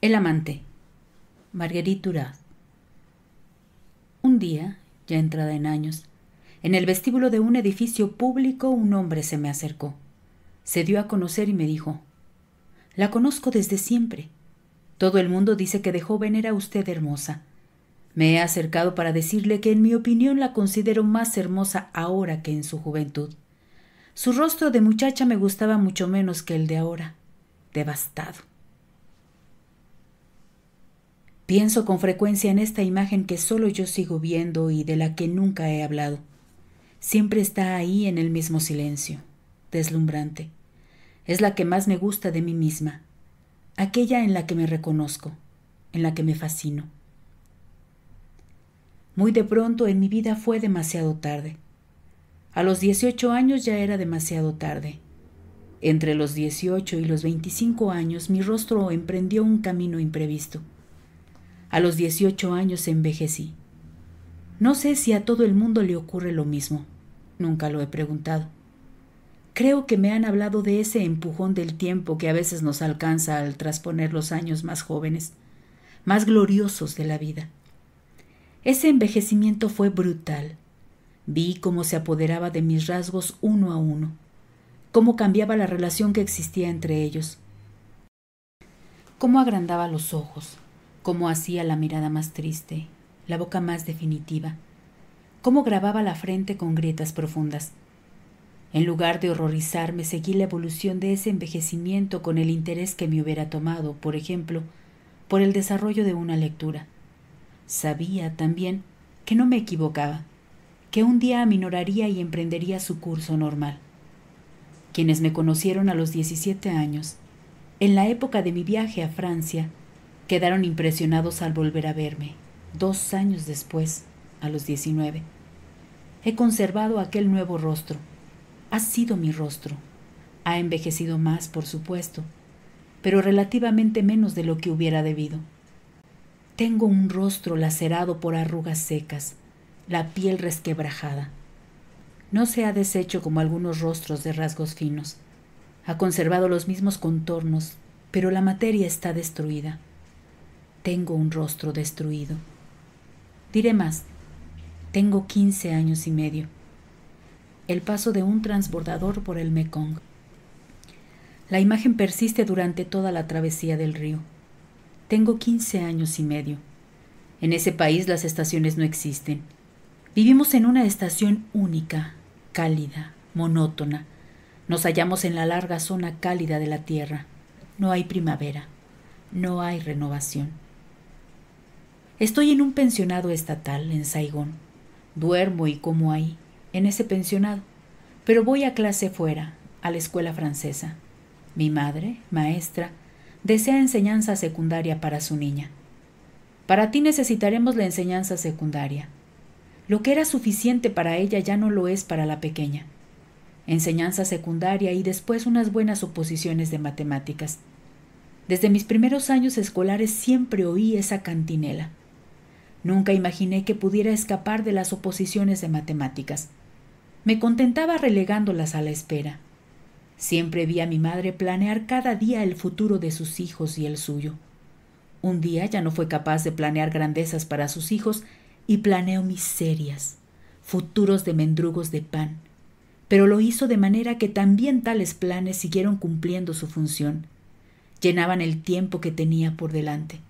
El amante. Marguerite Un día, ya entrada en años, en el vestíbulo de un edificio público un hombre se me acercó. Se dio a conocer y me dijo, La conozco desde siempre. Todo el mundo dice que de joven era usted hermosa. Me he acercado para decirle que en mi opinión la considero más hermosa ahora que en su juventud. Su rostro de muchacha me gustaba mucho menos que el de ahora, devastado Pienso con frecuencia en esta imagen que solo yo sigo viendo y de la que nunca he hablado. Siempre está ahí en el mismo silencio, deslumbrante. Es la que más me gusta de mí misma, aquella en la que me reconozco, en la que me fascino. Muy de pronto en mi vida fue demasiado tarde. A los 18 años ya era demasiado tarde. Entre los 18 y los 25 años mi rostro emprendió un camino imprevisto. A los 18 años envejecí. No sé si a todo el mundo le ocurre lo mismo. Nunca lo he preguntado. Creo que me han hablado de ese empujón del tiempo que a veces nos alcanza al trasponer los años más jóvenes, más gloriosos de la vida. Ese envejecimiento fue brutal. Vi cómo se apoderaba de mis rasgos uno a uno, cómo cambiaba la relación que existía entre ellos, cómo agrandaba los ojos, cómo hacía la mirada más triste, la boca más definitiva, cómo grababa la frente con grietas profundas. En lugar de horrorizarme, seguí la evolución de ese envejecimiento con el interés que me hubiera tomado, por ejemplo, por el desarrollo de una lectura. Sabía también que no me equivocaba, que un día aminoraría y emprendería su curso normal. Quienes me conocieron a los 17 años, en la época de mi viaje a Francia, Quedaron impresionados al volver a verme, dos años después, a los 19. He conservado aquel nuevo rostro. Ha sido mi rostro. Ha envejecido más, por supuesto, pero relativamente menos de lo que hubiera debido. Tengo un rostro lacerado por arrugas secas, la piel resquebrajada. No se ha deshecho como algunos rostros de rasgos finos. Ha conservado los mismos contornos, pero la materia está destruida tengo un rostro destruido. Diré más, tengo 15 años y medio. El paso de un transbordador por el Mekong. La imagen persiste durante toda la travesía del río. Tengo 15 años y medio. En ese país las estaciones no existen. Vivimos en una estación única, cálida, monótona. Nos hallamos en la larga zona cálida de la Tierra. No hay primavera. No hay renovación. Estoy en un pensionado estatal en Saigón. Duermo y como ahí, en ese pensionado. Pero voy a clase fuera, a la escuela francesa. Mi madre, maestra, desea enseñanza secundaria para su niña. Para ti necesitaremos la enseñanza secundaria. Lo que era suficiente para ella ya no lo es para la pequeña. Enseñanza secundaria y después unas buenas oposiciones de matemáticas. Desde mis primeros años escolares siempre oí esa cantinela. Nunca imaginé que pudiera escapar de las oposiciones de matemáticas. Me contentaba relegándolas a la espera. Siempre vi a mi madre planear cada día el futuro de sus hijos y el suyo. Un día ya no fue capaz de planear grandezas para sus hijos y planeó miserias, futuros de mendrugos de pan. Pero lo hizo de manera que también tales planes siguieron cumpliendo su función. Llenaban el tiempo que tenía por delante.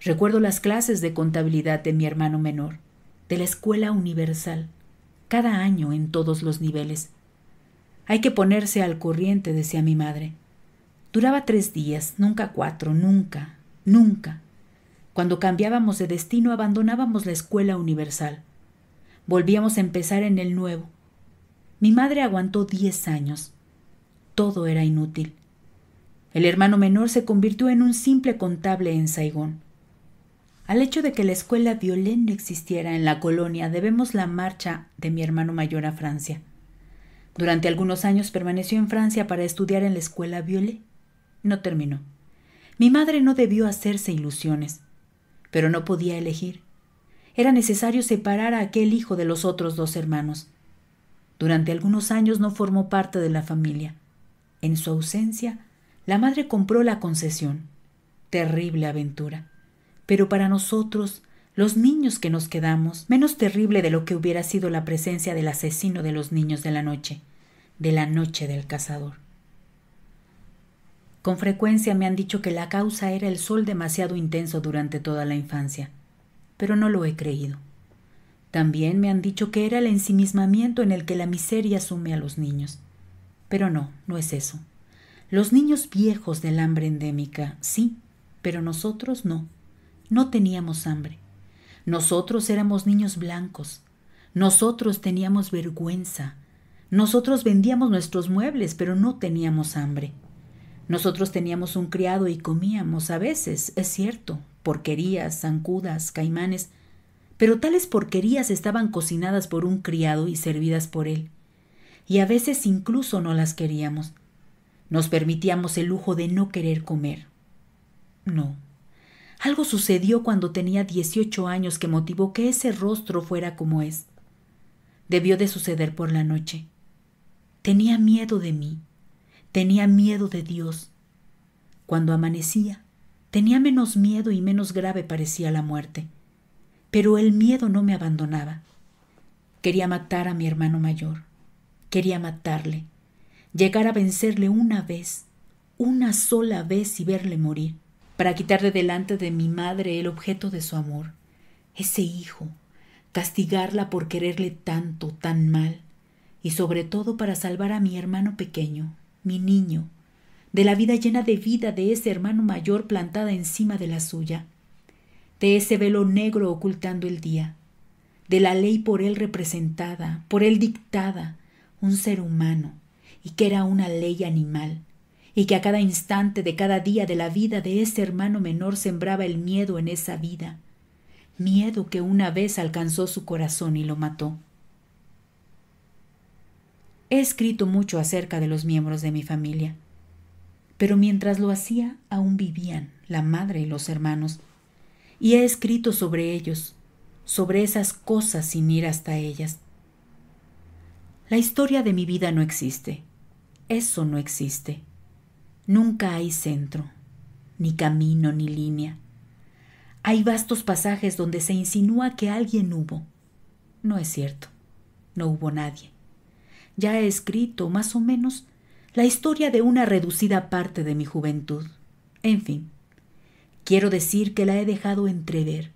Recuerdo las clases de contabilidad de mi hermano menor, de la Escuela Universal, cada año en todos los niveles. Hay que ponerse al corriente, decía mi madre. Duraba tres días, nunca cuatro, nunca, nunca. Cuando cambiábamos de destino abandonábamos la escuela universal. Volvíamos a empezar en el nuevo. Mi madre aguantó diez años. Todo era inútil. El hermano menor se convirtió en un simple contable en Saigón. Al hecho de que la escuela Violén no existiera en la colonia debemos la marcha de mi hermano mayor a Francia. Durante algunos años permaneció en Francia para estudiar en la escuela Violet. No terminó. Mi madre no debió hacerse ilusiones, pero no podía elegir. Era necesario separar a aquel hijo de los otros dos hermanos. Durante algunos años no formó parte de la familia. En su ausencia, la madre compró la concesión. Terrible aventura pero para nosotros, los niños que nos quedamos, menos terrible de lo que hubiera sido la presencia del asesino de los niños de la noche, de la noche del cazador. Con frecuencia me han dicho que la causa era el sol demasiado intenso durante toda la infancia, pero no lo he creído. También me han dicho que era el ensimismamiento en el que la miseria sume a los niños. Pero no, no es eso. Los niños viejos del hambre endémica, sí, pero nosotros no. No teníamos hambre. Nosotros éramos niños blancos. Nosotros teníamos vergüenza. Nosotros vendíamos nuestros muebles, pero no teníamos hambre. Nosotros teníamos un criado y comíamos a veces, es cierto, porquerías, zancudas, caimanes, pero tales porquerías estaban cocinadas por un criado y servidas por él. Y a veces incluso no las queríamos. Nos permitíamos el lujo de no querer comer. No, algo sucedió cuando tenía 18 años que motivó que ese rostro fuera como es. Debió de suceder por la noche. Tenía miedo de mí, tenía miedo de Dios. Cuando amanecía, tenía menos miedo y menos grave parecía la muerte. Pero el miedo no me abandonaba. Quería matar a mi hermano mayor. Quería matarle. Llegar a vencerle una vez, una sola vez y verle morir para quitar de delante de mi madre el objeto de su amor, ese hijo, castigarla por quererle tanto, tan mal, y sobre todo para salvar a mi hermano pequeño, mi niño, de la vida llena de vida de ese hermano mayor plantada encima de la suya, de ese velo negro ocultando el día, de la ley por él representada, por él dictada, un ser humano, y que era una ley animal, y que a cada instante de cada día de la vida de ese hermano menor sembraba el miedo en esa vida, miedo que una vez alcanzó su corazón y lo mató. He escrito mucho acerca de los miembros de mi familia, pero mientras lo hacía aún vivían la madre y los hermanos, y he escrito sobre ellos, sobre esas cosas sin ir hasta ellas. La historia de mi vida no existe, eso no existe. Nunca hay centro, ni camino, ni línea. Hay vastos pasajes donde se insinúa que alguien hubo. No es cierto, no hubo nadie. Ya he escrito, más o menos, la historia de una reducida parte de mi juventud. En fin, quiero decir que la he dejado entrever.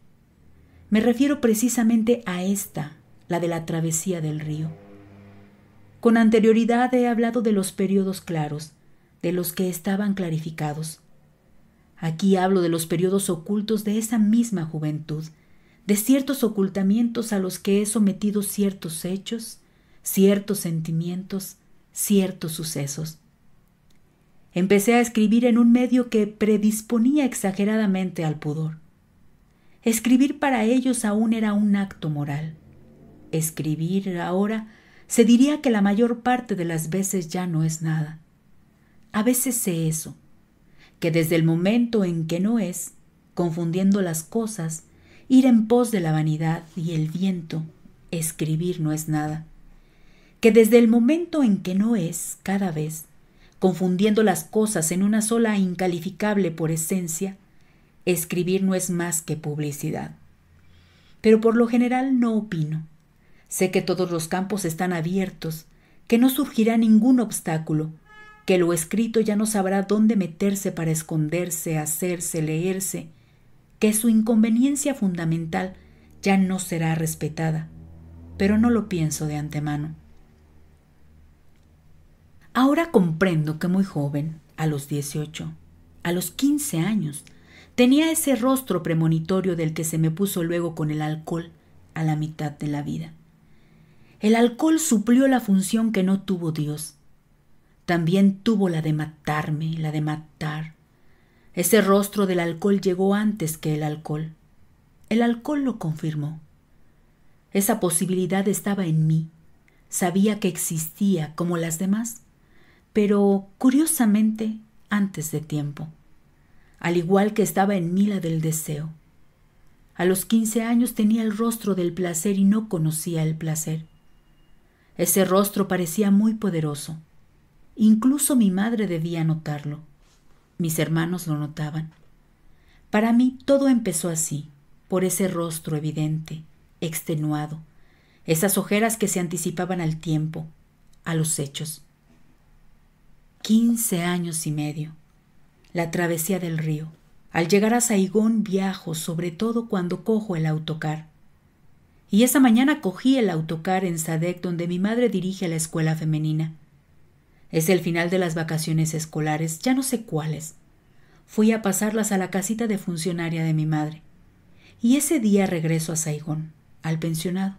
Me refiero precisamente a esta, la de la travesía del río. Con anterioridad he hablado de los periodos claros, de los que estaban clarificados. Aquí hablo de los periodos ocultos de esa misma juventud, de ciertos ocultamientos a los que he sometido ciertos hechos, ciertos sentimientos, ciertos sucesos. Empecé a escribir en un medio que predisponía exageradamente al pudor. Escribir para ellos aún era un acto moral. Escribir ahora se diría que la mayor parte de las veces ya no es nada. A veces sé eso, que desde el momento en que no es, confundiendo las cosas, ir en pos de la vanidad y el viento, escribir no es nada. Que desde el momento en que no es, cada vez, confundiendo las cosas en una sola incalificable por esencia, escribir no es más que publicidad. Pero por lo general no opino. Sé que todos los campos están abiertos, que no surgirá ningún obstáculo, que lo escrito ya no sabrá dónde meterse para esconderse, hacerse, leerse, que su inconveniencia fundamental ya no será respetada, pero no lo pienso de antemano. Ahora comprendo que muy joven, a los 18, a los 15 años, tenía ese rostro premonitorio del que se me puso luego con el alcohol a la mitad de la vida. El alcohol suplió la función que no tuvo Dios, también tuvo la de matarme, la de matar. Ese rostro del alcohol llegó antes que el alcohol. El alcohol lo confirmó. Esa posibilidad estaba en mí. Sabía que existía como las demás, pero curiosamente antes de tiempo. Al igual que estaba en mí la del deseo. A los quince años tenía el rostro del placer y no conocía el placer. Ese rostro parecía muy poderoso. Incluso mi madre debía notarlo. Mis hermanos lo notaban. Para mí todo empezó así, por ese rostro evidente, extenuado, esas ojeras que se anticipaban al tiempo, a los hechos. Quince años y medio. La travesía del río. Al llegar a Saigón viajo, sobre todo cuando cojo el autocar. Y esa mañana cogí el autocar en Sadec, donde mi madre dirige la escuela femenina. Es el final de las vacaciones escolares, ya no sé cuáles. Fui a pasarlas a la casita de funcionaria de mi madre. Y ese día regreso a Saigón, al pensionado.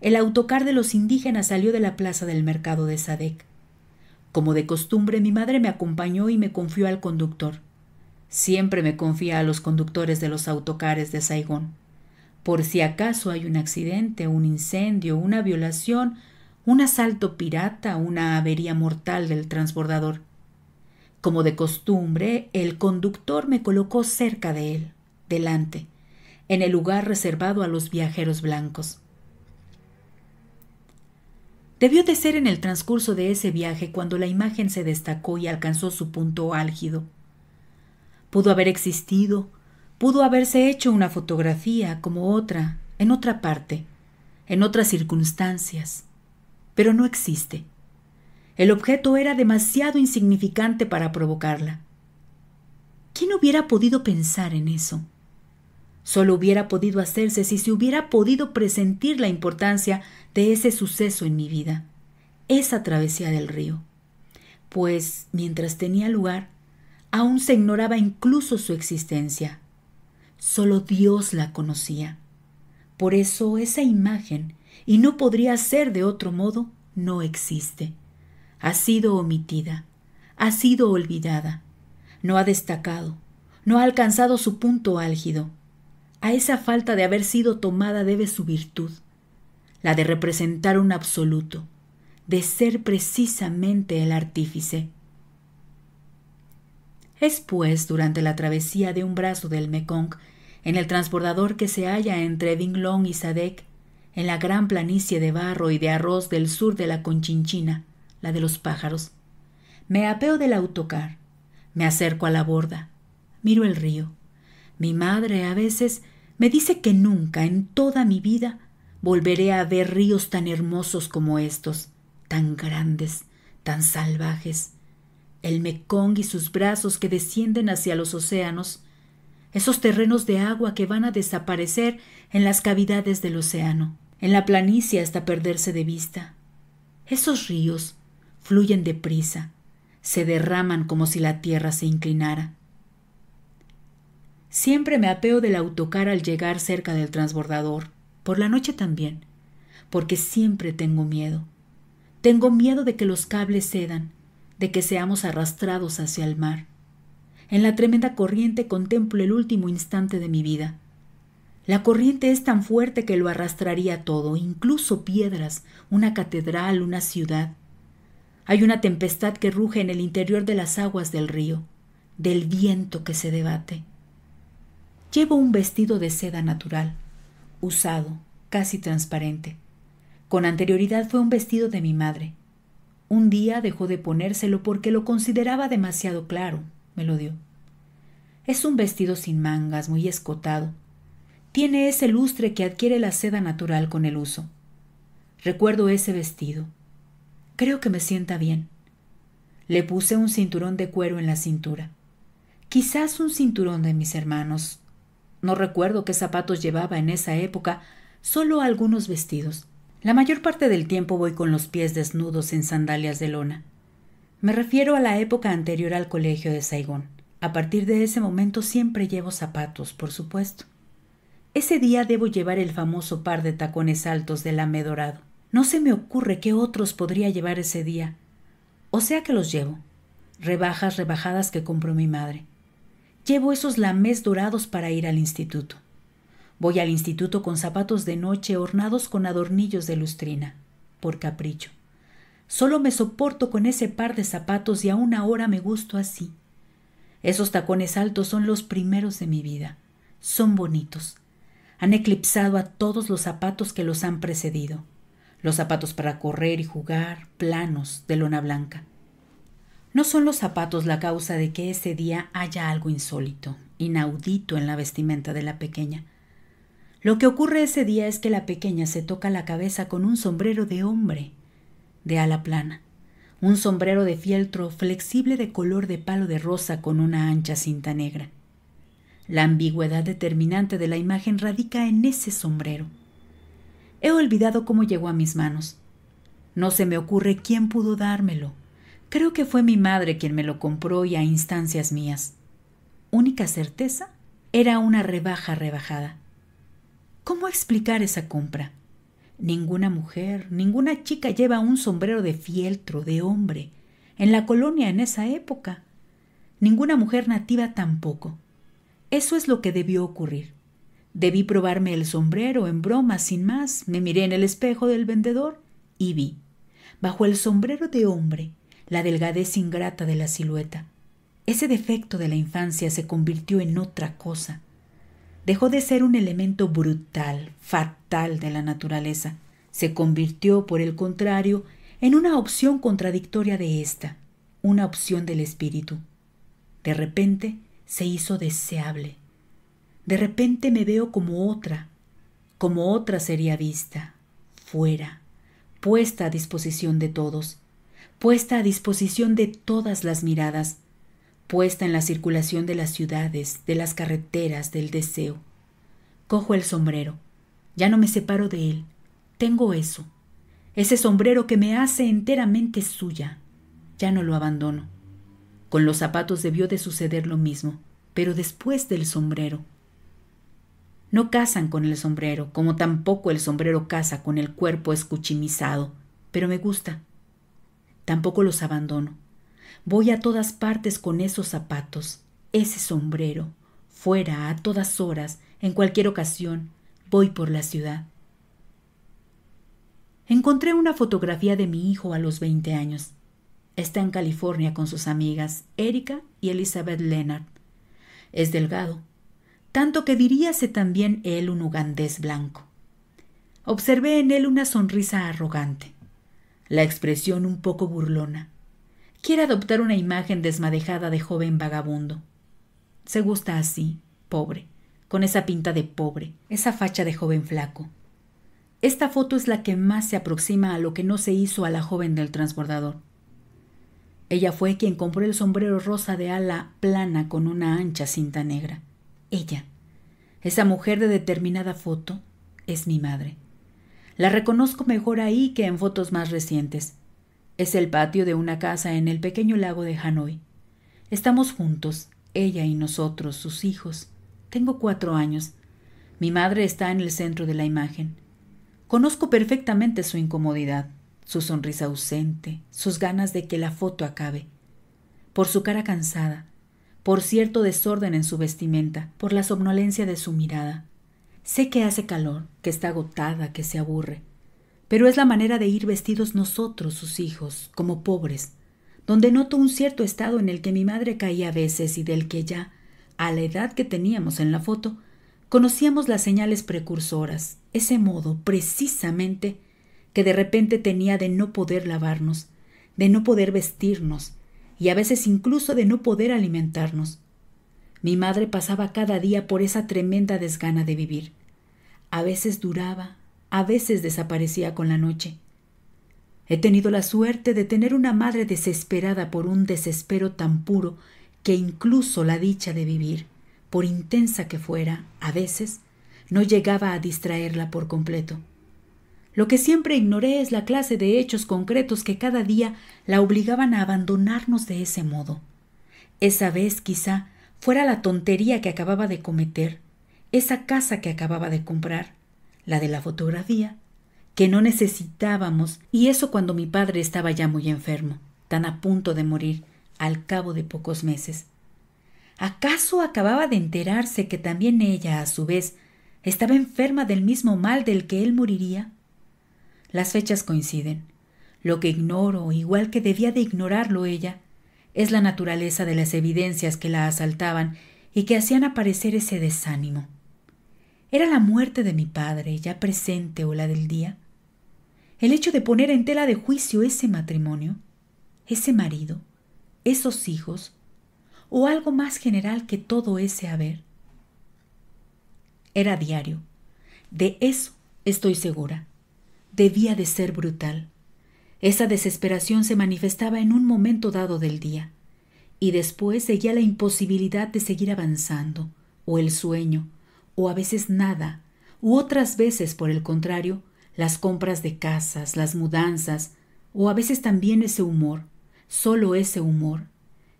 El autocar de los indígenas salió de la plaza del mercado de Sadek. Como de costumbre, mi madre me acompañó y me confió al conductor. Siempre me confía a los conductores de los autocares de Saigón. Por si acaso hay un accidente, un incendio, una violación, un asalto pirata, una avería mortal del transbordador. Como de costumbre, el conductor me colocó cerca de él, delante, en el lugar reservado a los viajeros blancos. Debió de ser en el transcurso de ese viaje cuando la imagen se destacó y alcanzó su punto álgido. Pudo haber existido, pudo haberse hecho una fotografía como otra, en otra parte, en otras circunstancias, pero no existe. El objeto era demasiado insignificante para provocarla. ¿Quién hubiera podido pensar en eso? Solo hubiera podido hacerse si se hubiera podido presentir la importancia de ese suceso en mi vida, esa travesía del río. Pues mientras tenía lugar, aún se ignoraba incluso su existencia. Solo Dios la conocía. Por eso esa imagen y no podría ser de otro modo, no existe. Ha sido omitida, ha sido olvidada, no ha destacado, no ha alcanzado su punto álgido. A esa falta de haber sido tomada debe su virtud, la de representar un absoluto, de ser precisamente el artífice. Es pues durante la travesía de un brazo del Mekong, en el transbordador que se halla entre Dinglong y Sadek, en la gran planicie de barro y de arroz del sur de la Conchinchina, la de los pájaros. Me apeo del autocar, me acerco a la borda, miro el río. Mi madre a veces me dice que nunca en toda mi vida volveré a ver ríos tan hermosos como estos, tan grandes, tan salvajes. El Mekong y sus brazos que descienden hacia los océanos, esos terrenos de agua que van a desaparecer en las cavidades del océano en la planicie hasta perderse de vista. Esos ríos fluyen deprisa, se derraman como si la tierra se inclinara. Siempre me apeo del autocar al llegar cerca del transbordador, por la noche también, porque siempre tengo miedo. Tengo miedo de que los cables cedan, de que seamos arrastrados hacia el mar. En la tremenda corriente contemplo el último instante de mi vida, la corriente es tan fuerte que lo arrastraría todo, incluso piedras, una catedral, una ciudad. Hay una tempestad que ruge en el interior de las aguas del río, del viento que se debate. Llevo un vestido de seda natural, usado, casi transparente. Con anterioridad fue un vestido de mi madre. Un día dejó de ponérselo porque lo consideraba demasiado claro, me lo dio. Es un vestido sin mangas, muy escotado, tiene ese lustre que adquiere la seda natural con el uso. Recuerdo ese vestido. Creo que me sienta bien. Le puse un cinturón de cuero en la cintura. Quizás un cinturón de mis hermanos. No recuerdo qué zapatos llevaba en esa época, solo algunos vestidos. La mayor parte del tiempo voy con los pies desnudos en sandalias de lona. Me refiero a la época anterior al colegio de Saigón. A partir de ese momento siempre llevo zapatos, por supuesto. Ese día debo llevar el famoso par de tacones altos de lame dorado. No se me ocurre qué otros podría llevar ese día. O sea que los llevo. Rebajas rebajadas que compró mi madre. Llevo esos lamés dorados para ir al instituto. Voy al instituto con zapatos de noche ornados con adornillos de lustrina, por capricho. Solo me soporto con ese par de zapatos y aún ahora me gusto así. Esos tacones altos son los primeros de mi vida. Son bonitos, han eclipsado a todos los zapatos que los han precedido, los zapatos para correr y jugar, planos, de lona blanca. No son los zapatos la causa de que ese día haya algo insólito, inaudito en la vestimenta de la pequeña. Lo que ocurre ese día es que la pequeña se toca la cabeza con un sombrero de hombre, de ala plana, un sombrero de fieltro flexible de color de palo de rosa con una ancha cinta negra. La ambigüedad determinante de la imagen radica en ese sombrero. He olvidado cómo llegó a mis manos. No se me ocurre quién pudo dármelo. Creo que fue mi madre quien me lo compró y a instancias mías. Única certeza era una rebaja rebajada. ¿Cómo explicar esa compra? Ninguna mujer, ninguna chica lleva un sombrero de fieltro, de hombre, en la colonia en esa época. Ninguna mujer nativa tampoco. Eso es lo que debió ocurrir. Debí probarme el sombrero en broma, sin más. Me miré en el espejo del vendedor y vi, bajo el sombrero de hombre, la delgadez ingrata de la silueta. Ese defecto de la infancia se convirtió en otra cosa. Dejó de ser un elemento brutal, fatal de la naturaleza. Se convirtió, por el contrario, en una opción contradictoria de ésta, una opción del espíritu. De repente, se hizo deseable. De repente me veo como otra, como otra sería vista, fuera, puesta a disposición de todos, puesta a disposición de todas las miradas, puesta en la circulación de las ciudades, de las carreteras, del deseo. Cojo el sombrero, ya no me separo de él, tengo eso, ese sombrero que me hace enteramente suya, ya no lo abandono. Con los zapatos debió de suceder lo mismo, pero después del sombrero. No casan con el sombrero, como tampoco el sombrero casa con el cuerpo escuchimizado, pero me gusta. Tampoco los abandono. Voy a todas partes con esos zapatos, ese sombrero, fuera, a todas horas, en cualquier ocasión, voy por la ciudad. Encontré una fotografía de mi hijo a los veinte años. Está en California con sus amigas Erika y Elizabeth Leonard. Es delgado, tanto que diríase también él un ugandés blanco. Observé en él una sonrisa arrogante, la expresión un poco burlona. Quiere adoptar una imagen desmadejada de joven vagabundo. Se gusta así, pobre, con esa pinta de pobre, esa facha de joven flaco. Esta foto es la que más se aproxima a lo que no se hizo a la joven del transbordador. Ella fue quien compró el sombrero rosa de ala plana con una ancha cinta negra. Ella. Esa mujer de determinada foto es mi madre. La reconozco mejor ahí que en fotos más recientes. Es el patio de una casa en el pequeño lago de Hanoi. Estamos juntos, ella y nosotros, sus hijos. Tengo cuatro años. Mi madre está en el centro de la imagen. Conozco perfectamente su incomodidad, su sonrisa ausente, sus ganas de que la foto acabe, por su cara cansada, por cierto desorden en su vestimenta, por la somnolencia de su mirada. Sé que hace calor, que está agotada, que se aburre, pero es la manera de ir vestidos nosotros, sus hijos, como pobres, donde noto un cierto estado en el que mi madre caía a veces y del que ya, a la edad que teníamos en la foto, conocíamos las señales precursoras, ese modo, precisamente, que de repente tenía de no poder lavarnos, de no poder vestirnos y a veces incluso de no poder alimentarnos. Mi madre pasaba cada día por esa tremenda desgana de vivir. A veces duraba, a veces desaparecía con la noche. He tenido la suerte de tener una madre desesperada por un desespero tan puro que incluso la dicha de vivir, por intensa que fuera, a veces, no llegaba a distraerla por completo. Lo que siempre ignoré es la clase de hechos concretos que cada día la obligaban a abandonarnos de ese modo. Esa vez quizá fuera la tontería que acababa de cometer, esa casa que acababa de comprar, la de la fotografía, que no necesitábamos, y eso cuando mi padre estaba ya muy enfermo, tan a punto de morir, al cabo de pocos meses. ¿Acaso acababa de enterarse que también ella, a su vez, estaba enferma del mismo mal del que él moriría? Las fechas coinciden. Lo que ignoro, igual que debía de ignorarlo ella, es la naturaleza de las evidencias que la asaltaban y que hacían aparecer ese desánimo. ¿Era la muerte de mi padre ya presente o la del día? ¿El hecho de poner en tela de juicio ese matrimonio, ese marido, esos hijos, o algo más general que todo ese haber? Era diario. De eso estoy segura debía de ser brutal. Esa desesperación se manifestaba en un momento dado del día, y después seguía la imposibilidad de seguir avanzando, o el sueño, o a veces nada, u otras veces, por el contrario, las compras de casas, las mudanzas, o a veces también ese humor, solo ese humor,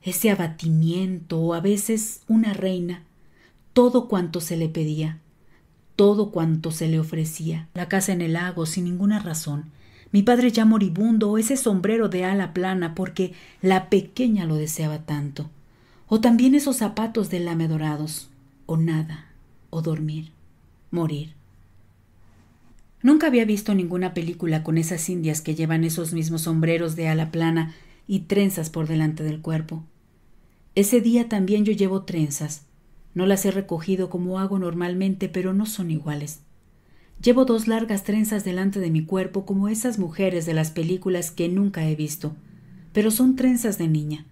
ese abatimiento, o a veces una reina, todo cuanto se le pedía, todo cuanto se le ofrecía. La casa en el lago, sin ninguna razón. Mi padre ya moribundo, ese sombrero de ala plana, porque la pequeña lo deseaba tanto. O también esos zapatos de lame dorados. O nada. O dormir. Morir. Nunca había visto ninguna película con esas indias que llevan esos mismos sombreros de ala plana y trenzas por delante del cuerpo. Ese día también yo llevo trenzas, no las he recogido como hago normalmente, pero no son iguales. Llevo dos largas trenzas delante de mi cuerpo como esas mujeres de las películas que nunca he visto, pero son trenzas de niña.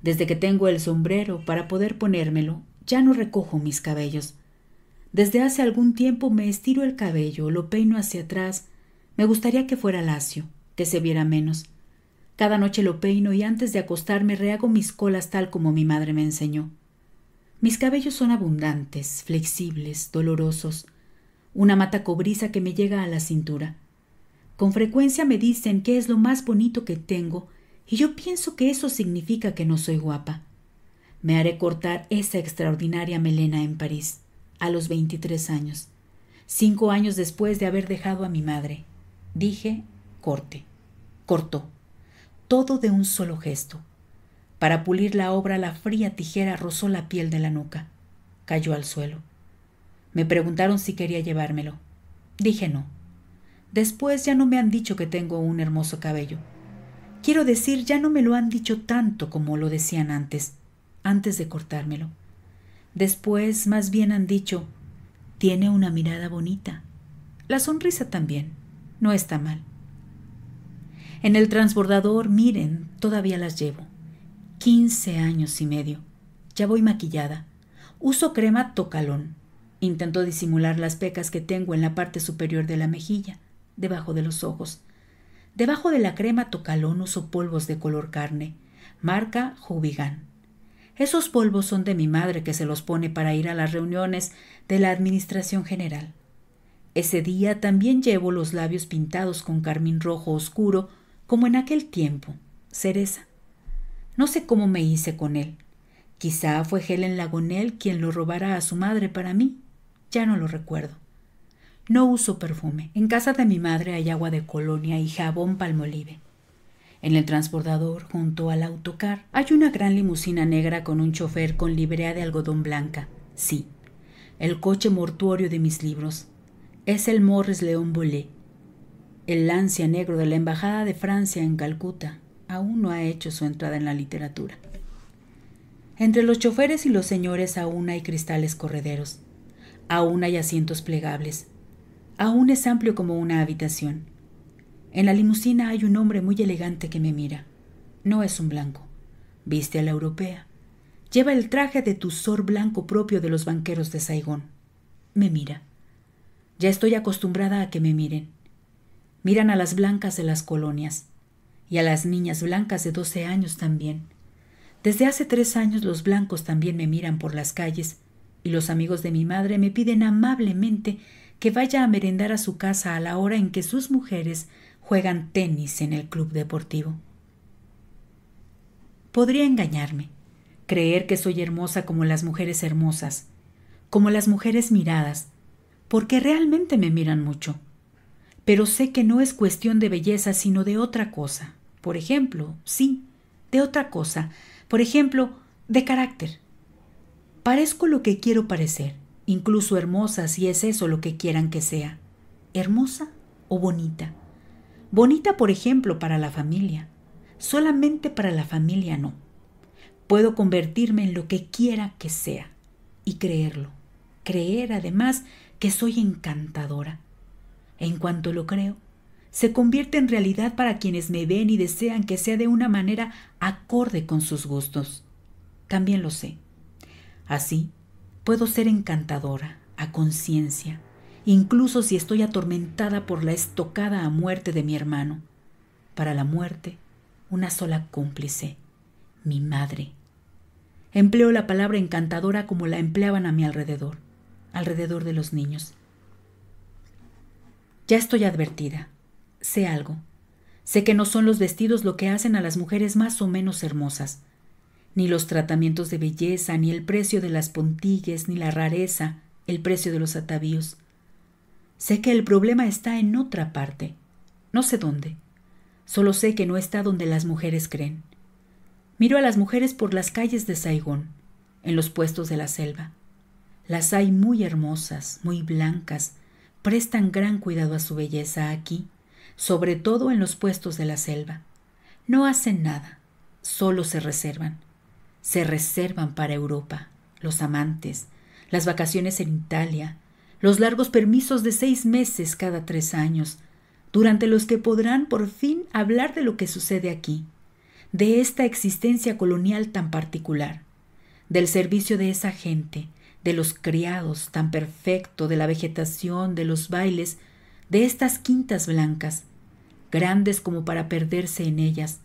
Desde que tengo el sombrero para poder ponérmelo, ya no recojo mis cabellos. Desde hace algún tiempo me estiro el cabello, lo peino hacia atrás. Me gustaría que fuera lacio, que se viera menos. Cada noche lo peino y antes de acostarme rehago mis colas tal como mi madre me enseñó. Mis cabellos son abundantes, flexibles, dolorosos, una mata cobriza que me llega a la cintura. Con frecuencia me dicen que es lo más bonito que tengo, y yo pienso que eso significa que no soy guapa. Me haré cortar esa extraordinaria melena en París, a los 23 años, cinco años después de haber dejado a mi madre. Dije, corte. Cortó. Todo de un solo gesto. Para pulir la obra la fría tijera rozó la piel de la nuca. Cayó al suelo. Me preguntaron si quería llevármelo. Dije no. Después ya no me han dicho que tengo un hermoso cabello. Quiero decir, ya no me lo han dicho tanto como lo decían antes, antes de cortármelo. Después más bien han dicho, tiene una mirada bonita. La sonrisa también. No está mal. En el transbordador, miren, todavía las llevo. 15 años y medio. Ya voy maquillada. Uso crema tocalón. Intento disimular las pecas que tengo en la parte superior de la mejilla, debajo de los ojos. Debajo de la crema tocalón uso polvos de color carne, marca Jubigan. Esos polvos son de mi madre que se los pone para ir a las reuniones de la Administración General. Ese día también llevo los labios pintados con carmín rojo oscuro, como en aquel tiempo, cereza. No sé cómo me hice con él. Quizá fue Helen Lagonel quien lo robara a su madre para mí. Ya no lo recuerdo. No uso perfume. En casa de mi madre hay agua de colonia y jabón palmolive. En el transbordador, junto al autocar, hay una gran limusina negra con un chofer con librea de algodón blanca. Sí, el coche mortuorio de mis libros. Es el Morris León Bolé, el lancia negro de la Embajada de Francia en Calcuta, aún no ha hecho su entrada en la literatura. Entre los choferes y los señores aún hay cristales correderos, aún hay asientos plegables, aún es amplio como una habitación. En la limusina hay un hombre muy elegante que me mira. No es un blanco. Viste a la europea. Lleva el traje de tusor blanco propio de los banqueros de Saigón. Me mira. Ya estoy acostumbrada a que me miren. Miran a las blancas de las colonias y a las niñas blancas de doce años también. Desde hace tres años los blancos también me miran por las calles, y los amigos de mi madre me piden amablemente que vaya a merendar a su casa a la hora en que sus mujeres juegan tenis en el club deportivo. Podría engañarme, creer que soy hermosa como las mujeres hermosas, como las mujeres miradas, porque realmente me miran mucho. Pero sé que no es cuestión de belleza, sino de otra cosa por ejemplo, sí, de otra cosa, por ejemplo, de carácter. Parezco lo que quiero parecer, incluso hermosa si es eso lo que quieran que sea. Hermosa o bonita. Bonita, por ejemplo, para la familia. Solamente para la familia no. Puedo convertirme en lo que quiera que sea y creerlo. Creer además que soy encantadora. En cuanto lo creo, se convierte en realidad para quienes me ven y desean que sea de una manera acorde con sus gustos. También lo sé. Así, puedo ser encantadora, a conciencia, incluso si estoy atormentada por la estocada a muerte de mi hermano. Para la muerte, una sola cómplice, mi madre. Empleo la palabra encantadora como la empleaban a mi alrededor, alrededor de los niños. Ya estoy advertida. Sé algo. Sé que no son los vestidos lo que hacen a las mujeres más o menos hermosas, ni los tratamientos de belleza, ni el precio de las pontillas, ni la rareza, el precio de los atavíos. Sé que el problema está en otra parte, no sé dónde. Solo sé que no está donde las mujeres creen. Miro a las mujeres por las calles de Saigón, en los puestos de la selva. Las hay muy hermosas, muy blancas, prestan gran cuidado a su belleza aquí, sobre todo en los puestos de la selva. No hacen nada, solo se reservan. Se reservan para Europa, los amantes, las vacaciones en Italia, los largos permisos de seis meses cada tres años, durante los que podrán por fin hablar de lo que sucede aquí, de esta existencia colonial tan particular, del servicio de esa gente, de los criados tan perfecto, de la vegetación, de los bailes, de estas quintas blancas, grandes como para perderse en ellas,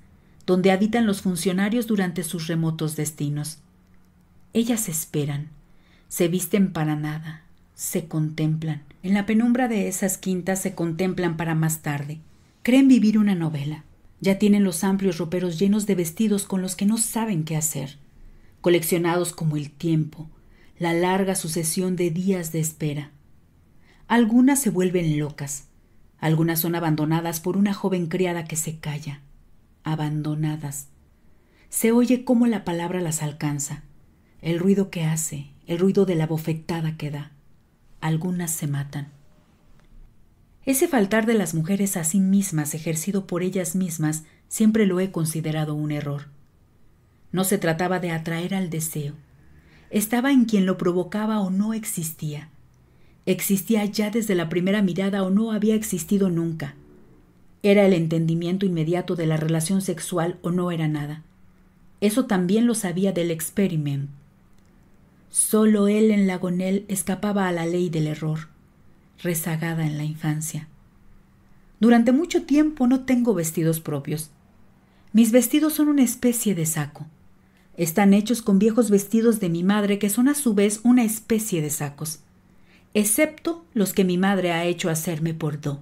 donde habitan los funcionarios durante sus remotos destinos. Ellas esperan, se visten para nada, se contemplan. En la penumbra de esas quintas se contemplan para más tarde. Creen vivir una novela. Ya tienen los amplios roperos llenos de vestidos con los que no saben qué hacer, coleccionados como el tiempo, la larga sucesión de días de espera, algunas se vuelven locas. Algunas son abandonadas por una joven criada que se calla. Abandonadas. Se oye cómo la palabra las alcanza, el ruido que hace, el ruido de la bofetada que da. Algunas se matan. Ese faltar de las mujeres a sí mismas ejercido por ellas mismas siempre lo he considerado un error. No se trataba de atraer al deseo. Estaba en quien lo provocaba o no existía. Existía ya desde la primera mirada o no había existido nunca. Era el entendimiento inmediato de la relación sexual o no era nada. Eso también lo sabía del experiment. Solo él en Lagonel escapaba a la ley del error, rezagada en la infancia. Durante mucho tiempo no tengo vestidos propios. Mis vestidos son una especie de saco. Están hechos con viejos vestidos de mi madre que son a su vez una especie de sacos excepto los que mi madre ha hecho hacerme por Do.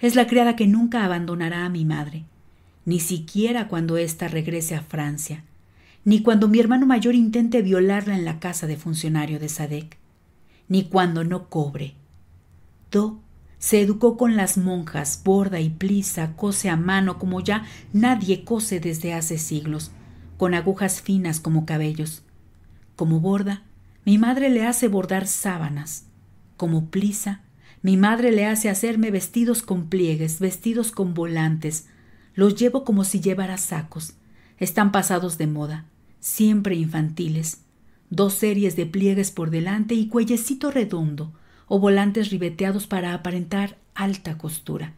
Es la criada que nunca abandonará a mi madre, ni siquiera cuando ésta regrese a Francia, ni cuando mi hermano mayor intente violarla en la casa de funcionario de Sadek, ni cuando no cobre. Do se educó con las monjas, borda y plisa, cose a mano como ya nadie cose desde hace siglos, con agujas finas como cabellos. Como borda, mi madre le hace bordar sábanas, como plisa. Mi madre le hace hacerme vestidos con pliegues, vestidos con volantes. Los llevo como si llevara sacos. Están pasados de moda, siempre infantiles. Dos series de pliegues por delante y cuellecito redondo, o volantes ribeteados para aparentar alta costura.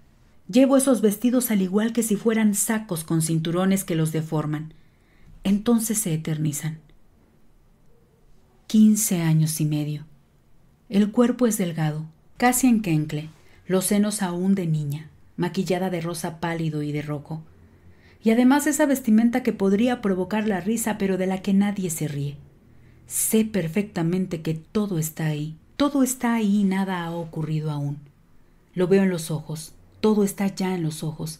Llevo esos vestidos al igual que si fueran sacos con cinturones que los deforman. Entonces se eternizan. Quince años y medio. El cuerpo es delgado, casi en quencle, los senos aún de niña, maquillada de rosa pálido y de roco. Y además esa vestimenta que podría provocar la risa, pero de la que nadie se ríe. Sé perfectamente que todo está ahí, todo está ahí y nada ha ocurrido aún. Lo veo en los ojos, todo está ya en los ojos.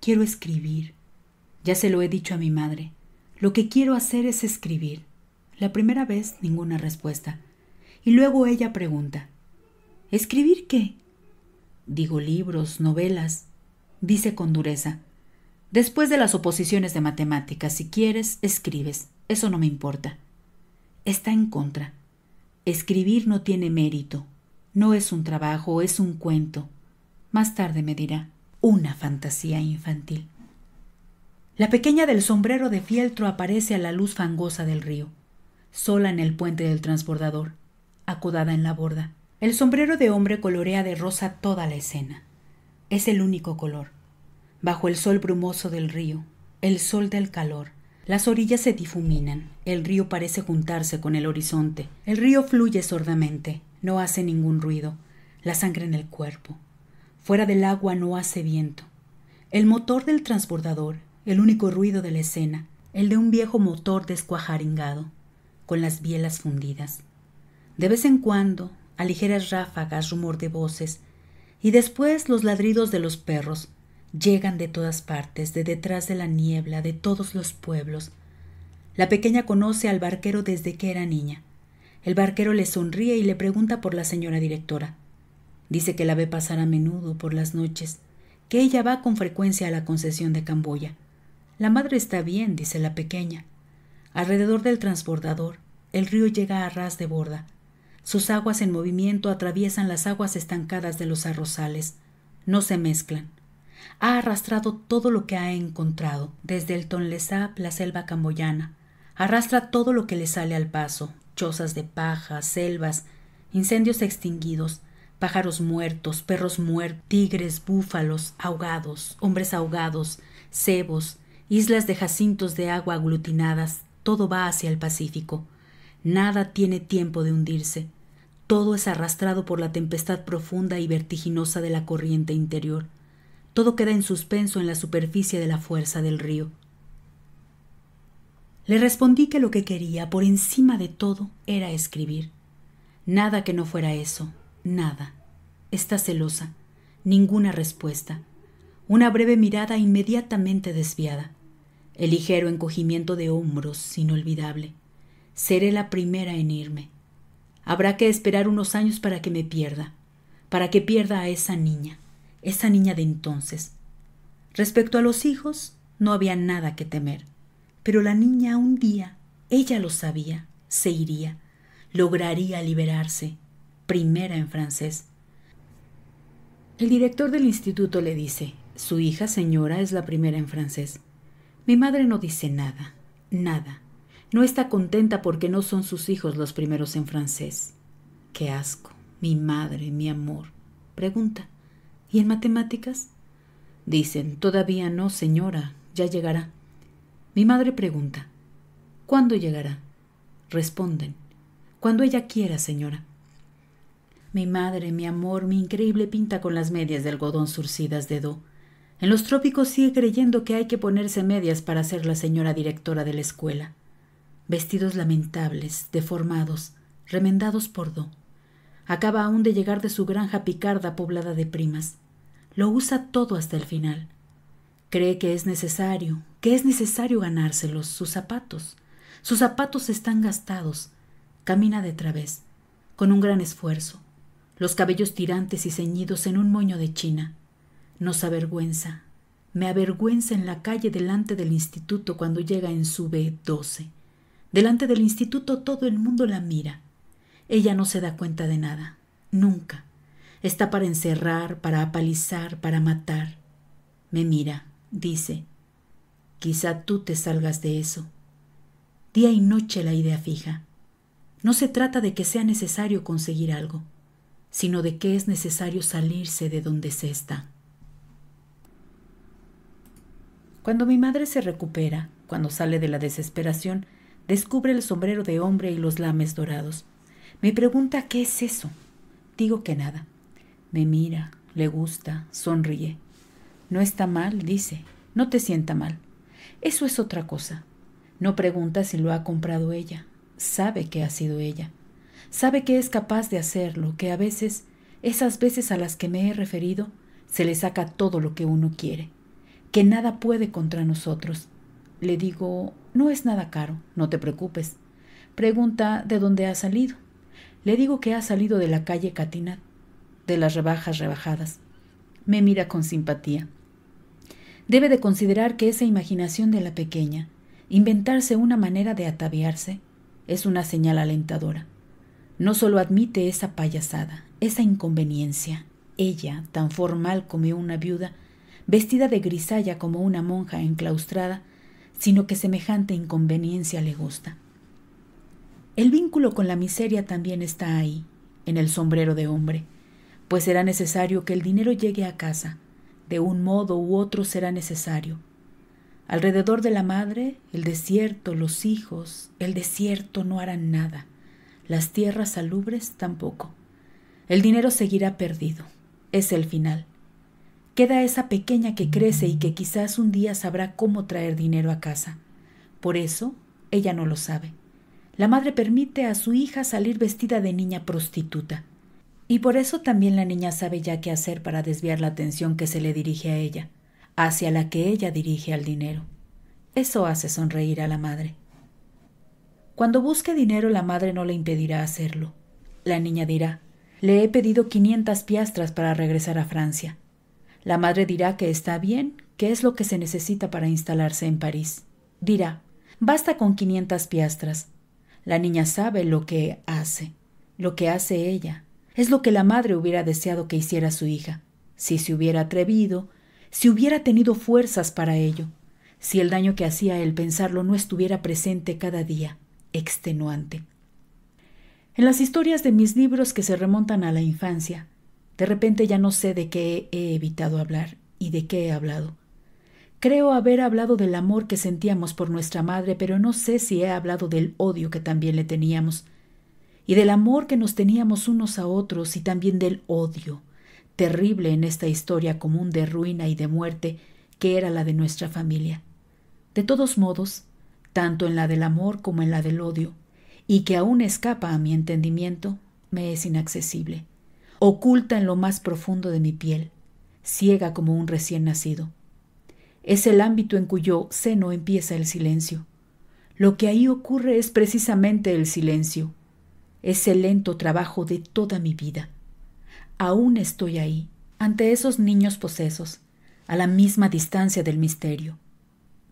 Quiero escribir. Ya se lo he dicho a mi madre. Lo que quiero hacer es escribir. La primera vez ninguna respuesta. Y luego ella pregunta, ¿Escribir qué? Digo libros, novelas, dice con dureza. Después de las oposiciones de matemáticas, si quieres, escribes. Eso no me importa. Está en contra. Escribir no tiene mérito. No es un trabajo, es un cuento. Más tarde me dirá, una fantasía infantil. La pequeña del sombrero de fieltro aparece a la luz fangosa del río sola en el puente del transbordador, acudada en la borda. El sombrero de hombre colorea de rosa toda la escena. Es el único color. Bajo el sol brumoso del río, el sol del calor, las orillas se difuminan, el río parece juntarse con el horizonte, el río fluye sordamente, no hace ningún ruido, la sangre en el cuerpo. Fuera del agua no hace viento. El motor del transbordador, el único ruido de la escena, el de un viejo motor descuajaringado con las bielas fundidas. De vez en cuando, a ligeras ráfagas, rumor de voces, y después los ladridos de los perros llegan de todas partes, de detrás de la niebla, de todos los pueblos. La pequeña conoce al barquero desde que era niña. El barquero le sonríe y le pregunta por la señora directora. Dice que la ve pasar a menudo por las noches, que ella va con frecuencia a la concesión de Camboya. La madre está bien, dice la pequeña. Alrededor del transbordador, el río llega a ras de borda. Sus aguas en movimiento atraviesan las aguas estancadas de los arrozales. No se mezclan. Ha arrastrado todo lo que ha encontrado, desde el Tonle Sap, la selva camboyana. Arrastra todo lo que le sale al paso, chozas de paja, selvas, incendios extinguidos, pájaros muertos, perros muertos, tigres, búfalos, ahogados, hombres ahogados, cebos, islas de jacintos de agua aglutinadas, todo va hacia el Pacífico. Nada tiene tiempo de hundirse. Todo es arrastrado por la tempestad profunda y vertiginosa de la corriente interior. Todo queda en suspenso en la superficie de la fuerza del río. Le respondí que lo que quería, por encima de todo, era escribir. Nada que no fuera eso, nada. Está celosa. Ninguna respuesta. Una breve mirada inmediatamente desviada el ligero encogimiento de hombros inolvidable. Seré la primera en irme. Habrá que esperar unos años para que me pierda, para que pierda a esa niña, esa niña de entonces. Respecto a los hijos, no había nada que temer, pero la niña un día, ella lo sabía, se iría, lograría liberarse, primera en francés. El director del instituto le dice, su hija señora es la primera en francés. Mi madre no dice nada, nada. No está contenta porque no son sus hijos los primeros en francés. Qué asco, mi madre, mi amor. Pregunta, ¿y en matemáticas? Dicen, todavía no, señora, ya llegará. Mi madre pregunta, ¿cuándo llegará? Responden, cuando ella quiera, señora. Mi madre, mi amor, mi increíble pinta con las medias de algodón surcidas de do en los trópicos sigue creyendo que hay que ponerse medias para ser la señora directora de la escuela. Vestidos lamentables, deformados, remendados por do. Acaba aún de llegar de su granja picarda poblada de primas. Lo usa todo hasta el final. Cree que es necesario, que es necesario ganárselos, sus zapatos. Sus zapatos están gastados. Camina de través, con un gran esfuerzo, los cabellos tirantes y ceñidos en un moño de china nos avergüenza. Me avergüenza en la calle delante del instituto cuando llega en su B12. Delante del instituto todo el mundo la mira. Ella no se da cuenta de nada. Nunca. Está para encerrar, para apalizar, para matar. Me mira, dice. Quizá tú te salgas de eso. Día y noche la idea fija. No se trata de que sea necesario conseguir algo, sino de que es necesario salirse de donde se está. Cuando mi madre se recupera, cuando sale de la desesperación, descubre el sombrero de hombre y los lames dorados. Me pregunta qué es eso. Digo que nada. Me mira, le gusta, sonríe. No está mal, dice. No te sienta mal. Eso es otra cosa. No pregunta si lo ha comprado ella. Sabe que ha sido ella. Sabe que es capaz de hacerlo, que a veces, esas veces a las que me he referido, se le saca todo lo que uno quiere que nada puede contra nosotros. Le digo, no es nada caro, no te preocupes. Pregunta de dónde ha salido. Le digo que ha salido de la calle Catinat, de las rebajas rebajadas. Me mira con simpatía. Debe de considerar que esa imaginación de la pequeña, inventarse una manera de ataviarse, es una señal alentadora. No solo admite esa payasada, esa inconveniencia, ella, tan formal como una viuda, vestida de grisalla como una monja enclaustrada, sino que semejante inconveniencia le gusta. El vínculo con la miseria también está ahí, en el sombrero de hombre, pues será necesario que el dinero llegue a casa, de un modo u otro será necesario. Alrededor de la madre, el desierto, los hijos, el desierto no harán nada, las tierras salubres tampoco. El dinero seguirá perdido, es el final. Queda esa pequeña que crece y que quizás un día sabrá cómo traer dinero a casa. Por eso, ella no lo sabe. La madre permite a su hija salir vestida de niña prostituta. Y por eso también la niña sabe ya qué hacer para desviar la atención que se le dirige a ella, hacia la que ella dirige al dinero. Eso hace sonreír a la madre. Cuando busque dinero la madre no le impedirá hacerlo. La niña dirá, le he pedido 500 piastras para regresar a Francia. La madre dirá que está bien, que es lo que se necesita para instalarse en París. Dirá, basta con 500 piastras. La niña sabe lo que hace, lo que hace ella. Es lo que la madre hubiera deseado que hiciera su hija, si se hubiera atrevido, si hubiera tenido fuerzas para ello, si el daño que hacía el pensarlo no estuviera presente cada día, extenuante. En las historias de mis libros que se remontan a la infancia, de repente ya no sé de qué he evitado hablar y de qué he hablado. Creo haber hablado del amor que sentíamos por nuestra madre, pero no sé si he hablado del odio que también le teníamos, y del amor que nos teníamos unos a otros, y también del odio, terrible en esta historia común de ruina y de muerte, que era la de nuestra familia. De todos modos, tanto en la del amor como en la del odio, y que aún escapa a mi entendimiento, me es inaccesible oculta en lo más profundo de mi piel, ciega como un recién nacido. Es el ámbito en cuyo seno empieza el silencio. Lo que ahí ocurre es precisamente el silencio. Es el lento trabajo de toda mi vida. Aún estoy ahí, ante esos niños posesos, a la misma distancia del misterio.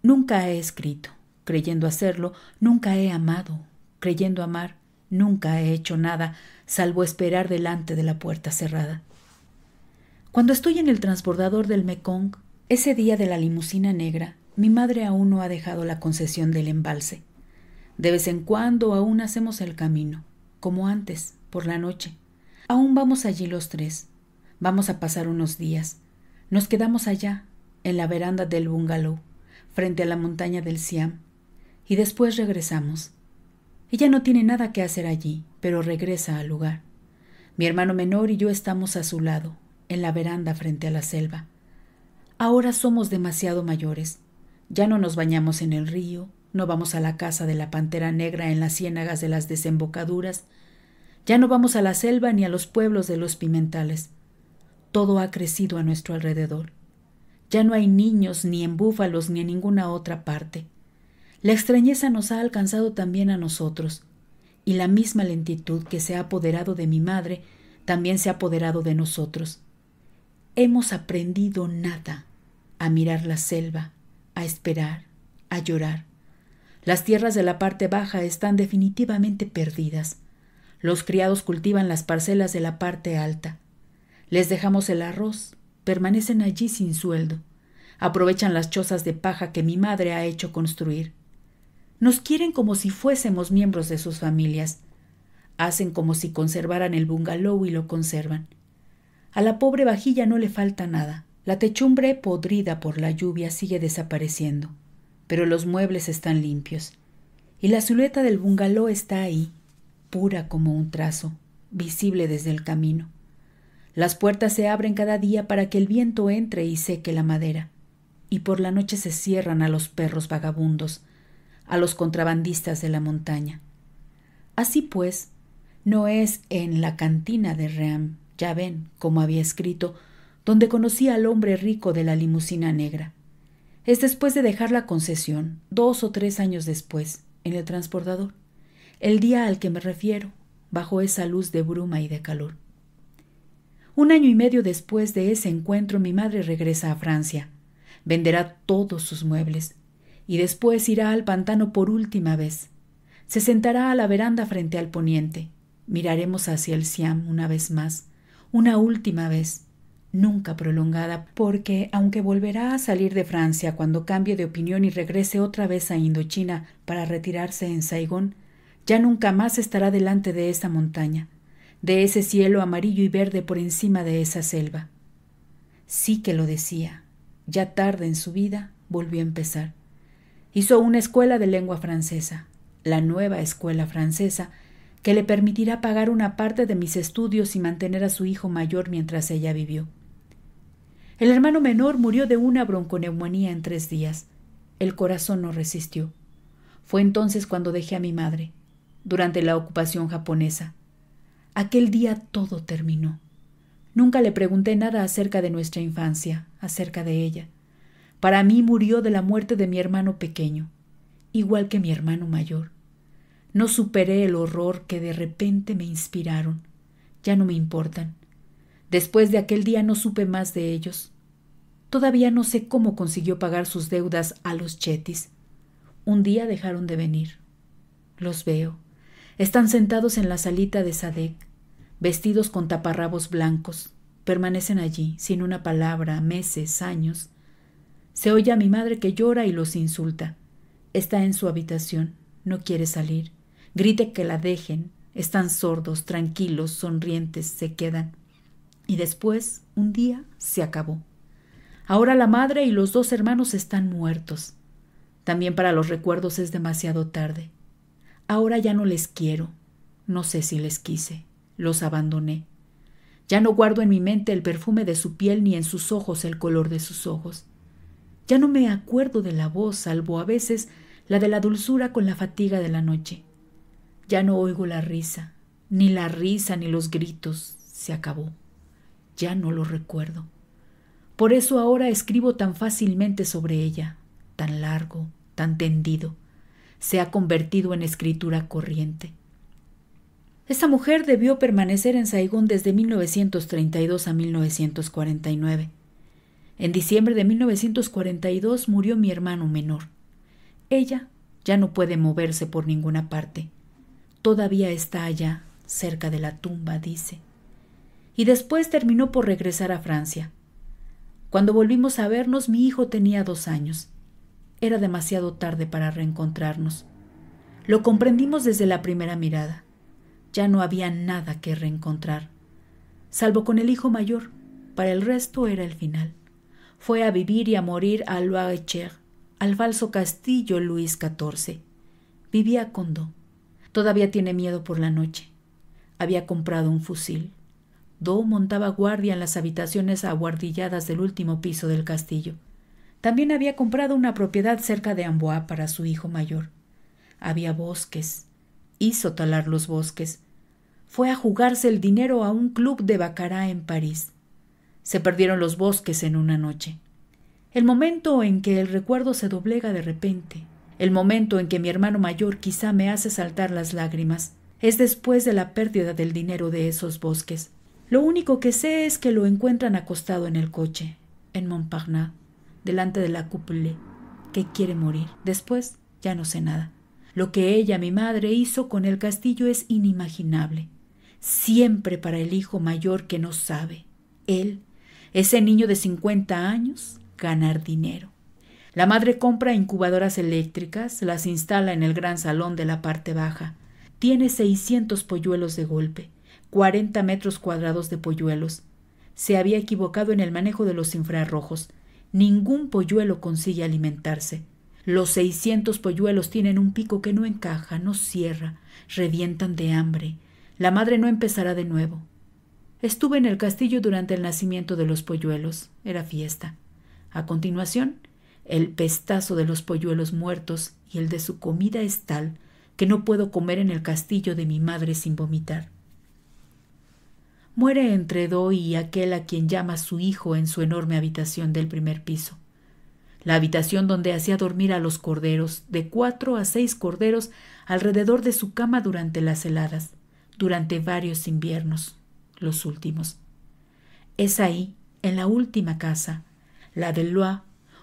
Nunca he escrito, creyendo hacerlo, nunca he amado, creyendo amar, nunca he hecho nada, salvo esperar delante de la puerta cerrada. Cuando estoy en el transbordador del Mekong, ese día de la limusina negra, mi madre aún no ha dejado la concesión del embalse. De vez en cuando aún hacemos el camino, como antes, por la noche. Aún vamos allí los tres. Vamos a pasar unos días. Nos quedamos allá, en la veranda del bungalow, frente a la montaña del Siam, y después regresamos. Ella no tiene nada que hacer allí, pero regresa al lugar. Mi hermano menor y yo estamos a su lado, en la veranda frente a la selva. Ahora somos demasiado mayores. Ya no nos bañamos en el río, no vamos a la casa de la pantera negra en las ciénagas de las desembocaduras, ya no vamos a la selva ni a los pueblos de los pimentales. Todo ha crecido a nuestro alrededor. Ya no hay niños ni en búfalos ni en ninguna otra parte. La extrañeza nos ha alcanzado también a nosotros, y la misma lentitud que se ha apoderado de mi madre también se ha apoderado de nosotros. Hemos aprendido nada a mirar la selva, a esperar, a llorar. Las tierras de la parte baja están definitivamente perdidas. Los criados cultivan las parcelas de la parte alta. Les dejamos el arroz, permanecen allí sin sueldo. Aprovechan las chozas de paja que mi madre ha hecho construir. Nos quieren como si fuésemos miembros de sus familias. Hacen como si conservaran el bungalow y lo conservan. A la pobre vajilla no le falta nada. La techumbre podrida por la lluvia sigue desapareciendo, pero los muebles están limpios. Y la silueta del bungalow está ahí, pura como un trazo, visible desde el camino. Las puertas se abren cada día para que el viento entre y seque la madera, y por la noche se cierran a los perros vagabundos, a los contrabandistas de la montaña. Así pues, no es en la cantina de Ream, ya ven, como había escrito, donde conocí al hombre rico de la limusina negra. Es después de dejar la concesión, dos o tres años después, en el transportador, el día al que me refiero, bajo esa luz de bruma y de calor. Un año y medio después de ese encuentro mi madre regresa a Francia. Venderá todos sus muebles, y después irá al pantano por última vez. Se sentará a la veranda frente al poniente. Miraremos hacia el Siam una vez más, una última vez, nunca prolongada, porque aunque volverá a salir de Francia cuando cambie de opinión y regrese otra vez a Indochina para retirarse en Saigón, ya nunca más estará delante de esa montaña, de ese cielo amarillo y verde por encima de esa selva. Sí que lo decía, ya tarde en su vida volvió a empezar hizo una escuela de lengua francesa, la nueva escuela francesa, que le permitirá pagar una parte de mis estudios y mantener a su hijo mayor mientras ella vivió. El hermano menor murió de una bronconeumonía en tres días. El corazón no resistió. Fue entonces cuando dejé a mi madre, durante la ocupación japonesa. Aquel día todo terminó. Nunca le pregunté nada acerca de nuestra infancia, acerca de ella. Para mí murió de la muerte de mi hermano pequeño, igual que mi hermano mayor. No superé el horror que de repente me inspiraron. Ya no me importan. Después de aquel día no supe más de ellos. Todavía no sé cómo consiguió pagar sus deudas a los chetis. Un día dejaron de venir. Los veo. Están sentados en la salita de Sadek, vestidos con taparrabos blancos. Permanecen allí, sin una palabra, meses, años. Se oye a mi madre que llora y los insulta. Está en su habitación, no quiere salir. Grite que la dejen. Están sordos, tranquilos, sonrientes, se quedan. Y después, un día, se acabó. Ahora la madre y los dos hermanos están muertos. También para los recuerdos es demasiado tarde. Ahora ya no les quiero. No sé si les quise. Los abandoné. Ya no guardo en mi mente el perfume de su piel ni en sus ojos el color de sus ojos. Ya no me acuerdo de la voz, salvo a veces la de la dulzura con la fatiga de la noche. Ya no oigo la risa, ni la risa ni los gritos. Se acabó. Ya no lo recuerdo. Por eso ahora escribo tan fácilmente sobre ella, tan largo, tan tendido. Se ha convertido en escritura corriente. Esta mujer debió permanecer en Saigón desde 1932 a 1949. En diciembre de 1942 murió mi hermano menor. Ella ya no puede moverse por ninguna parte. Todavía está allá, cerca de la tumba, dice. Y después terminó por regresar a Francia. Cuando volvimos a vernos, mi hijo tenía dos años. Era demasiado tarde para reencontrarnos. Lo comprendimos desde la primera mirada. Ya no había nada que reencontrar, salvo con el hijo mayor. Para el resto era el final fue a vivir y a morir a loire al falso castillo Luis XIV. Vivía con Do. Todavía tiene miedo por la noche. Había comprado un fusil. Do montaba guardia en las habitaciones aguardilladas del último piso del castillo. También había comprado una propiedad cerca de Amboa para su hijo mayor. Había bosques. Hizo talar los bosques. Fue a jugarse el dinero a un club de bacará en París. Se perdieron los bosques en una noche. El momento en que el recuerdo se doblega de repente, el momento en que mi hermano mayor quizá me hace saltar las lágrimas, es después de la pérdida del dinero de esos bosques. Lo único que sé es que lo encuentran acostado en el coche, en Montparnasse, delante de la cúpula, que quiere morir. Después ya no sé nada. Lo que ella, mi madre, hizo con el castillo es inimaginable. Siempre para el hijo mayor que no sabe. Él ese niño de 50 años ganar dinero. La madre compra incubadoras eléctricas, las instala en el gran salón de la parte baja. Tiene 600 polluelos de golpe, 40 metros cuadrados de polluelos. Se había equivocado en el manejo de los infrarrojos. Ningún polluelo consigue alimentarse. Los 600 polluelos tienen un pico que no encaja, no cierra, revientan de hambre. La madre no empezará de nuevo. Estuve en el castillo durante el nacimiento de los polluelos. Era fiesta. A continuación, el pestazo de los polluelos muertos y el de su comida es tal que no puedo comer en el castillo de mi madre sin vomitar. Muere entre Doy y aquel a quien llama su hijo en su enorme habitación del primer piso. La habitación donde hacía dormir a los corderos, de cuatro a seis corderos alrededor de su cama durante las heladas, durante varios inviernos los últimos. Es ahí, en la última casa, la del Lois,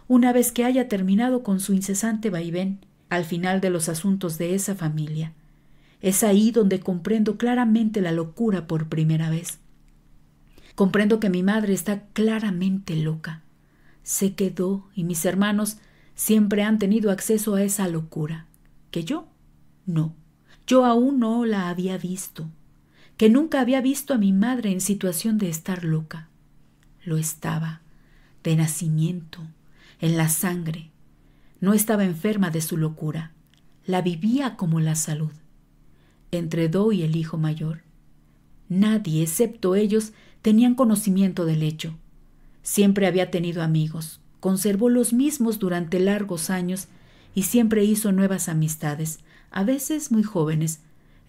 una vez que haya terminado con su incesante vaivén, al final de los asuntos de esa familia. Es ahí donde comprendo claramente la locura por primera vez. Comprendo que mi madre está claramente loca. Se quedó y mis hermanos siempre han tenido acceso a esa locura, que yo no. Yo aún no la había visto que nunca había visto a mi madre en situación de estar loca. Lo estaba, de nacimiento, en la sangre. No estaba enferma de su locura, la vivía como la salud. Entre Do y el hijo mayor, nadie excepto ellos tenían conocimiento del hecho. Siempre había tenido amigos, conservó los mismos durante largos años y siempre hizo nuevas amistades, a veces muy jóvenes,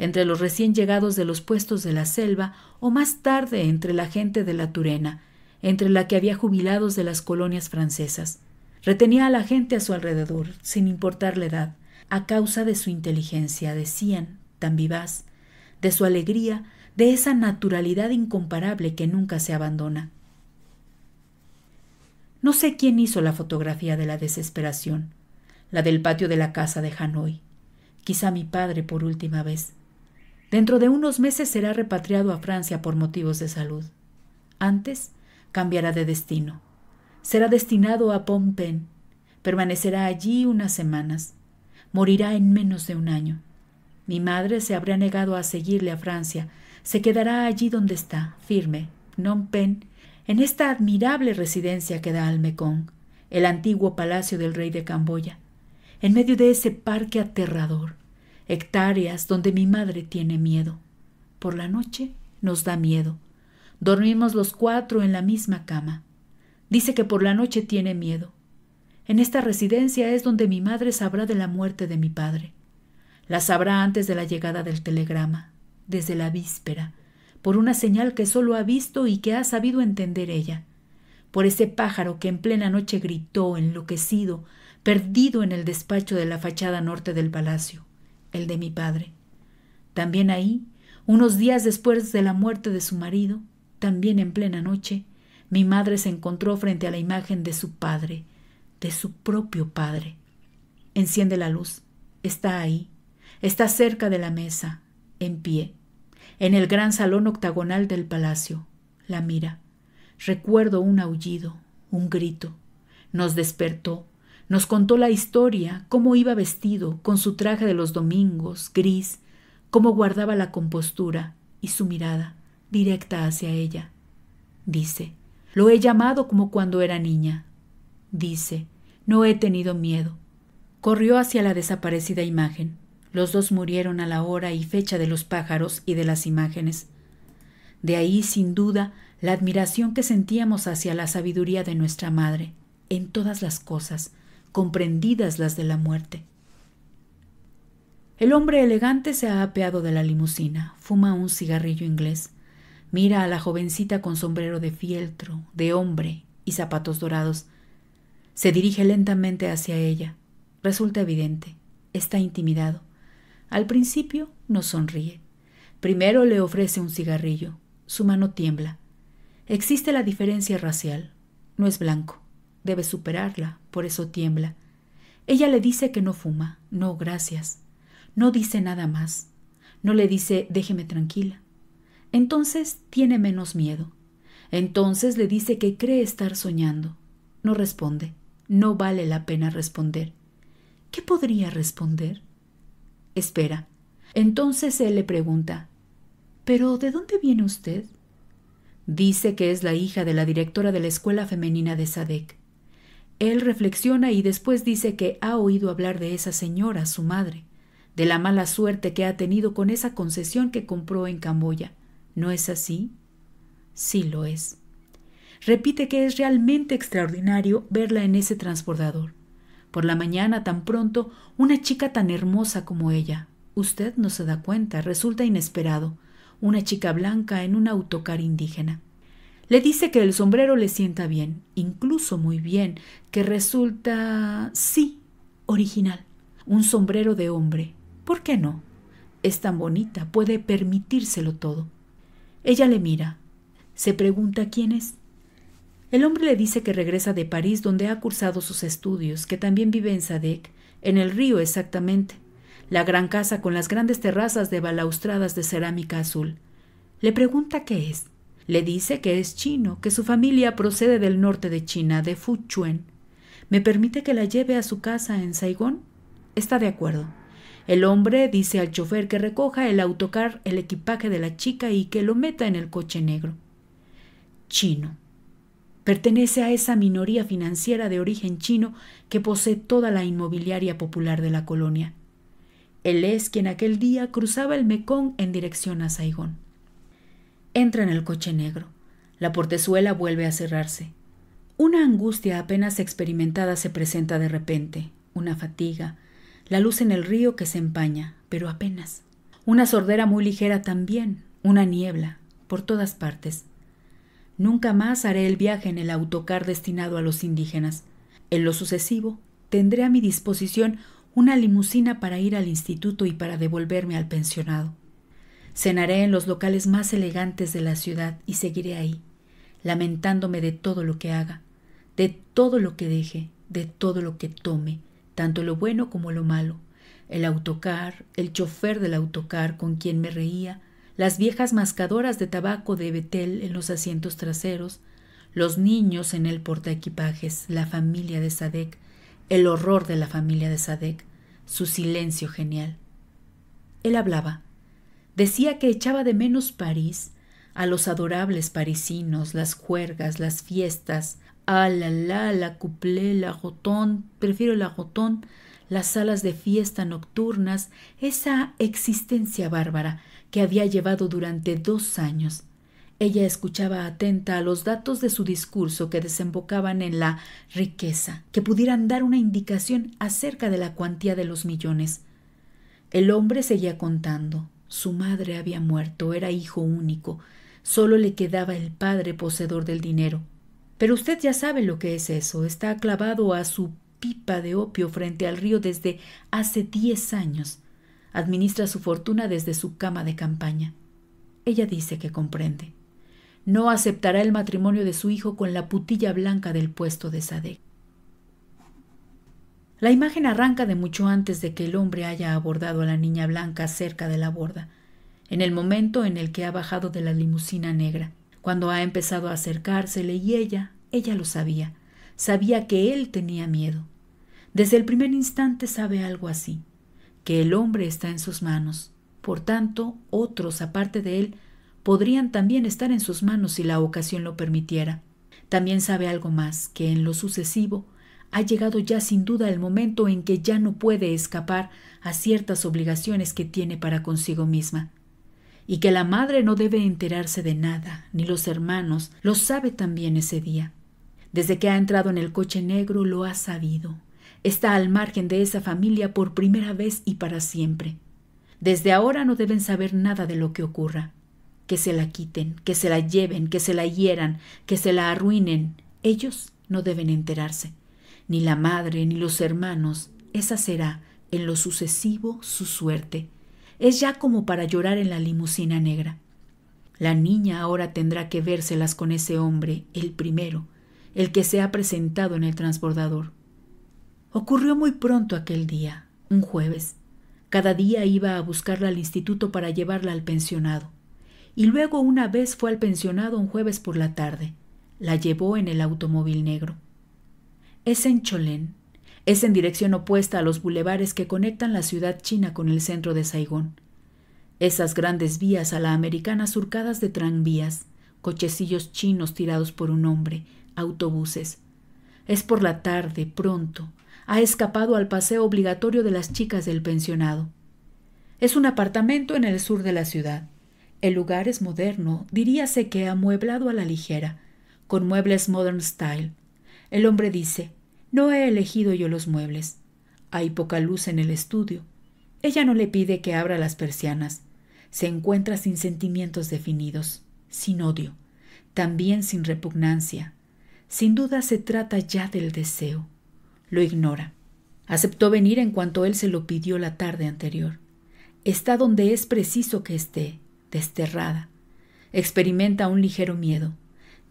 entre los recién llegados de los puestos de la selva o más tarde entre la gente de la Turena, entre la que había jubilados de las colonias francesas. Retenía a la gente a su alrededor, sin importar la edad, a causa de su inteligencia, decían, tan vivaz, de su alegría, de esa naturalidad incomparable que nunca se abandona. No sé quién hizo la fotografía de la desesperación, la del patio de la casa de Hanoi, quizá mi padre por última vez. Dentro de unos meses será repatriado a Francia por motivos de salud. Antes, cambiará de destino. Será destinado a Penh. Permanecerá allí unas semanas. Morirá en menos de un año. Mi madre se habrá negado a seguirle a Francia. Se quedará allí donde está, firme, Phnom Penh, en esta admirable residencia que da al Mekong, el antiguo palacio del rey de Camboya, en medio de ese parque aterrador hectáreas donde mi madre tiene miedo. Por la noche nos da miedo. Dormimos los cuatro en la misma cama. Dice que por la noche tiene miedo. En esta residencia es donde mi madre sabrá de la muerte de mi padre. La sabrá antes de la llegada del telegrama, desde la víspera, por una señal que solo ha visto y que ha sabido entender ella, por ese pájaro que en plena noche gritó, enloquecido, perdido en el despacho de la fachada norte del palacio el de mi padre. También ahí, unos días después de la muerte de su marido, también en plena noche, mi madre se encontró frente a la imagen de su padre, de su propio padre. Enciende la luz, está ahí, está cerca de la mesa, en pie, en el gran salón octagonal del palacio. La mira. Recuerdo un aullido, un grito. Nos despertó, nos contó la historia, cómo iba vestido, con su traje de los domingos, gris, cómo guardaba la compostura y su mirada directa hacia ella. Dice, lo he llamado como cuando era niña. Dice, no he tenido miedo. Corrió hacia la desaparecida imagen. Los dos murieron a la hora y fecha de los pájaros y de las imágenes. De ahí, sin duda, la admiración que sentíamos hacia la sabiduría de nuestra madre, en todas las cosas, comprendidas las de la muerte. El hombre elegante se ha apeado de la limusina, fuma un cigarrillo inglés, mira a la jovencita con sombrero de fieltro, de hombre y zapatos dorados. Se dirige lentamente hacia ella. Resulta evidente, está intimidado. Al principio no sonríe. Primero le ofrece un cigarrillo. Su mano tiembla. Existe la diferencia racial. No es blanco, Debe superarla, por eso tiembla. Ella le dice que no fuma, no gracias. No dice nada más. No le dice déjeme tranquila. Entonces tiene menos miedo. Entonces le dice que cree estar soñando. No responde. No vale la pena responder. ¿Qué podría responder? Espera. Entonces él le pregunta ¿Pero de dónde viene usted? Dice que es la hija de la directora de la escuela femenina de Sadek. Él reflexiona y después dice que ha oído hablar de esa señora, su madre, de la mala suerte que ha tenido con esa concesión que compró en Camboya. ¿No es así? Sí lo es. Repite que es realmente extraordinario verla en ese transbordador. Por la mañana tan pronto, una chica tan hermosa como ella. Usted no se da cuenta, resulta inesperado. Una chica blanca en un autocar indígena. Le dice que el sombrero le sienta bien, incluso muy bien, que resulta, sí, original. Un sombrero de hombre. ¿Por qué no? Es tan bonita, puede permitírselo todo. Ella le mira. Se pregunta quién es. El hombre le dice que regresa de París donde ha cursado sus estudios, que también vive en Sadek, en el río exactamente, la gran casa con las grandes terrazas de balaustradas de cerámica azul. Le pregunta qué es. Le dice que es chino, que su familia procede del norte de China, de Fuchuen. ¿Me permite que la lleve a su casa en Saigón? Está de acuerdo. El hombre dice al chofer que recoja el autocar el equipaje de la chica y que lo meta en el coche negro. Chino. Pertenece a esa minoría financiera de origen chino que posee toda la inmobiliaria popular de la colonia. Él es quien aquel día cruzaba el Mekong en dirección a Saigón. Entra en el coche negro. La portezuela vuelve a cerrarse. Una angustia apenas experimentada se presenta de repente, una fatiga, la luz en el río que se empaña, pero apenas. Una sordera muy ligera también, una niebla, por todas partes. Nunca más haré el viaje en el autocar destinado a los indígenas. En lo sucesivo, tendré a mi disposición una limusina para ir al instituto y para devolverme al pensionado. Cenaré en los locales más elegantes de la ciudad y seguiré ahí, lamentándome de todo lo que haga, de todo lo que deje, de todo lo que tome, tanto lo bueno como lo malo, el autocar, el chofer del autocar con quien me reía, las viejas mascadoras de tabaco de Betel en los asientos traseros, los niños en el portaequipajes, la familia de Sadek, el horror de la familia de Sadek, su silencio genial. Él hablaba, Decía que echaba de menos París, a los adorables parisinos, las juergas, las fiestas, a la la, la couplé, la rotón, prefiero la rotón, las salas de fiesta nocturnas, esa existencia bárbara que había llevado durante dos años. Ella escuchaba atenta a los datos de su discurso que desembocaban en la riqueza, que pudieran dar una indicación acerca de la cuantía de los millones. El hombre seguía contando, su madre había muerto, era hijo único, solo le quedaba el padre poseedor del dinero. Pero usted ya sabe lo que es eso, está clavado a su pipa de opio frente al río desde hace diez años. Administra su fortuna desde su cama de campaña. Ella dice que comprende. No aceptará el matrimonio de su hijo con la putilla blanca del puesto de Sadek. La imagen arranca de mucho antes de que el hombre haya abordado a la niña blanca cerca de la borda, en el momento en el que ha bajado de la limusina negra, cuando ha empezado a acercársele y ella, ella lo sabía, sabía que él tenía miedo. Desde el primer instante sabe algo así, que el hombre está en sus manos, por tanto, otros aparte de él podrían también estar en sus manos si la ocasión lo permitiera. También sabe algo más, que en lo sucesivo ha llegado ya sin duda el momento en que ya no puede escapar a ciertas obligaciones que tiene para consigo misma, y que la madre no debe enterarse de nada, ni los hermanos, lo sabe también ese día. Desde que ha entrado en el coche negro lo ha sabido. Está al margen de esa familia por primera vez y para siempre. Desde ahora no deben saber nada de lo que ocurra. Que se la quiten, que se la lleven, que se la hieran, que se la arruinen. Ellos no deben enterarse ni la madre, ni los hermanos, esa será en lo sucesivo su suerte. Es ya como para llorar en la limusina negra. La niña ahora tendrá que vérselas con ese hombre, el primero, el que se ha presentado en el transbordador. Ocurrió muy pronto aquel día, un jueves. Cada día iba a buscarla al instituto para llevarla al pensionado. Y luego una vez fue al pensionado un jueves por la tarde. La llevó en el automóvil negro. Es en Cholén. Es en dirección opuesta a los bulevares que conectan la ciudad china con el centro de Saigón. Esas grandes vías a la americana surcadas de tranvías, cochecillos chinos tirados por un hombre, autobuses. Es por la tarde, pronto. Ha escapado al paseo obligatorio de las chicas del pensionado. Es un apartamento en el sur de la ciudad. El lugar es moderno, diríase que amueblado a la ligera, con muebles modern style, el hombre dice, no he elegido yo los muebles. Hay poca luz en el estudio. Ella no le pide que abra las persianas. Se encuentra sin sentimientos definidos, sin odio, también sin repugnancia. Sin duda se trata ya del deseo. Lo ignora. Aceptó venir en cuanto él se lo pidió la tarde anterior. Está donde es preciso que esté, desterrada. Experimenta un ligero miedo.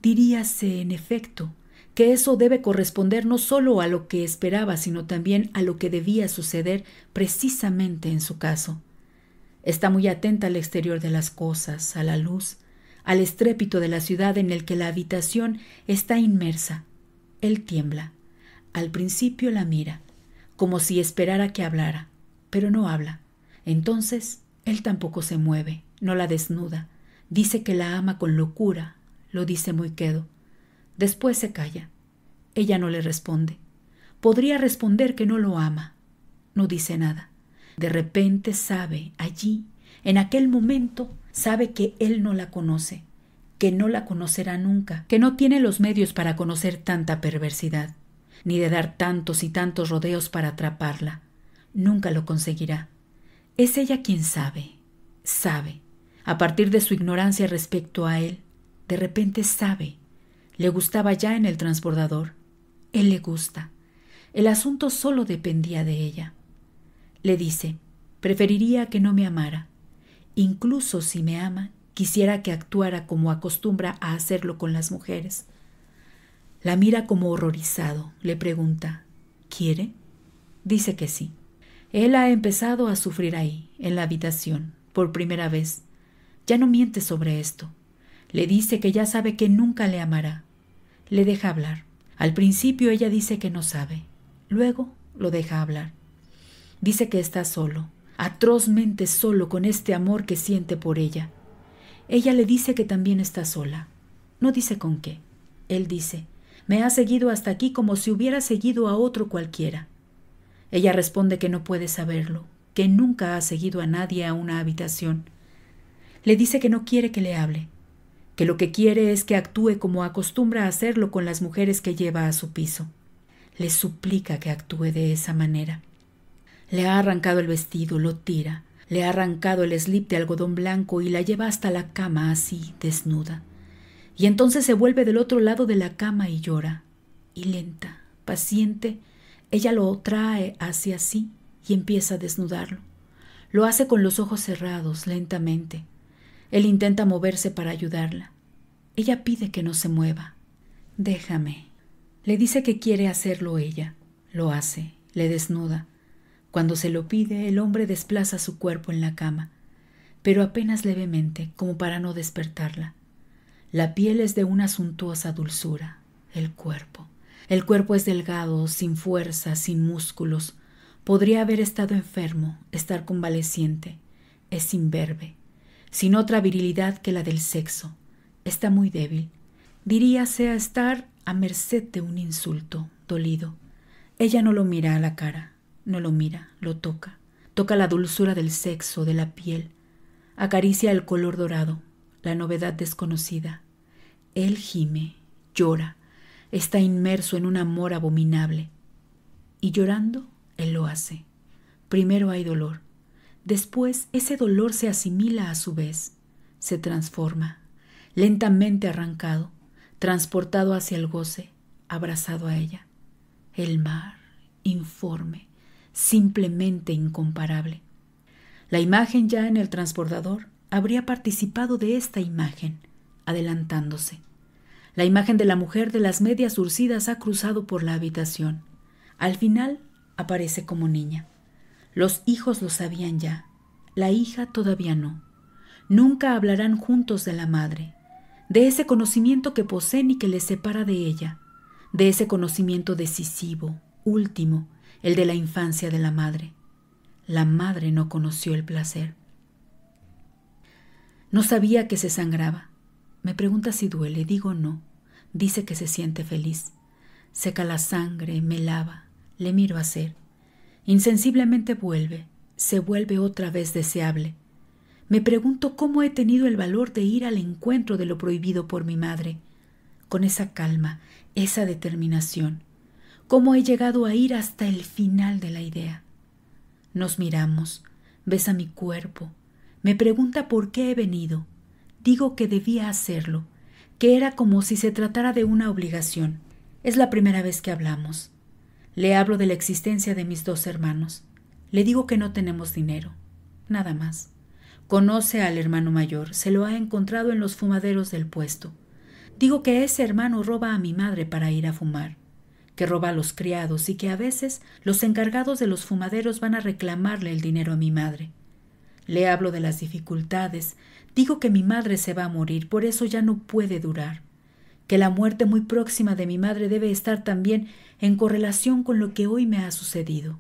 Diríase, en efecto, que eso debe corresponder no solo a lo que esperaba, sino también a lo que debía suceder precisamente en su caso. Está muy atenta al exterior de las cosas, a la luz, al estrépito de la ciudad en el que la habitación está inmersa. Él tiembla. Al principio la mira, como si esperara que hablara, pero no habla. Entonces, él tampoco se mueve, no la desnuda. Dice que la ama con locura, lo dice muy quedo. Después se calla. Ella no le responde. Podría responder que no lo ama. No dice nada. De repente sabe, allí, en aquel momento, sabe que él no la conoce, que no la conocerá nunca, que no tiene los medios para conocer tanta perversidad, ni de dar tantos y tantos rodeos para atraparla. Nunca lo conseguirá. Es ella quien sabe, sabe, a partir de su ignorancia respecto a él, de repente sabe, le gustaba ya en el transbordador. Él le gusta. El asunto solo dependía de ella. Le dice, preferiría que no me amara. Incluso si me ama, quisiera que actuara como acostumbra a hacerlo con las mujeres. La mira como horrorizado. Le pregunta, ¿quiere? Dice que sí. Él ha empezado a sufrir ahí, en la habitación, por primera vez. Ya no miente sobre esto. Le dice que ya sabe que nunca le amará, le deja hablar. Al principio ella dice que no sabe. Luego lo deja hablar. Dice que está solo, atrozmente solo con este amor que siente por ella. Ella le dice que también está sola. No dice con qué. Él dice, me ha seguido hasta aquí como si hubiera seguido a otro cualquiera. Ella responde que no puede saberlo, que nunca ha seguido a nadie a una habitación. Le dice que no quiere que le hable, que lo que quiere es que actúe como acostumbra hacerlo con las mujeres que lleva a su piso. Le suplica que actúe de esa manera. Le ha arrancado el vestido, lo tira, le ha arrancado el slip de algodón blanco y la lleva hasta la cama así, desnuda. Y entonces se vuelve del otro lado de la cama y llora. Y lenta, paciente, ella lo trae hacia sí y empieza a desnudarlo. Lo hace con los ojos cerrados, lentamente, él intenta moverse para ayudarla. Ella pide que no se mueva. Déjame. Le dice que quiere hacerlo ella. Lo hace. Le desnuda. Cuando se lo pide, el hombre desplaza su cuerpo en la cama, pero apenas levemente, como para no despertarla. La piel es de una suntuosa dulzura, el cuerpo. El cuerpo es delgado, sin fuerza, sin músculos. Podría haber estado enfermo, estar convaleciente. Es imberbe sin otra virilidad que la del sexo. Está muy débil. diría sea estar a merced de un insulto, dolido. Ella no lo mira a la cara, no lo mira, lo toca. Toca la dulzura del sexo, de la piel. Acaricia el color dorado, la novedad desconocida. Él gime, llora, está inmerso en un amor abominable. Y llorando, él lo hace. Primero hay dolor, Después ese dolor se asimila a su vez, se transforma, lentamente arrancado, transportado hacia el goce, abrazado a ella. El mar, informe, simplemente incomparable. La imagen ya en el transbordador habría participado de esta imagen, adelantándose. La imagen de la mujer de las medias urcidas ha cruzado por la habitación. Al final aparece como niña. Los hijos lo sabían ya, la hija todavía no. Nunca hablarán juntos de la madre, de ese conocimiento que poseen y que les separa de ella, de ese conocimiento decisivo, último, el de la infancia de la madre. La madre no conoció el placer. No sabía que se sangraba. Me pregunta si duele, digo no. Dice que se siente feliz. Seca la sangre, me lava, le miro hacer. Insensiblemente vuelve, se vuelve otra vez deseable. Me pregunto cómo he tenido el valor de ir al encuentro de lo prohibido por mi madre, con esa calma, esa determinación, cómo he llegado a ir hasta el final de la idea. Nos miramos, ves a mi cuerpo, me pregunta por qué he venido, digo que debía hacerlo, que era como si se tratara de una obligación. Es la primera vez que hablamos. Le hablo de la existencia de mis dos hermanos. Le digo que no tenemos dinero. Nada más. Conoce al hermano mayor, se lo ha encontrado en los fumaderos del puesto. Digo que ese hermano roba a mi madre para ir a fumar, que roba a los criados y que a veces los encargados de los fumaderos van a reclamarle el dinero a mi madre. Le hablo de las dificultades, digo que mi madre se va a morir, por eso ya no puede durar que la muerte muy próxima de mi madre debe estar también en correlación con lo que hoy me ha sucedido.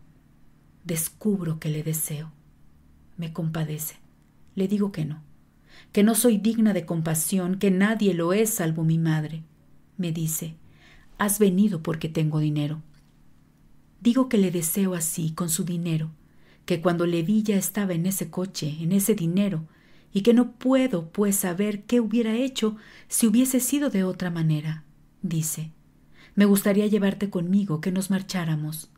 Descubro que le deseo. Me compadece. Le digo que no, que no soy digna de compasión, que nadie lo es salvo mi madre. Me dice, has venido porque tengo dinero. Digo que le deseo así, con su dinero, que cuando le vi ya estaba en ese coche, en ese dinero, y que no puedo, pues, saber qué hubiera hecho si hubiese sido de otra manera, dice. Me gustaría llevarte conmigo, que nos marcháramos.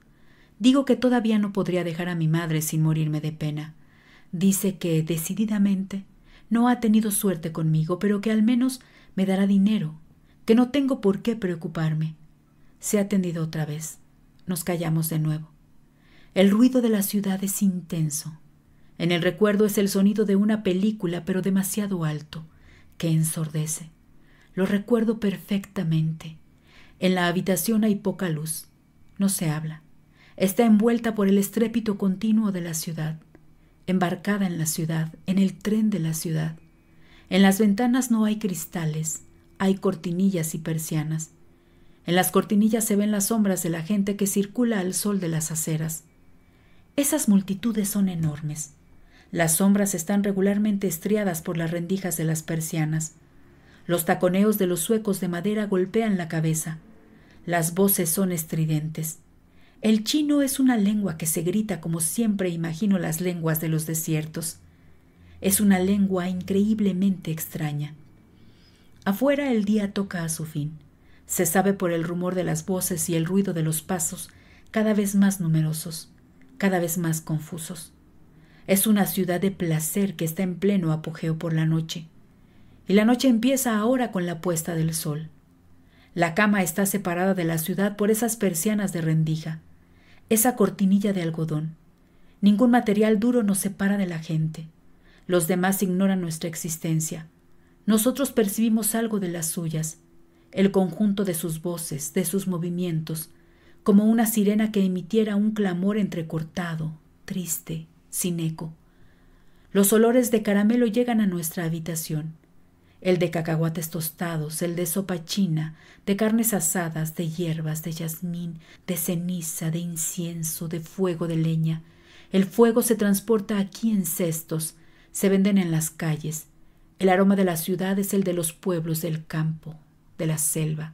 Digo que todavía no podría dejar a mi madre sin morirme de pena. Dice que, decididamente, no ha tenido suerte conmigo, pero que al menos me dará dinero, que no tengo por qué preocuparme. Se ha atendido otra vez. Nos callamos de nuevo. El ruido de la ciudad es intenso. En el recuerdo es el sonido de una película, pero demasiado alto, que ensordece. Lo recuerdo perfectamente. En la habitación hay poca luz. No se habla. Está envuelta por el estrépito continuo de la ciudad. Embarcada en la ciudad, en el tren de la ciudad. En las ventanas no hay cristales, hay cortinillas y persianas. En las cortinillas se ven las sombras de la gente que circula al sol de las aceras. Esas multitudes son enormes. Las sombras están regularmente estriadas por las rendijas de las persianas. Los taconeos de los suecos de madera golpean la cabeza. Las voces son estridentes. El chino es una lengua que se grita como siempre imagino las lenguas de los desiertos. Es una lengua increíblemente extraña. Afuera el día toca a su fin. Se sabe por el rumor de las voces y el ruido de los pasos, cada vez más numerosos, cada vez más confusos. Es una ciudad de placer que está en pleno apogeo por la noche. Y la noche empieza ahora con la puesta del sol. La cama está separada de la ciudad por esas persianas de rendija, esa cortinilla de algodón. Ningún material duro nos separa de la gente. Los demás ignoran nuestra existencia. Nosotros percibimos algo de las suyas, el conjunto de sus voces, de sus movimientos, como una sirena que emitiera un clamor entrecortado, triste, sin eco. Los olores de caramelo llegan a nuestra habitación. El de cacahuates tostados, el de sopa china, de carnes asadas, de hierbas, de jazmín, de ceniza, de incienso, de fuego de leña. El fuego se transporta aquí en cestos, se venden en las calles. El aroma de la ciudad es el de los pueblos del campo, de la selva.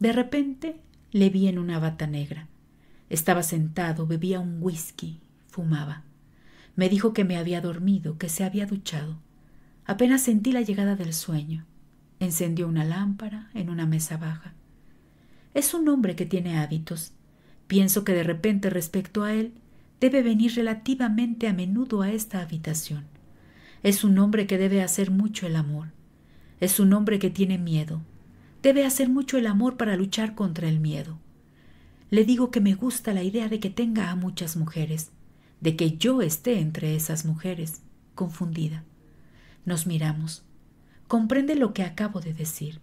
De repente le vi en una bata negra. Estaba sentado, bebía un whisky, fumaba. Me dijo que me había dormido, que se había duchado. Apenas sentí la llegada del sueño. Encendió una lámpara en una mesa baja. Es un hombre que tiene hábitos. Pienso que de repente respecto a él debe venir relativamente a menudo a esta habitación. Es un hombre que debe hacer mucho el amor. Es un hombre que tiene miedo. Debe hacer mucho el amor para luchar contra el miedo. Le digo que me gusta la idea de que tenga a muchas mujeres de que yo esté entre esas mujeres, confundida. Nos miramos. Comprende lo que acabo de decir.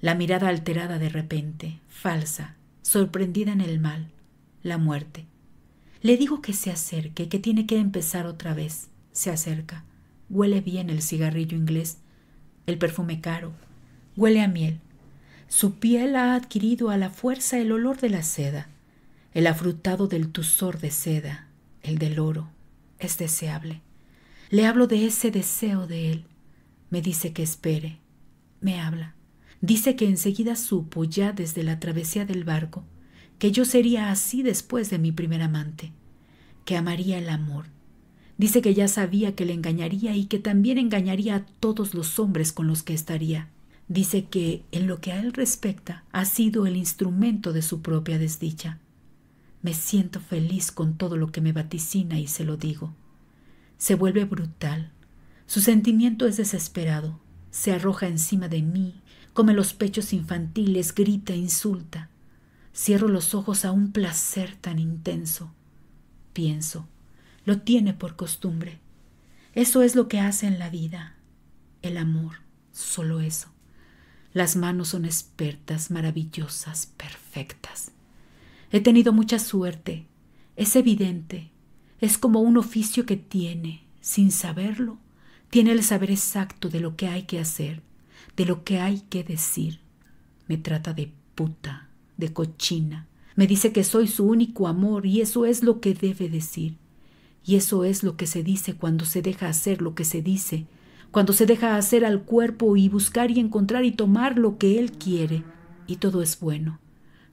La mirada alterada de repente, falsa, sorprendida en el mal, la muerte. Le digo que se acerque, que tiene que empezar otra vez. Se acerca. Huele bien el cigarrillo inglés, el perfume caro. Huele a miel. Su piel ha adquirido a la fuerza el olor de la seda, el afrutado del tusor de seda, el del oro, es deseable. Le hablo de ese deseo de él. Me dice que espere. Me habla. Dice que enseguida supo ya desde la travesía del barco que yo sería así después de mi primer amante, que amaría el amor. Dice que ya sabía que le engañaría y que también engañaría a todos los hombres con los que estaría. Dice que, en lo que a él respecta, ha sido el instrumento de su propia desdicha. Me siento feliz con todo lo que me vaticina y se lo digo. Se vuelve brutal. Su sentimiento es desesperado. Se arroja encima de mí, come los pechos infantiles, grita, insulta. Cierro los ojos a un placer tan intenso. Pienso, lo tiene por costumbre. Eso es lo que hace en la vida. El amor, solo eso. Las manos son expertas, maravillosas, perfectas. He tenido mucha suerte. Es evidente. Es como un oficio que tiene, sin saberlo, tiene el saber exacto de lo que hay que hacer, de lo que hay que decir. Me trata de puta, de cochina. Me dice que soy su único amor y eso es lo que debe decir. Y eso es lo que se dice cuando se deja hacer lo que se dice, cuando se deja hacer al cuerpo y buscar y encontrar y tomar lo que él quiere. Y todo es bueno.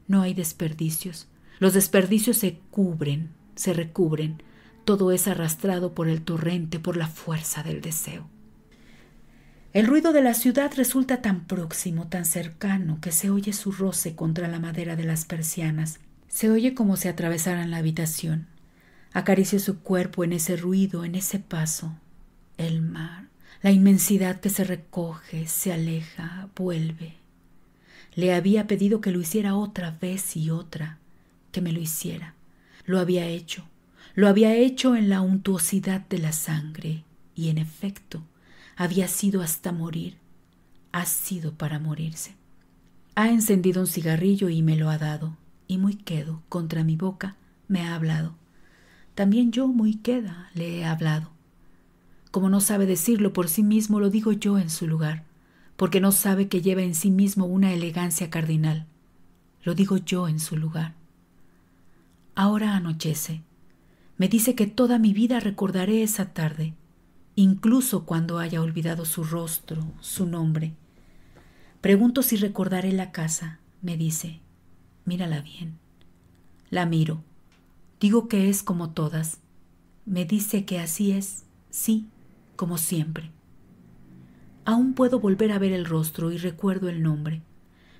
No hay desperdicios. Los desperdicios se cubren, se recubren. Todo es arrastrado por el torrente, por la fuerza del deseo. El ruido de la ciudad resulta tan próximo, tan cercano, que se oye su roce contra la madera de las persianas. Se oye como si atravesaran la habitación. Acaricia su cuerpo en ese ruido, en ese paso. El mar, la inmensidad que se recoge, se aleja, vuelve. Le había pedido que lo hiciera otra vez y otra, que me lo hiciera. Lo había hecho, lo había hecho en la untuosidad de la sangre, y en efecto, había sido hasta morir, ha sido para morirse. Ha encendido un cigarrillo y me lo ha dado, y muy quedo, contra mi boca, me ha hablado. También yo, muy queda, le he hablado. Como no sabe decirlo por sí mismo, lo digo yo en su lugar porque no sabe que lleva en sí mismo una elegancia cardinal. Lo digo yo en su lugar. Ahora anochece. Me dice que toda mi vida recordaré esa tarde, incluso cuando haya olvidado su rostro, su nombre. Pregunto si recordaré la casa. Me dice, mírala bien. La miro. Digo que es como todas. Me dice que así es, sí, como siempre. Aún puedo volver a ver el rostro y recuerdo el nombre.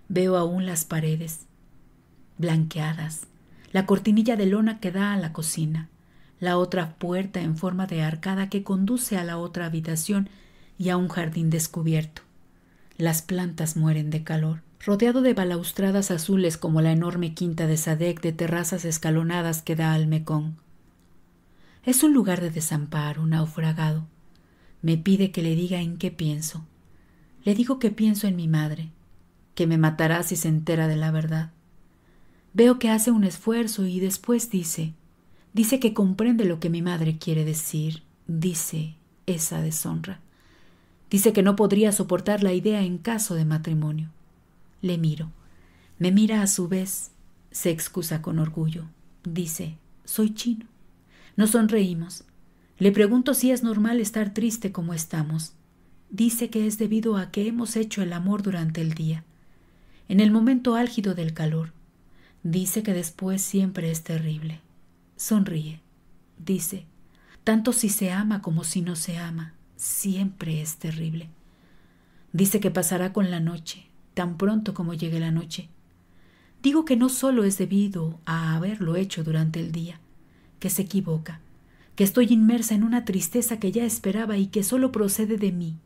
Veo aún las paredes blanqueadas, la cortinilla de lona que da a la cocina, la otra puerta en forma de arcada que conduce a la otra habitación y a un jardín descubierto. Las plantas mueren de calor. Rodeado de balaustradas azules como la enorme quinta de Sadek de terrazas escalonadas que da al Mekong. Es un lugar de desamparo, naufragado, me pide que le diga en qué pienso. Le digo que pienso en mi madre, que me matará si se entera de la verdad. Veo que hace un esfuerzo y después dice, dice que comprende lo que mi madre quiere decir, dice esa deshonra. Dice que no podría soportar la idea en caso de matrimonio. Le miro. Me mira a su vez. Se excusa con orgullo. Dice, soy chino. Nos sonreímos. Le pregunto si es normal estar triste como estamos. Dice que es debido a que hemos hecho el amor durante el día, en el momento álgido del calor. Dice que después siempre es terrible. Sonríe. Dice, tanto si se ama como si no se ama, siempre es terrible. Dice que pasará con la noche, tan pronto como llegue la noche. Digo que no solo es debido a haberlo hecho durante el día, que se equivoca, que estoy inmersa en una tristeza que ya esperaba y que solo procede de mí,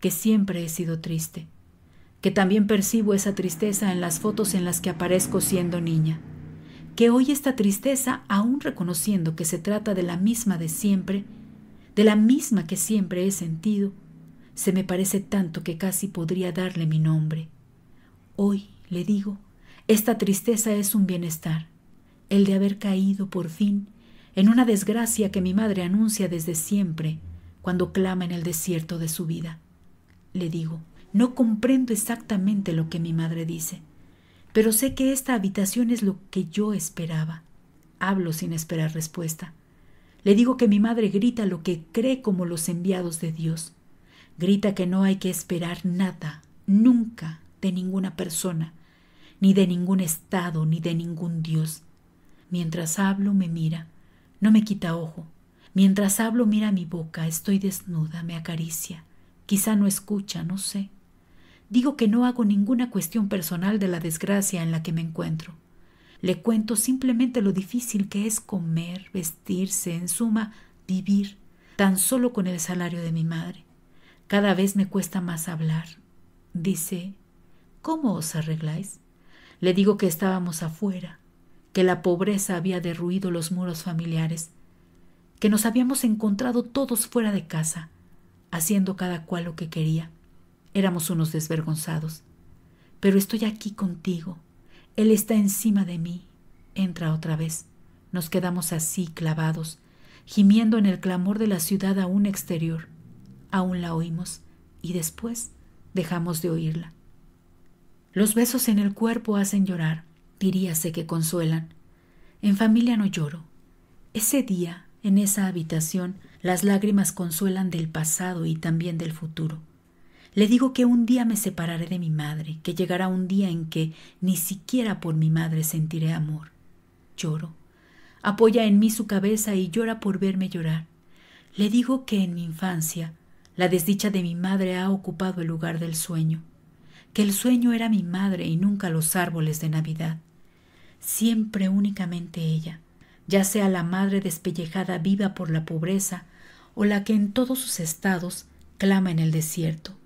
que siempre he sido triste, que también percibo esa tristeza en las fotos en las que aparezco siendo niña, que hoy esta tristeza, aún reconociendo que se trata de la misma de siempre, de la misma que siempre he sentido, se me parece tanto que casi podría darle mi nombre. Hoy, le digo, esta tristeza es un bienestar, el de haber caído por fin en una desgracia que mi madre anuncia desde siempre cuando clama en el desierto de su vida. Le digo, no comprendo exactamente lo que mi madre dice, pero sé que esta habitación es lo que yo esperaba. Hablo sin esperar respuesta. Le digo que mi madre grita lo que cree como los enviados de Dios. Grita que no hay que esperar nada, nunca, de ninguna persona, ni de ningún estado, ni de ningún Dios. Mientras hablo me mira no me quita ojo. Mientras hablo mira mi boca, estoy desnuda, me acaricia. Quizá no escucha, no sé. Digo que no hago ninguna cuestión personal de la desgracia en la que me encuentro. Le cuento simplemente lo difícil que es comer, vestirse, en suma, vivir, tan solo con el salario de mi madre. Cada vez me cuesta más hablar. Dice, ¿Cómo os arregláis? Le digo que estábamos afuera, que la pobreza había derruido los muros familiares, que nos habíamos encontrado todos fuera de casa, haciendo cada cual lo que quería. Éramos unos desvergonzados. Pero estoy aquí contigo. Él está encima de mí. Entra otra vez. Nos quedamos así, clavados, gimiendo en el clamor de la ciudad aún exterior. Aún la oímos y después dejamos de oírla. Los besos en el cuerpo hacen llorar diríase que consuelan. En familia no lloro. Ese día, en esa habitación, las lágrimas consuelan del pasado y también del futuro. Le digo que un día me separaré de mi madre, que llegará un día en que ni siquiera por mi madre sentiré amor. Lloro. Apoya en mí su cabeza y llora por verme llorar. Le digo que en mi infancia la desdicha de mi madre ha ocupado el lugar del sueño, que el sueño era mi madre y nunca los árboles de Navidad, siempre únicamente ella, ya sea la madre despellejada viva por la pobreza o la que en todos sus estados clama en el desierto,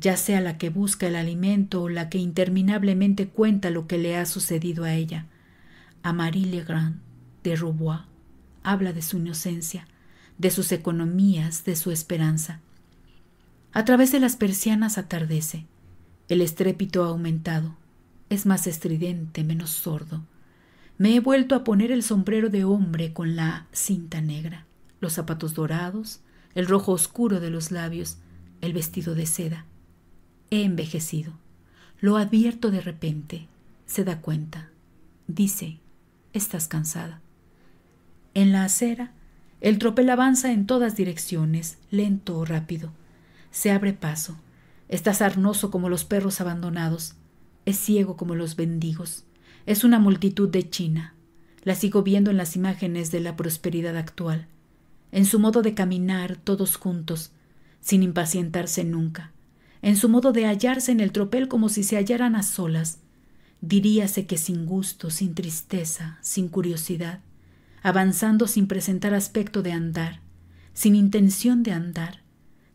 ya sea la que busca el alimento o la que interminablemente cuenta lo que le ha sucedido a ella. a Marie Legrand de Roubois habla de su inocencia, de sus economías, de su esperanza. A través de las persianas atardece. El estrépito ha aumentado. Es más estridente, menos sordo. Me he vuelto a poner el sombrero de hombre con la cinta negra, los zapatos dorados, el rojo oscuro de los labios, el vestido de seda. He envejecido. Lo advierto de repente. Se da cuenta. Dice, estás cansada. En la acera, el tropel avanza en todas direcciones, lento o rápido. Se abre paso. Estás sarnoso como los perros abandonados. Es ciego como los bendigos. Es una multitud de China. La sigo viendo en las imágenes de la prosperidad actual, en su modo de caminar todos juntos, sin impacientarse nunca, en su modo de hallarse en el tropel como si se hallaran a solas, diríase que sin gusto, sin tristeza, sin curiosidad, avanzando sin presentar aspecto de andar, sin intención de andar,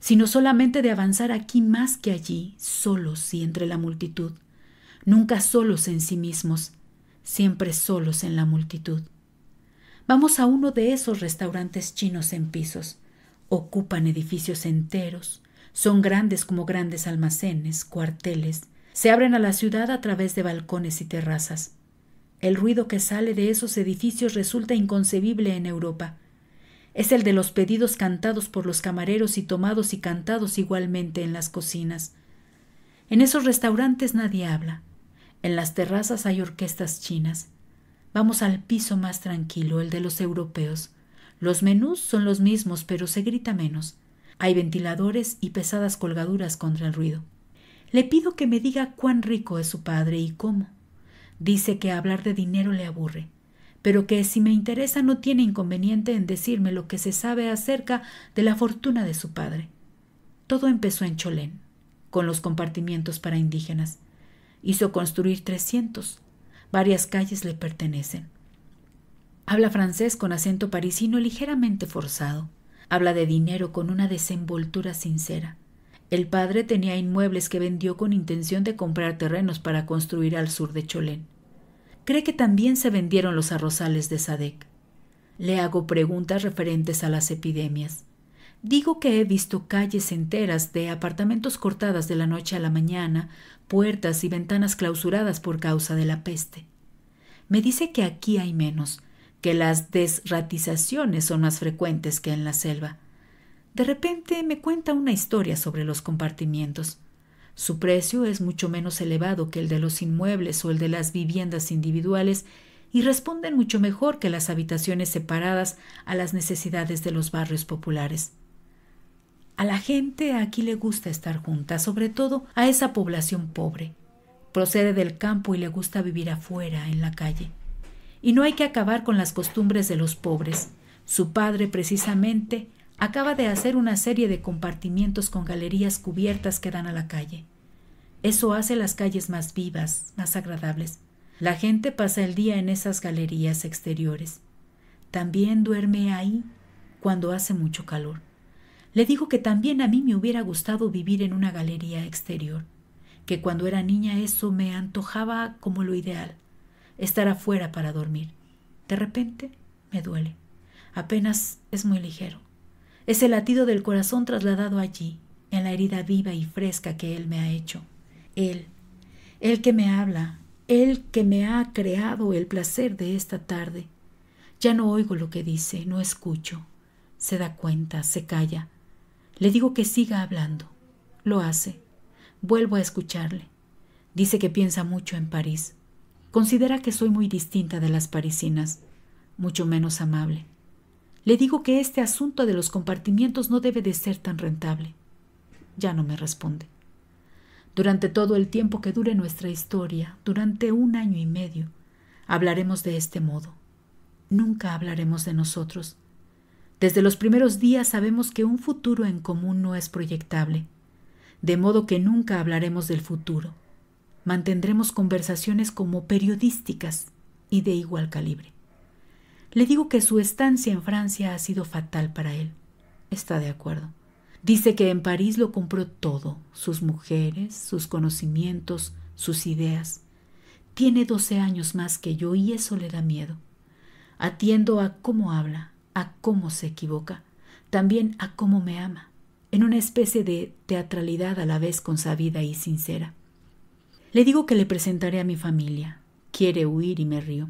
sino solamente de avanzar aquí más que allí, solos y entre la multitud, nunca solos en sí mismos, siempre solos en la multitud. Vamos a uno de esos restaurantes chinos en pisos. Ocupan edificios enteros, son grandes como grandes almacenes, cuarteles, se abren a la ciudad a través de balcones y terrazas. El ruido que sale de esos edificios resulta inconcebible en Europa. Es el de los pedidos cantados por los camareros y tomados y cantados igualmente en las cocinas. En esos restaurantes nadie habla. En las terrazas hay orquestas chinas. Vamos al piso más tranquilo, el de los europeos. Los menús son los mismos, pero se grita menos. Hay ventiladores y pesadas colgaduras contra el ruido. Le pido que me diga cuán rico es su padre y cómo. Dice que hablar de dinero le aburre, pero que si me interesa no tiene inconveniente en decirme lo que se sabe acerca de la fortuna de su padre. Todo empezó en Cholén, con los compartimientos para indígenas. Hizo construir 300. Varias calles le pertenecen. Habla francés con acento parisino ligeramente forzado. Habla de dinero con una desenvoltura sincera. El padre tenía inmuebles que vendió con intención de comprar terrenos para construir al sur de Cholén. Cree que también se vendieron los arrozales de Sadek. Le hago preguntas referentes a las epidemias. Digo que he visto calles enteras de apartamentos cortadas de la noche a la mañana puertas y ventanas clausuradas por causa de la peste. Me dice que aquí hay menos, que las desratizaciones son más frecuentes que en la selva. De repente me cuenta una historia sobre los compartimientos. Su precio es mucho menos elevado que el de los inmuebles o el de las viviendas individuales y responden mucho mejor que las habitaciones separadas a las necesidades de los barrios populares. A la gente aquí le gusta estar junta, sobre todo a esa población pobre. Procede del campo y le gusta vivir afuera, en la calle. Y no hay que acabar con las costumbres de los pobres. Su padre, precisamente, acaba de hacer una serie de compartimientos con galerías cubiertas que dan a la calle. Eso hace las calles más vivas, más agradables. La gente pasa el día en esas galerías exteriores. También duerme ahí cuando hace mucho calor. Le dijo que también a mí me hubiera gustado vivir en una galería exterior, que cuando era niña eso me antojaba como lo ideal, estar afuera para dormir. De repente me duele. Apenas es muy ligero. Es el latido del corazón trasladado allí, en la herida viva y fresca que él me ha hecho. Él, él que me habla, él que me ha creado el placer de esta tarde. Ya no oigo lo que dice, no escucho. Se da cuenta, se calla. Le digo que siga hablando. Lo hace. Vuelvo a escucharle. Dice que piensa mucho en París. Considera que soy muy distinta de las parisinas, mucho menos amable. Le digo que este asunto de los compartimientos no debe de ser tan rentable. Ya no me responde. Durante todo el tiempo que dure nuestra historia, durante un año y medio, hablaremos de este modo. Nunca hablaremos de nosotros, desde los primeros días sabemos que un futuro en común no es proyectable, de modo que nunca hablaremos del futuro. Mantendremos conversaciones como periodísticas y de igual calibre. Le digo que su estancia en Francia ha sido fatal para él. Está de acuerdo. Dice que en París lo compró todo, sus mujeres, sus conocimientos, sus ideas. Tiene 12 años más que yo y eso le da miedo. Atiendo a cómo habla, a cómo se equivoca, también a cómo me ama, en una especie de teatralidad a la vez consabida y sincera. Le digo que le presentaré a mi familia. Quiere huir y me río.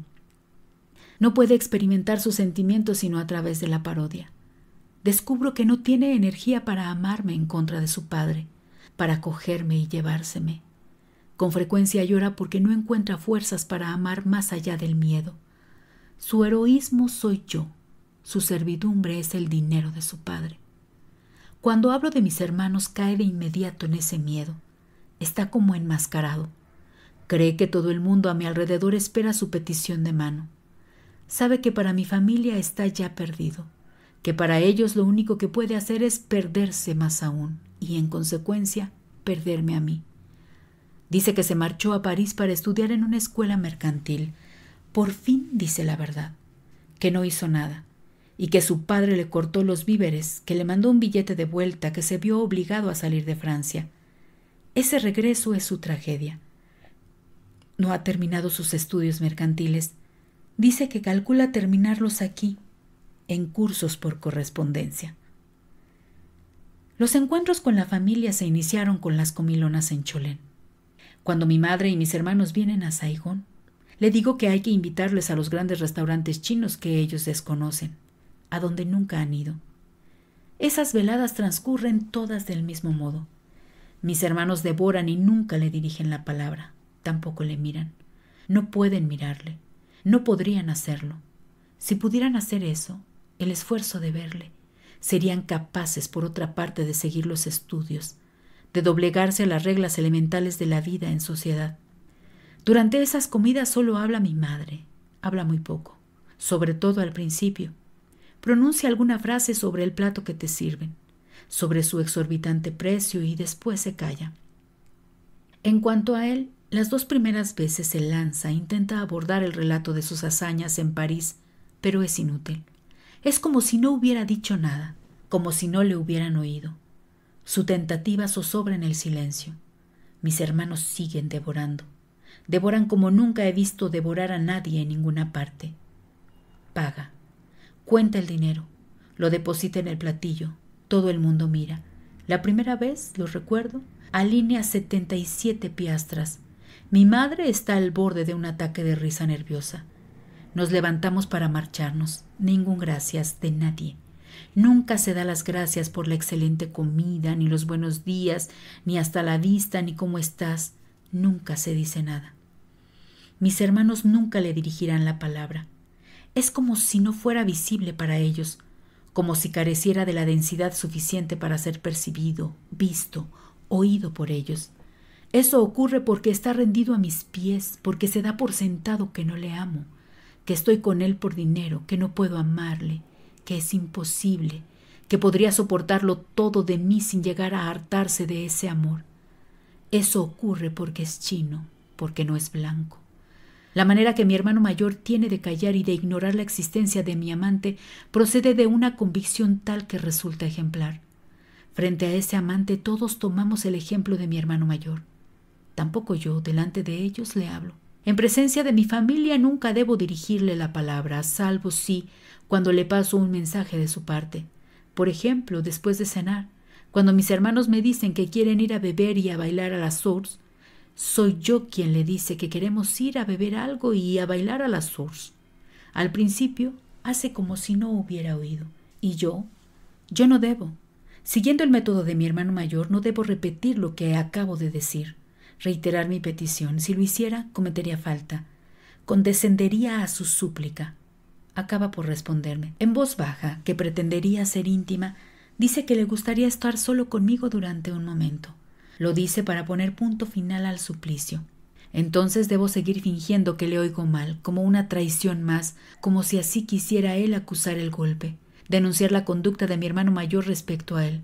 No puede experimentar sus sentimientos sino a través de la parodia. Descubro que no tiene energía para amarme en contra de su padre, para cogerme y llevárseme. Con frecuencia llora porque no encuentra fuerzas para amar más allá del miedo. Su heroísmo soy yo, su servidumbre es el dinero de su padre. Cuando hablo de mis hermanos cae de inmediato en ese miedo. Está como enmascarado. Cree que todo el mundo a mi alrededor espera su petición de mano. Sabe que para mi familia está ya perdido, que para ellos lo único que puede hacer es perderse más aún y en consecuencia perderme a mí. Dice que se marchó a París para estudiar en una escuela mercantil. Por fin dice la verdad, que no hizo nada, y que su padre le cortó los víveres, que le mandó un billete de vuelta, que se vio obligado a salir de Francia. Ese regreso es su tragedia. No ha terminado sus estudios mercantiles. Dice que calcula terminarlos aquí, en cursos por correspondencia. Los encuentros con la familia se iniciaron con las comilonas en Cholén. Cuando mi madre y mis hermanos vienen a Saigón, le digo que hay que invitarles a los grandes restaurantes chinos que ellos desconocen a donde nunca han ido. Esas veladas transcurren todas del mismo modo. Mis hermanos devoran y nunca le dirigen la palabra, tampoco le miran. No pueden mirarle, no podrían hacerlo. Si pudieran hacer eso, el esfuerzo de verle, serían capaces, por otra parte, de seguir los estudios, de doblegarse a las reglas elementales de la vida en sociedad. Durante esas comidas solo habla mi madre, habla muy poco, sobre todo al principio pronuncia alguna frase sobre el plato que te sirven, sobre su exorbitante precio y después se calla. En cuanto a él, las dos primeras veces se lanza intenta abordar el relato de sus hazañas en París, pero es inútil. Es como si no hubiera dicho nada, como si no le hubieran oído. Su tentativa zozobra en el silencio. Mis hermanos siguen devorando. Devoran como nunca he visto devorar a nadie en ninguna parte. Paga. Cuenta el dinero. Lo deposita en el platillo. Todo el mundo mira. La primera vez, lo recuerdo, alinea 77 piastras. Mi madre está al borde de un ataque de risa nerviosa. Nos levantamos para marcharnos. Ningún gracias de nadie. Nunca se da las gracias por la excelente comida, ni los buenos días, ni hasta la vista, ni cómo estás. Nunca se dice nada. Mis hermanos nunca le dirigirán la palabra es como si no fuera visible para ellos, como si careciera de la densidad suficiente para ser percibido, visto, oído por ellos. Eso ocurre porque está rendido a mis pies, porque se da por sentado que no le amo, que estoy con él por dinero, que no puedo amarle, que es imposible, que podría soportarlo todo de mí sin llegar a hartarse de ese amor. Eso ocurre porque es chino, porque no es blanco. La manera que mi hermano mayor tiene de callar y de ignorar la existencia de mi amante procede de una convicción tal que resulta ejemplar. Frente a ese amante todos tomamos el ejemplo de mi hermano mayor. Tampoco yo, delante de ellos, le hablo. En presencia de mi familia nunca debo dirigirle la palabra, salvo si cuando le paso un mensaje de su parte. Por ejemplo, después de cenar, cuando mis hermanos me dicen que quieren ir a beber y a bailar a las Source, soy yo quien le dice que queremos ir a beber algo y a bailar a la source. Al principio hace como si no hubiera oído. Y yo, yo no debo. Siguiendo el método de mi hermano mayor, no debo repetir lo que acabo de decir, reiterar mi petición. Si lo hiciera, cometería falta. Condescendería a su súplica. Acaba por responderme. En voz baja, que pretendería ser íntima, dice que le gustaría estar solo conmigo durante un momento. Lo dice para poner punto final al suplicio. Entonces debo seguir fingiendo que le oigo mal, como una traición más, como si así quisiera él acusar el golpe, denunciar la conducta de mi hermano mayor respecto a él.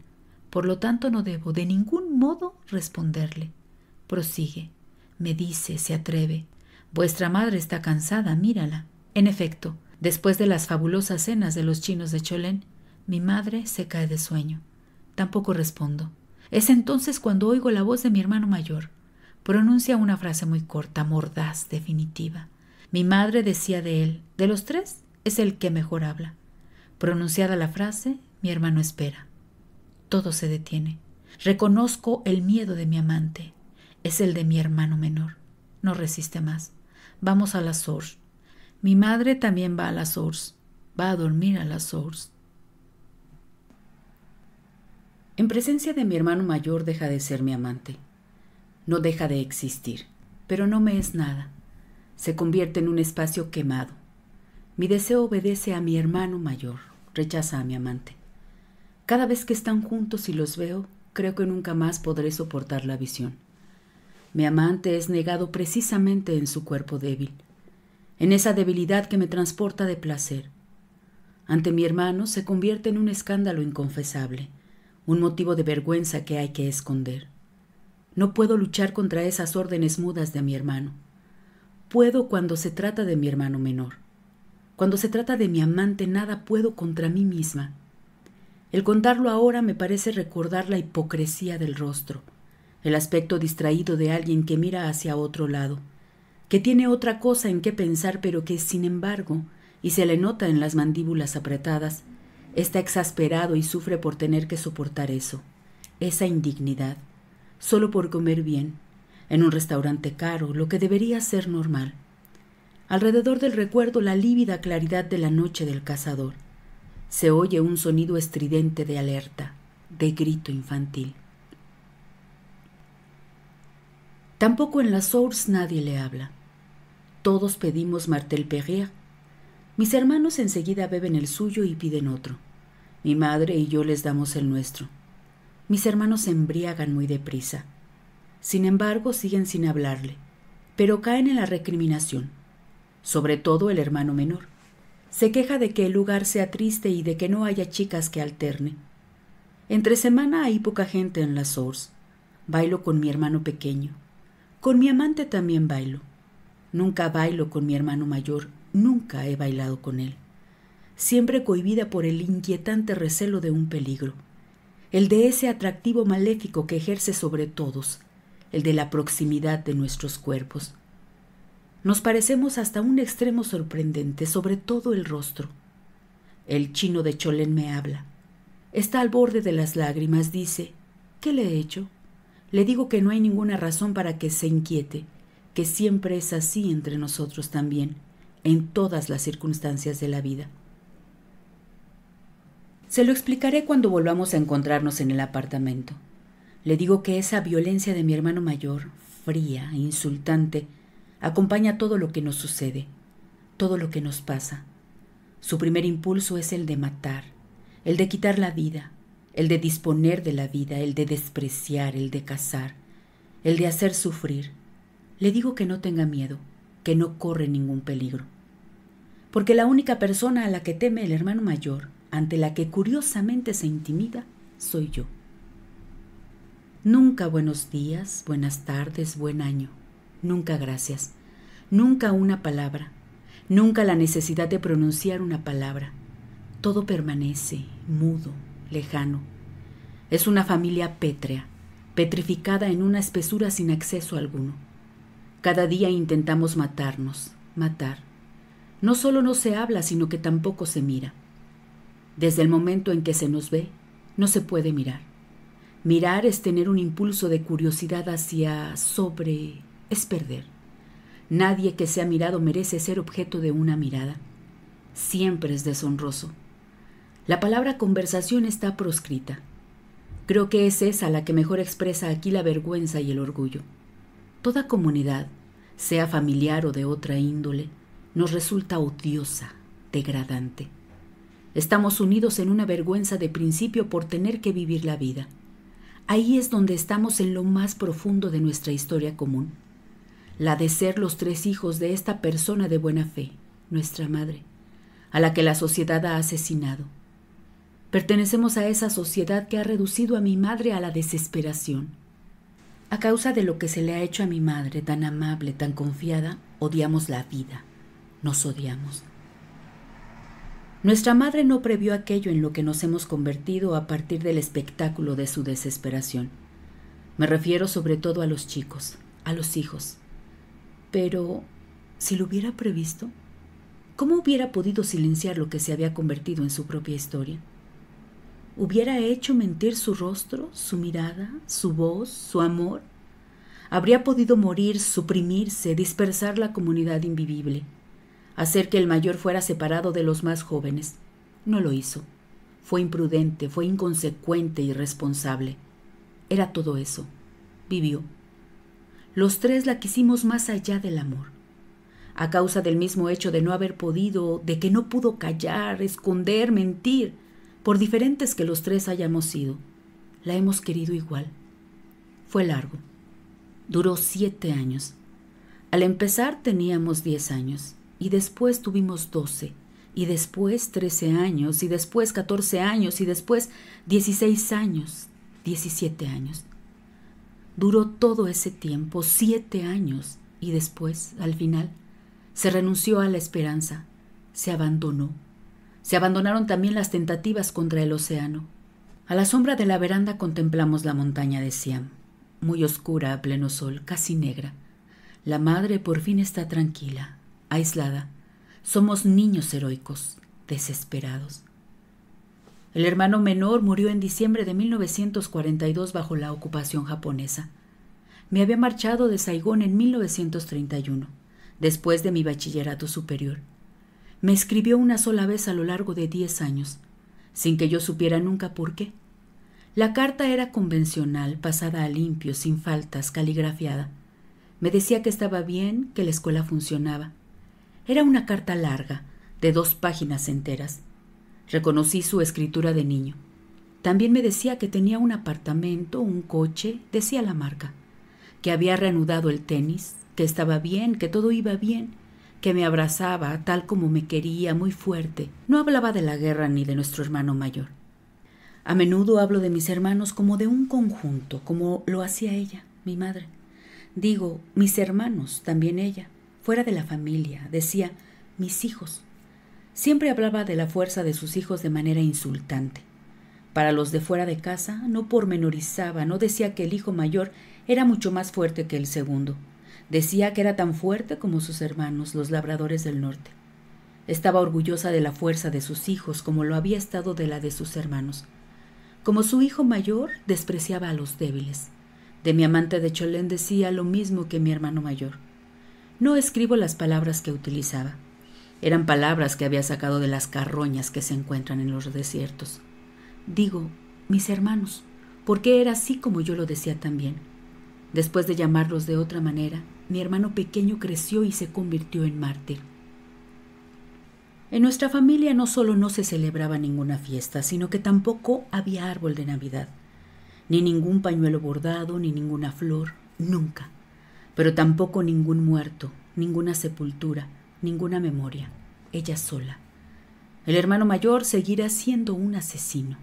Por lo tanto, no debo de ningún modo responderle. Prosigue. Me dice, se atreve. Vuestra madre está cansada, mírala. En efecto, después de las fabulosas cenas de los chinos de Cholén, mi madre se cae de sueño. Tampoco respondo. Es entonces cuando oigo la voz de mi hermano mayor. Pronuncia una frase muy corta, mordaz, definitiva. Mi madre decía de él, de los tres, es el que mejor habla. Pronunciada la frase, mi hermano espera. Todo se detiene. Reconozco el miedo de mi amante. Es el de mi hermano menor. No resiste más. Vamos a la Source. Mi madre también va a la Source. Va a dormir a la Source. En presencia de mi hermano mayor deja de ser mi amante. No deja de existir, pero no me es nada. Se convierte en un espacio quemado. Mi deseo obedece a mi hermano mayor, rechaza a mi amante. Cada vez que están juntos y los veo, creo que nunca más podré soportar la visión. Mi amante es negado precisamente en su cuerpo débil, en esa debilidad que me transporta de placer. Ante mi hermano se convierte en un escándalo inconfesable un motivo de vergüenza que hay que esconder. No puedo luchar contra esas órdenes mudas de mi hermano. Puedo cuando se trata de mi hermano menor. Cuando se trata de mi amante nada puedo contra mí misma. El contarlo ahora me parece recordar la hipocresía del rostro, el aspecto distraído de alguien que mira hacia otro lado, que tiene otra cosa en qué pensar pero que, sin embargo, y se le nota en las mandíbulas apretadas, Está exasperado y sufre por tener que soportar eso, esa indignidad, solo por comer bien, en un restaurante caro, lo que debería ser normal. Alrededor del recuerdo la lívida claridad de la noche del cazador. Se oye un sonido estridente de alerta, de grito infantil. Tampoco en la Source nadie le habla. Todos pedimos Martel Perrier mis hermanos enseguida beben el suyo y piden otro. Mi madre y yo les damos el nuestro. Mis hermanos se embriagan muy deprisa. Sin embargo, siguen sin hablarle, pero caen en la recriminación, sobre todo el hermano menor. Se queja de que el lugar sea triste y de que no haya chicas que alterne. Entre semana hay poca gente en las Source. Bailo con mi hermano pequeño. Con mi amante también bailo. Nunca bailo con mi hermano mayor, Nunca he bailado con él, siempre cohibida por el inquietante recelo de un peligro, el de ese atractivo maléfico que ejerce sobre todos, el de la proximidad de nuestros cuerpos. Nos parecemos hasta un extremo sorprendente, sobre todo el rostro. El chino de Cholén me habla. Está al borde de las lágrimas, dice, ¿qué le he hecho? Le digo que no hay ninguna razón para que se inquiete, que siempre es así entre nosotros también en todas las circunstancias de la vida. Se lo explicaré cuando volvamos a encontrarnos en el apartamento. Le digo que esa violencia de mi hermano mayor, fría, e insultante, acompaña todo lo que nos sucede, todo lo que nos pasa. Su primer impulso es el de matar, el de quitar la vida, el de disponer de la vida, el de despreciar, el de cazar, el de hacer sufrir. Le digo que no tenga miedo, que no corre ningún peligro porque la única persona a la que teme el hermano mayor, ante la que curiosamente se intimida, soy yo. Nunca buenos días, buenas tardes, buen año, nunca gracias, nunca una palabra, nunca la necesidad de pronunciar una palabra. Todo permanece mudo, lejano. Es una familia pétrea, petrificada en una espesura sin acceso alguno. Cada día intentamos matarnos, matar, no solo no se habla, sino que tampoco se mira. Desde el momento en que se nos ve, no se puede mirar. Mirar es tener un impulso de curiosidad hacia sobre, es perder. Nadie que sea mirado merece ser objeto de una mirada. Siempre es deshonroso. La palabra conversación está proscrita. Creo que es esa la que mejor expresa aquí la vergüenza y el orgullo. Toda comunidad, sea familiar o de otra índole, nos resulta odiosa, degradante. Estamos unidos en una vergüenza de principio por tener que vivir la vida. Ahí es donde estamos en lo más profundo de nuestra historia común, la de ser los tres hijos de esta persona de buena fe, nuestra madre, a la que la sociedad ha asesinado. Pertenecemos a esa sociedad que ha reducido a mi madre a la desesperación. A causa de lo que se le ha hecho a mi madre, tan amable, tan confiada, odiamos la vida, nos odiamos. Nuestra madre no previó aquello en lo que nos hemos convertido a partir del espectáculo de su desesperación. Me refiero sobre todo a los chicos, a los hijos. Pero, si lo hubiera previsto, ¿cómo hubiera podido silenciar lo que se había convertido en su propia historia? ¿Hubiera hecho mentir su rostro, su mirada, su voz, su amor? Habría podido morir, suprimirse, dispersar la comunidad invivible hacer que el mayor fuera separado de los más jóvenes. No lo hizo. Fue imprudente, fue inconsecuente, irresponsable. Era todo eso. Vivió. Los tres la quisimos más allá del amor. A causa del mismo hecho de no haber podido, de que no pudo callar, esconder, mentir, por diferentes que los tres hayamos sido, la hemos querido igual. Fue largo. Duró siete años. Al empezar teníamos diez años y después tuvimos doce y después trece años, y después catorce años, y después dieciséis años, Diecisiete años. Duró todo ese tiempo, Siete años, y después, al final, se renunció a la esperanza, se abandonó. Se abandonaron también las tentativas contra el océano. A la sombra de la veranda contemplamos la montaña de Siam, muy oscura a pleno sol, casi negra. La madre por fin está tranquila, aislada. Somos niños heroicos, desesperados. El hermano menor murió en diciembre de 1942 bajo la ocupación japonesa. Me había marchado de Saigón en 1931, después de mi bachillerato superior. Me escribió una sola vez a lo largo de diez años, sin que yo supiera nunca por qué. La carta era convencional, pasada a limpio, sin faltas, caligrafiada. Me decía que estaba bien, que la escuela funcionaba, era una carta larga, de dos páginas enteras. Reconocí su escritura de niño. También me decía que tenía un apartamento, un coche, decía la marca, que había reanudado el tenis, que estaba bien, que todo iba bien, que me abrazaba tal como me quería, muy fuerte. No hablaba de la guerra ni de nuestro hermano mayor. A menudo hablo de mis hermanos como de un conjunto, como lo hacía ella, mi madre. Digo, mis hermanos, también ella, fuera de la familia, decía mis hijos. Siempre hablaba de la fuerza de sus hijos de manera insultante. Para los de fuera de casa no pormenorizaba, no decía que el hijo mayor era mucho más fuerte que el segundo. Decía que era tan fuerte como sus hermanos, los labradores del norte. Estaba orgullosa de la fuerza de sus hijos como lo había estado de la de sus hermanos. Como su hijo mayor, despreciaba a los débiles. De mi amante de Cholén decía lo mismo que mi hermano mayor. No escribo las palabras que utilizaba. Eran palabras que había sacado de las carroñas que se encuentran en los desiertos. Digo, mis hermanos, porque era así como yo lo decía también. Después de llamarlos de otra manera, mi hermano pequeño creció y se convirtió en mártir. En nuestra familia no solo no se celebraba ninguna fiesta, sino que tampoco había árbol de Navidad, ni ningún pañuelo bordado, ni ninguna flor, nunca pero tampoco ningún muerto, ninguna sepultura, ninguna memoria, ella sola. El hermano mayor seguirá siendo un asesino.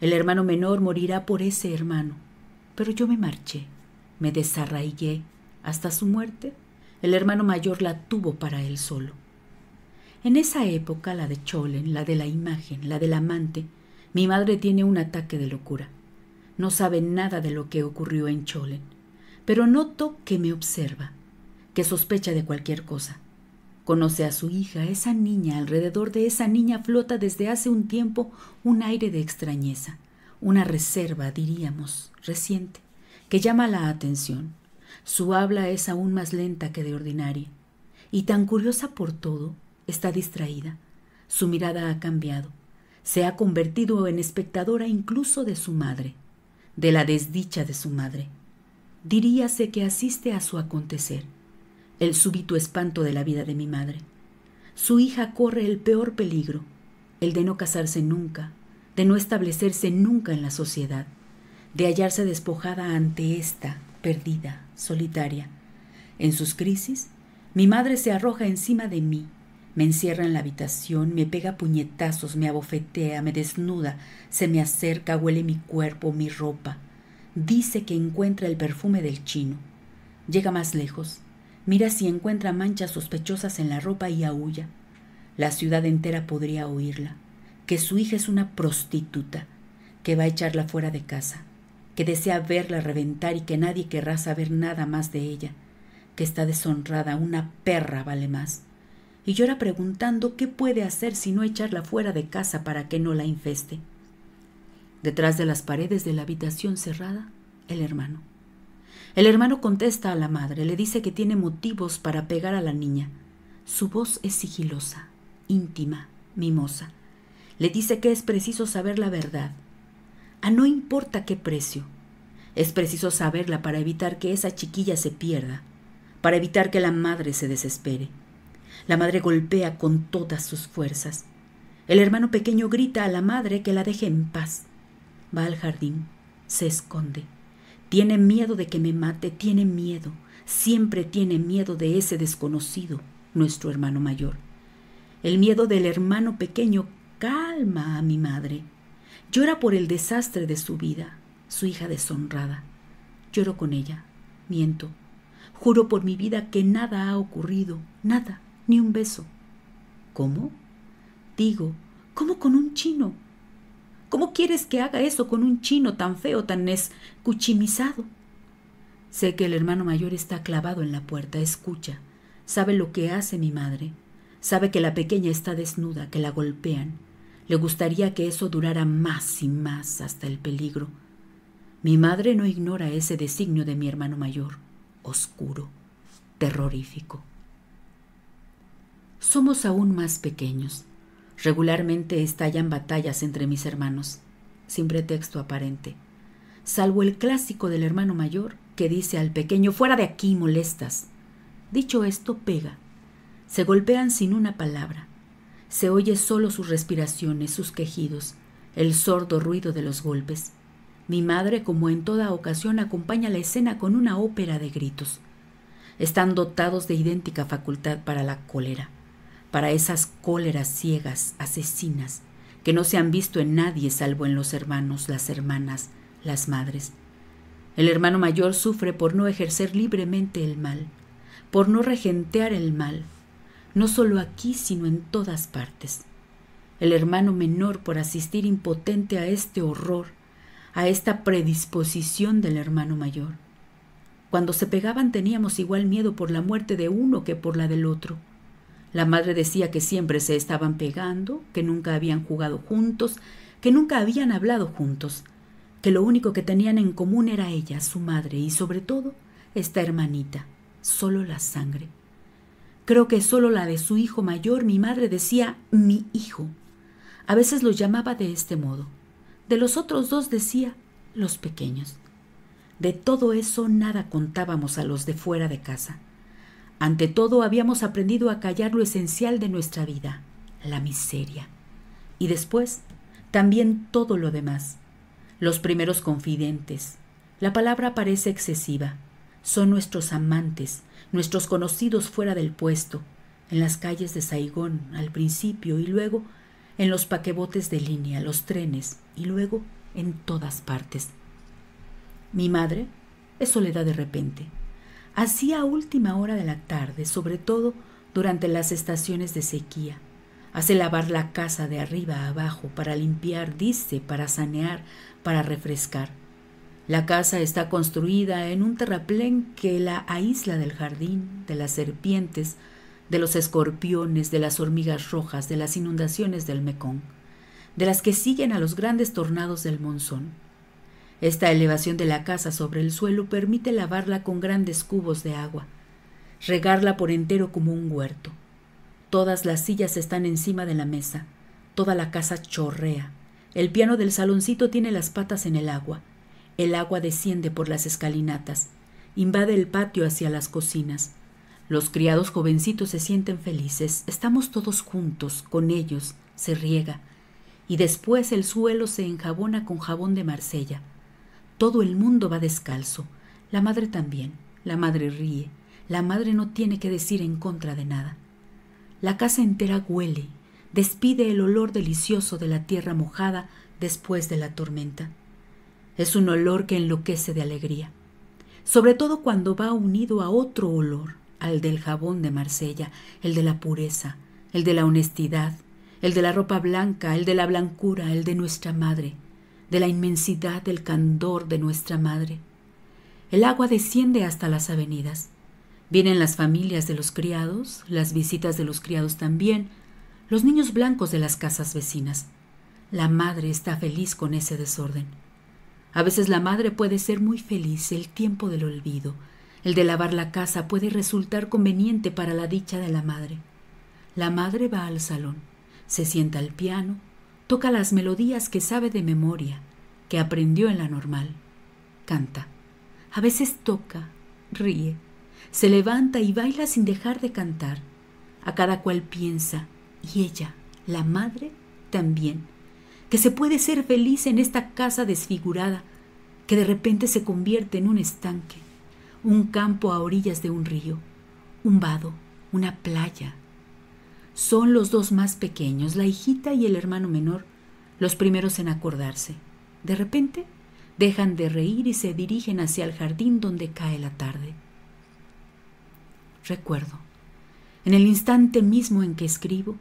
El hermano menor morirá por ese hermano. Pero yo me marché, me desarraigué. Hasta su muerte, el hermano mayor la tuvo para él solo. En esa época, la de Cholen, la de la imagen, la del amante, mi madre tiene un ataque de locura. No sabe nada de lo que ocurrió en Cholen pero noto que me observa, que sospecha de cualquier cosa. Conoce a su hija, esa niña, alrededor de esa niña flota desde hace un tiempo un aire de extrañeza, una reserva, diríamos, reciente, que llama la atención. Su habla es aún más lenta que de ordinaria, y tan curiosa por todo, está distraída. Su mirada ha cambiado. Se ha convertido en espectadora incluso de su madre, de la desdicha de su madre diríase que asiste a su acontecer, el súbito espanto de la vida de mi madre. Su hija corre el peor peligro, el de no casarse nunca, de no establecerse nunca en la sociedad, de hallarse despojada ante esta, perdida, solitaria. En sus crisis, mi madre se arroja encima de mí, me encierra en la habitación, me pega puñetazos, me abofetea, me desnuda, se me acerca, huele mi cuerpo, mi ropa Dice que encuentra el perfume del chino. Llega más lejos, mira si encuentra manchas sospechosas en la ropa y aúlla. La ciudad entera podría oírla, que su hija es una prostituta, que va a echarla fuera de casa, que desea verla reventar y que nadie querrá saber nada más de ella, que está deshonrada, una perra vale más. Y llora preguntando qué puede hacer si no echarla fuera de casa para que no la infeste. Detrás de las paredes de la habitación cerrada, el hermano. El hermano contesta a la madre, le dice que tiene motivos para pegar a la niña. Su voz es sigilosa, íntima, mimosa. Le dice que es preciso saber la verdad. A ah, no importa qué precio. Es preciso saberla para evitar que esa chiquilla se pierda, para evitar que la madre se desespere. La madre golpea con todas sus fuerzas. El hermano pequeño grita a la madre que la deje en paz. Va al jardín, se esconde. Tiene miedo de que me mate, tiene miedo. Siempre tiene miedo de ese desconocido, nuestro hermano mayor. El miedo del hermano pequeño calma a mi madre. Llora por el desastre de su vida, su hija deshonrada. Lloro con ella, miento. Juro por mi vida que nada ha ocurrido, nada, ni un beso. ¿Cómo? Digo, ¿cómo con un chino? ¿Cómo quieres que haga eso con un chino tan feo, tan escuchimizado? Sé que el hermano mayor está clavado en la puerta, escucha, sabe lo que hace mi madre, sabe que la pequeña está desnuda, que la golpean. Le gustaría que eso durara más y más hasta el peligro. Mi madre no ignora ese designio de mi hermano mayor, oscuro, terrorífico. Somos aún más pequeños. Regularmente estallan batallas entre mis hermanos, sin pretexto aparente, salvo el clásico del hermano mayor que dice al pequeño fuera de aquí molestas. Dicho esto, pega. Se golpean sin una palabra. Se oye solo sus respiraciones, sus quejidos, el sordo ruido de los golpes. Mi madre, como en toda ocasión, acompaña la escena con una ópera de gritos. Están dotados de idéntica facultad para la cólera para esas cóleras ciegas, asesinas, que no se han visto en nadie salvo en los hermanos, las hermanas, las madres. El hermano mayor sufre por no ejercer libremente el mal, por no regentear el mal, no solo aquí, sino en todas partes. El hermano menor por asistir impotente a este horror, a esta predisposición del hermano mayor. Cuando se pegaban teníamos igual miedo por la muerte de uno que por la del otro la madre decía que siempre se estaban pegando, que nunca habían jugado juntos, que nunca habían hablado juntos, que lo único que tenían en común era ella, su madre y sobre todo esta hermanita, solo la sangre. Creo que solo la de su hijo mayor mi madre decía mi hijo. A veces lo llamaba de este modo. De los otros dos decía los pequeños. De todo eso nada contábamos a los de fuera de casa. Ante todo habíamos aprendido a callar lo esencial de nuestra vida, la miseria. Y después, también todo lo demás. Los primeros confidentes. La palabra parece excesiva. Son nuestros amantes, nuestros conocidos fuera del puesto, en las calles de Saigón al principio y luego en los paquebotes de línea, los trenes y luego en todas partes. Mi madre es soledad de repente. Así a última hora de la tarde, sobre todo durante las estaciones de sequía. Hace lavar la casa de arriba a abajo para limpiar, dice, para sanear, para refrescar. La casa está construida en un terraplén que la aísla del jardín, de las serpientes, de los escorpiones, de las hormigas rojas, de las inundaciones del Mekong, de las que siguen a los grandes tornados del monzón. Esta elevación de la casa sobre el suelo permite lavarla con grandes cubos de agua, regarla por entero como un huerto. Todas las sillas están encima de la mesa, toda la casa chorrea. El piano del saloncito tiene las patas en el agua. El agua desciende por las escalinatas, invade el patio hacia las cocinas. Los criados jovencitos se sienten felices, estamos todos juntos, con ellos, se riega, y después el suelo se enjabona con jabón de Marsella. Todo el mundo va descalzo. La madre también. La madre ríe. La madre no tiene que decir en contra de nada. La casa entera huele, despide el olor delicioso de la tierra mojada después de la tormenta. Es un olor que enloquece de alegría, sobre todo cuando va unido a otro olor, al del jabón de Marsella, el de la pureza, el de la honestidad, el de la ropa blanca, el de la blancura, el de nuestra madre, de la inmensidad del candor de nuestra madre. El agua desciende hasta las avenidas. Vienen las familias de los criados, las visitas de los criados también, los niños blancos de las casas vecinas. La madre está feliz con ese desorden. A veces la madre puede ser muy feliz el tiempo del olvido. El de lavar la casa puede resultar conveniente para la dicha de la madre. La madre va al salón, se sienta al piano, Toca las melodías que sabe de memoria, que aprendió en la normal. Canta. A veces toca, ríe, se levanta y baila sin dejar de cantar. A cada cual piensa, y ella, la madre, también, que se puede ser feliz en esta casa desfigurada, que de repente se convierte en un estanque, un campo a orillas de un río, un vado, una playa, son los dos más pequeños, la hijita y el hermano menor, los primeros en acordarse. De repente, dejan de reír y se dirigen hacia el jardín donde cae la tarde. Recuerdo, en el instante mismo en que escribo,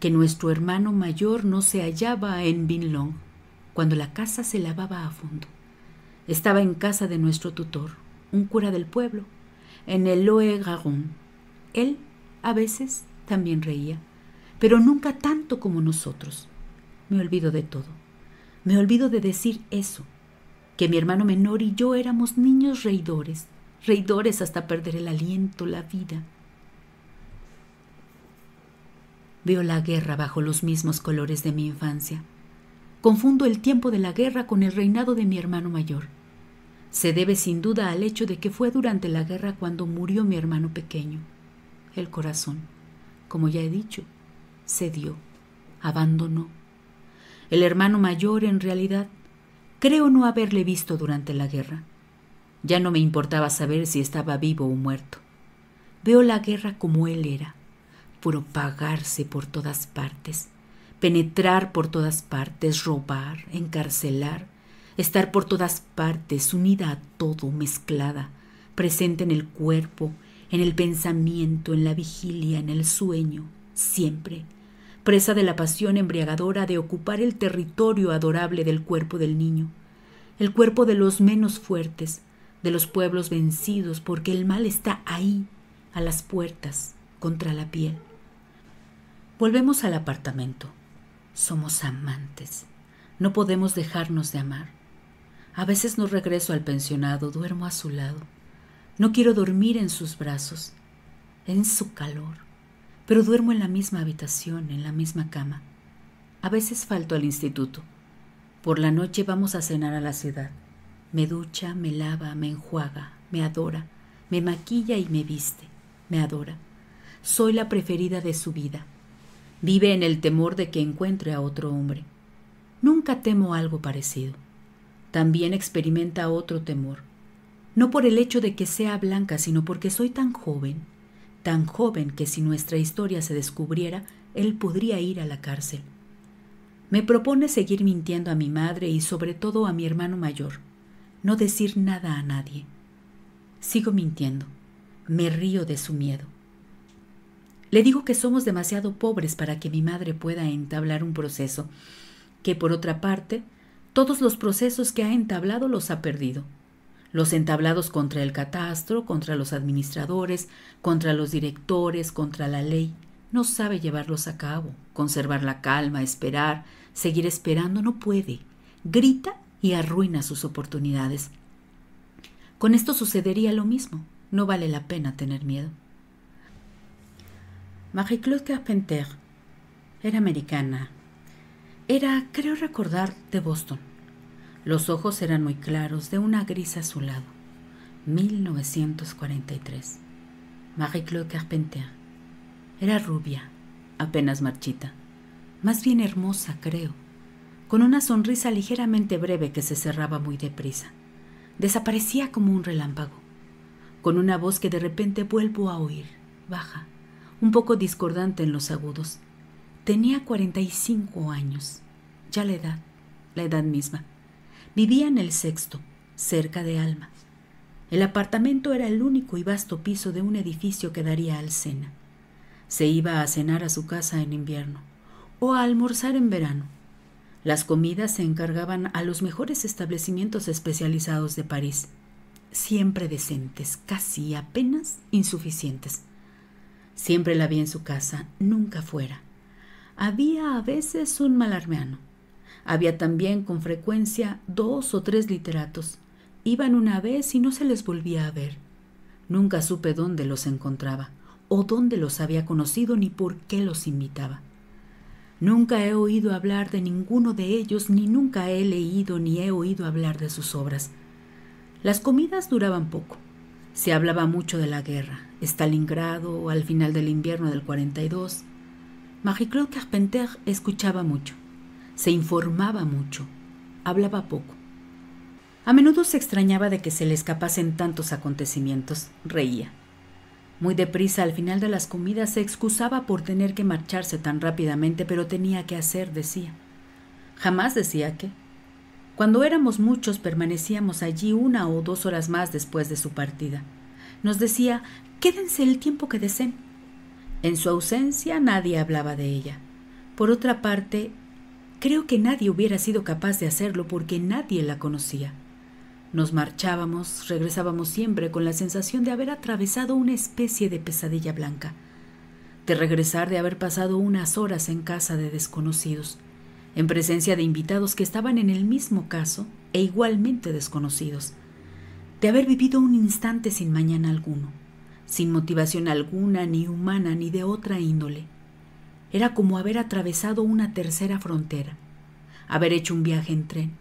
que nuestro hermano mayor no se hallaba en Binlong, cuando la casa se lavaba a fondo. Estaba en casa de nuestro tutor, un cura del pueblo, en el Loe Garon. Él, a veces, también reía, pero nunca tanto como nosotros. Me olvido de todo. Me olvido de decir eso, que mi hermano menor y yo éramos niños reidores, reidores hasta perder el aliento, la vida. Veo la guerra bajo los mismos colores de mi infancia. Confundo el tiempo de la guerra con el reinado de mi hermano mayor. Se debe sin duda al hecho de que fue durante la guerra cuando murió mi hermano pequeño, el corazón como ya he dicho, cedió, abandonó. El hermano mayor, en realidad, creo no haberle visto durante la guerra. Ya no me importaba saber si estaba vivo o muerto. Veo la guerra como él era, propagarse por todas partes, penetrar por todas partes, robar, encarcelar, estar por todas partes, unida a todo, mezclada, presente en el cuerpo, en el pensamiento, en la vigilia, en el sueño, siempre, presa de la pasión embriagadora de ocupar el territorio adorable del cuerpo del niño, el cuerpo de los menos fuertes, de los pueblos vencidos, porque el mal está ahí, a las puertas, contra la piel. Volvemos al apartamento. Somos amantes. No podemos dejarnos de amar. A veces no regreso al pensionado, duermo a su lado no quiero dormir en sus brazos, en su calor, pero duermo en la misma habitación, en la misma cama. A veces falto al instituto. Por la noche vamos a cenar a la ciudad. Me ducha, me lava, me enjuaga, me adora, me maquilla y me viste, me adora. Soy la preferida de su vida. Vive en el temor de que encuentre a otro hombre. Nunca temo algo parecido. También experimenta otro temor, no por el hecho de que sea blanca, sino porque soy tan joven, tan joven que si nuestra historia se descubriera, él podría ir a la cárcel. Me propone seguir mintiendo a mi madre y sobre todo a mi hermano mayor, no decir nada a nadie. Sigo mintiendo, me río de su miedo. Le digo que somos demasiado pobres para que mi madre pueda entablar un proceso, que por otra parte, todos los procesos que ha entablado los ha perdido los entablados contra el catastro, contra los administradores, contra los directores, contra la ley. No sabe llevarlos a cabo, conservar la calma, esperar, seguir esperando, no puede. Grita y arruina sus oportunidades. Con esto sucedería lo mismo. No vale la pena tener miedo. Marie-Claude Carpenter era americana. Era, creo recordar, de Boston. Los ojos eran muy claros, de una gris azulado. 1943. Marie-Claude Carpentier. Era rubia, apenas marchita, más bien hermosa, creo, con una sonrisa ligeramente breve que se cerraba muy deprisa. Desaparecía como un relámpago, con una voz que de repente vuelvo a oír, baja, un poco discordante en los agudos. Tenía 45 años, ya la edad, la edad misma. Vivía en el sexto, cerca de Alma. El apartamento era el único y vasto piso de un edificio que daría al Sena. Se iba a cenar a su casa en invierno o a almorzar en verano. Las comidas se encargaban a los mejores establecimientos especializados de París, siempre decentes, casi apenas insuficientes. Siempre la vi en su casa, nunca fuera. Había a veces un malarmeano, había también con frecuencia dos o tres literatos. Iban una vez y no se les volvía a ver. Nunca supe dónde los encontraba, o dónde los había conocido, ni por qué los invitaba. Nunca he oído hablar de ninguno de ellos, ni nunca he leído ni he oído hablar de sus obras. Las comidas duraban poco. Se hablaba mucho de la guerra, Stalingrado, al final del invierno del 42. Marie-Claude Carpenter escuchaba mucho. Se informaba mucho, hablaba poco. A menudo se extrañaba de que se le escapasen tantos acontecimientos, reía. Muy deprisa al final de las comidas se excusaba por tener que marcharse tan rápidamente, pero tenía que hacer, decía. Jamás decía que. Cuando éramos muchos permanecíamos allí una o dos horas más después de su partida. Nos decía, quédense el tiempo que deseen. En su ausencia nadie hablaba de ella. Por otra parte, Creo que nadie hubiera sido capaz de hacerlo porque nadie la conocía. Nos marchábamos, regresábamos siempre con la sensación de haber atravesado una especie de pesadilla blanca, de regresar de haber pasado unas horas en casa de desconocidos, en presencia de invitados que estaban en el mismo caso e igualmente desconocidos, de haber vivido un instante sin mañana alguno, sin motivación alguna, ni humana, ni de otra índole era como haber atravesado una tercera frontera, haber hecho un viaje en tren,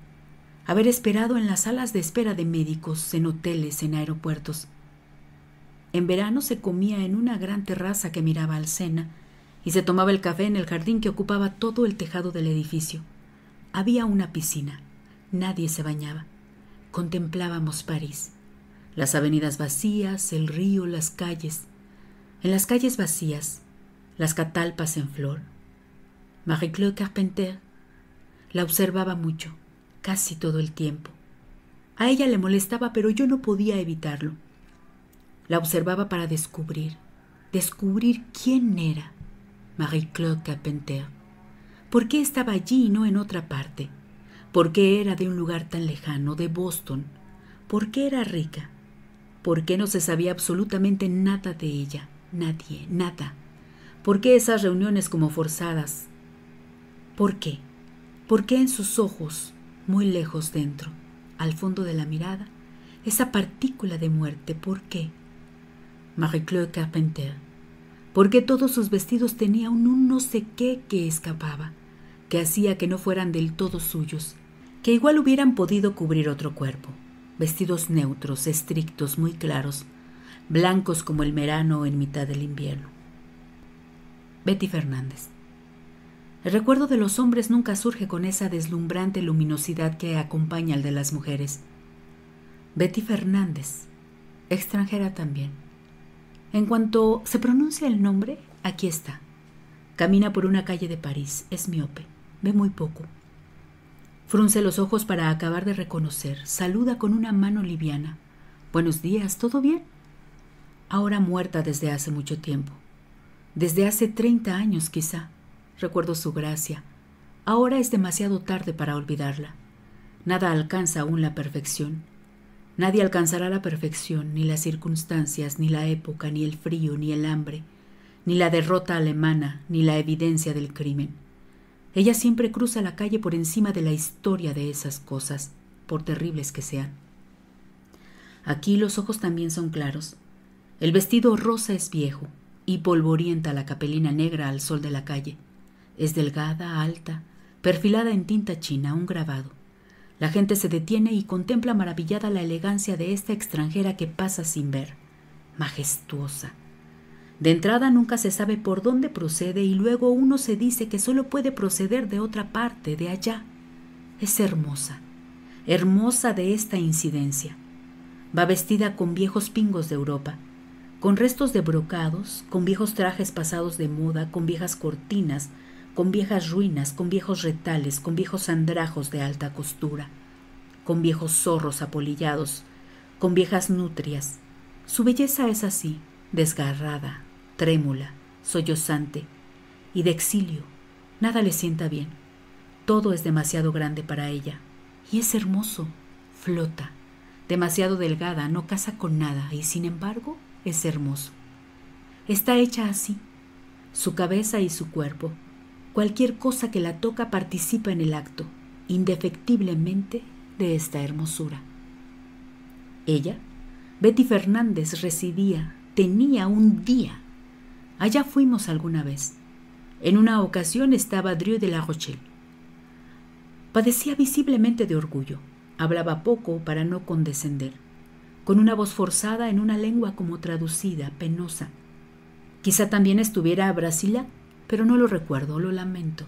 haber esperado en las salas de espera de médicos, en hoteles, en aeropuertos. En verano se comía en una gran terraza que miraba al Sena y se tomaba el café en el jardín que ocupaba todo el tejado del edificio. Había una piscina. Nadie se bañaba. Contemplábamos París. Las avenidas vacías, el río, las calles. En las calles vacías, las catalpas en flor. Marie-Claude Carpenter la observaba mucho, casi todo el tiempo. A ella le molestaba, pero yo no podía evitarlo. La observaba para descubrir, descubrir quién era Marie-Claude Carpenter. ¿Por qué estaba allí y no en otra parte? ¿Por qué era de un lugar tan lejano, de Boston? ¿Por qué era rica? ¿Por qué no se sabía absolutamente nada de ella? Nadie, nada. ¿Por qué esas reuniones como forzadas? ¿Por qué? ¿Por qué en sus ojos, muy lejos dentro, al fondo de la mirada, esa partícula de muerte? ¿Por qué? Marie-Claude Carpenter. ¿Por qué todos sus vestidos tenían un no sé qué que escapaba, que hacía que no fueran del todo suyos, que igual hubieran podido cubrir otro cuerpo? Vestidos neutros, estrictos, muy claros, blancos como el verano en mitad del invierno. Betty Fernández. El recuerdo de los hombres nunca surge con esa deslumbrante luminosidad que acompaña al de las mujeres. Betty Fernández, extranjera también. En cuanto se pronuncia el nombre, aquí está. Camina por una calle de París, es miope, ve muy poco. Frunce los ojos para acabar de reconocer, saluda con una mano liviana. Buenos días, ¿todo bien? Ahora muerta desde hace mucho tiempo. Desde hace 30 años quizá. Recuerdo su gracia. Ahora es demasiado tarde para olvidarla. Nada alcanza aún la perfección. Nadie alcanzará la perfección, ni las circunstancias, ni la época, ni el frío, ni el hambre, ni la derrota alemana, ni la evidencia del crimen. Ella siempre cruza la calle por encima de la historia de esas cosas, por terribles que sean. Aquí los ojos también son claros. El vestido rosa es viejo, y polvorienta la capelina negra al sol de la calle. Es delgada, alta, perfilada en tinta china, un grabado. La gente se detiene y contempla maravillada la elegancia de esta extranjera que pasa sin ver. Majestuosa. De entrada nunca se sabe por dónde procede y luego uno se dice que solo puede proceder de otra parte, de allá. Es hermosa, hermosa de esta incidencia. Va vestida con viejos pingos de Europa, con restos de brocados, con viejos trajes pasados de moda, con viejas cortinas, con viejas ruinas, con viejos retales, con viejos andrajos de alta costura, con viejos zorros apolillados, con viejas nutrias. Su belleza es así, desgarrada, trémula, sollozante, y de exilio. Nada le sienta bien. Todo es demasiado grande para ella. Y es hermoso, flota, demasiado delgada, no casa con nada, y sin embargo es hermoso. Está hecha así, su cabeza y su cuerpo. Cualquier cosa que la toca participa en el acto, indefectiblemente, de esta hermosura. Ella, Betty Fernández, residía, tenía un día. Allá fuimos alguna vez. En una ocasión estaba Drieu de la Rochelle. Padecía visiblemente de orgullo. Hablaba poco para no condescender con una voz forzada en una lengua como traducida, penosa. Quizá también estuviera a Brasilia, pero no lo recuerdo, lo lamento.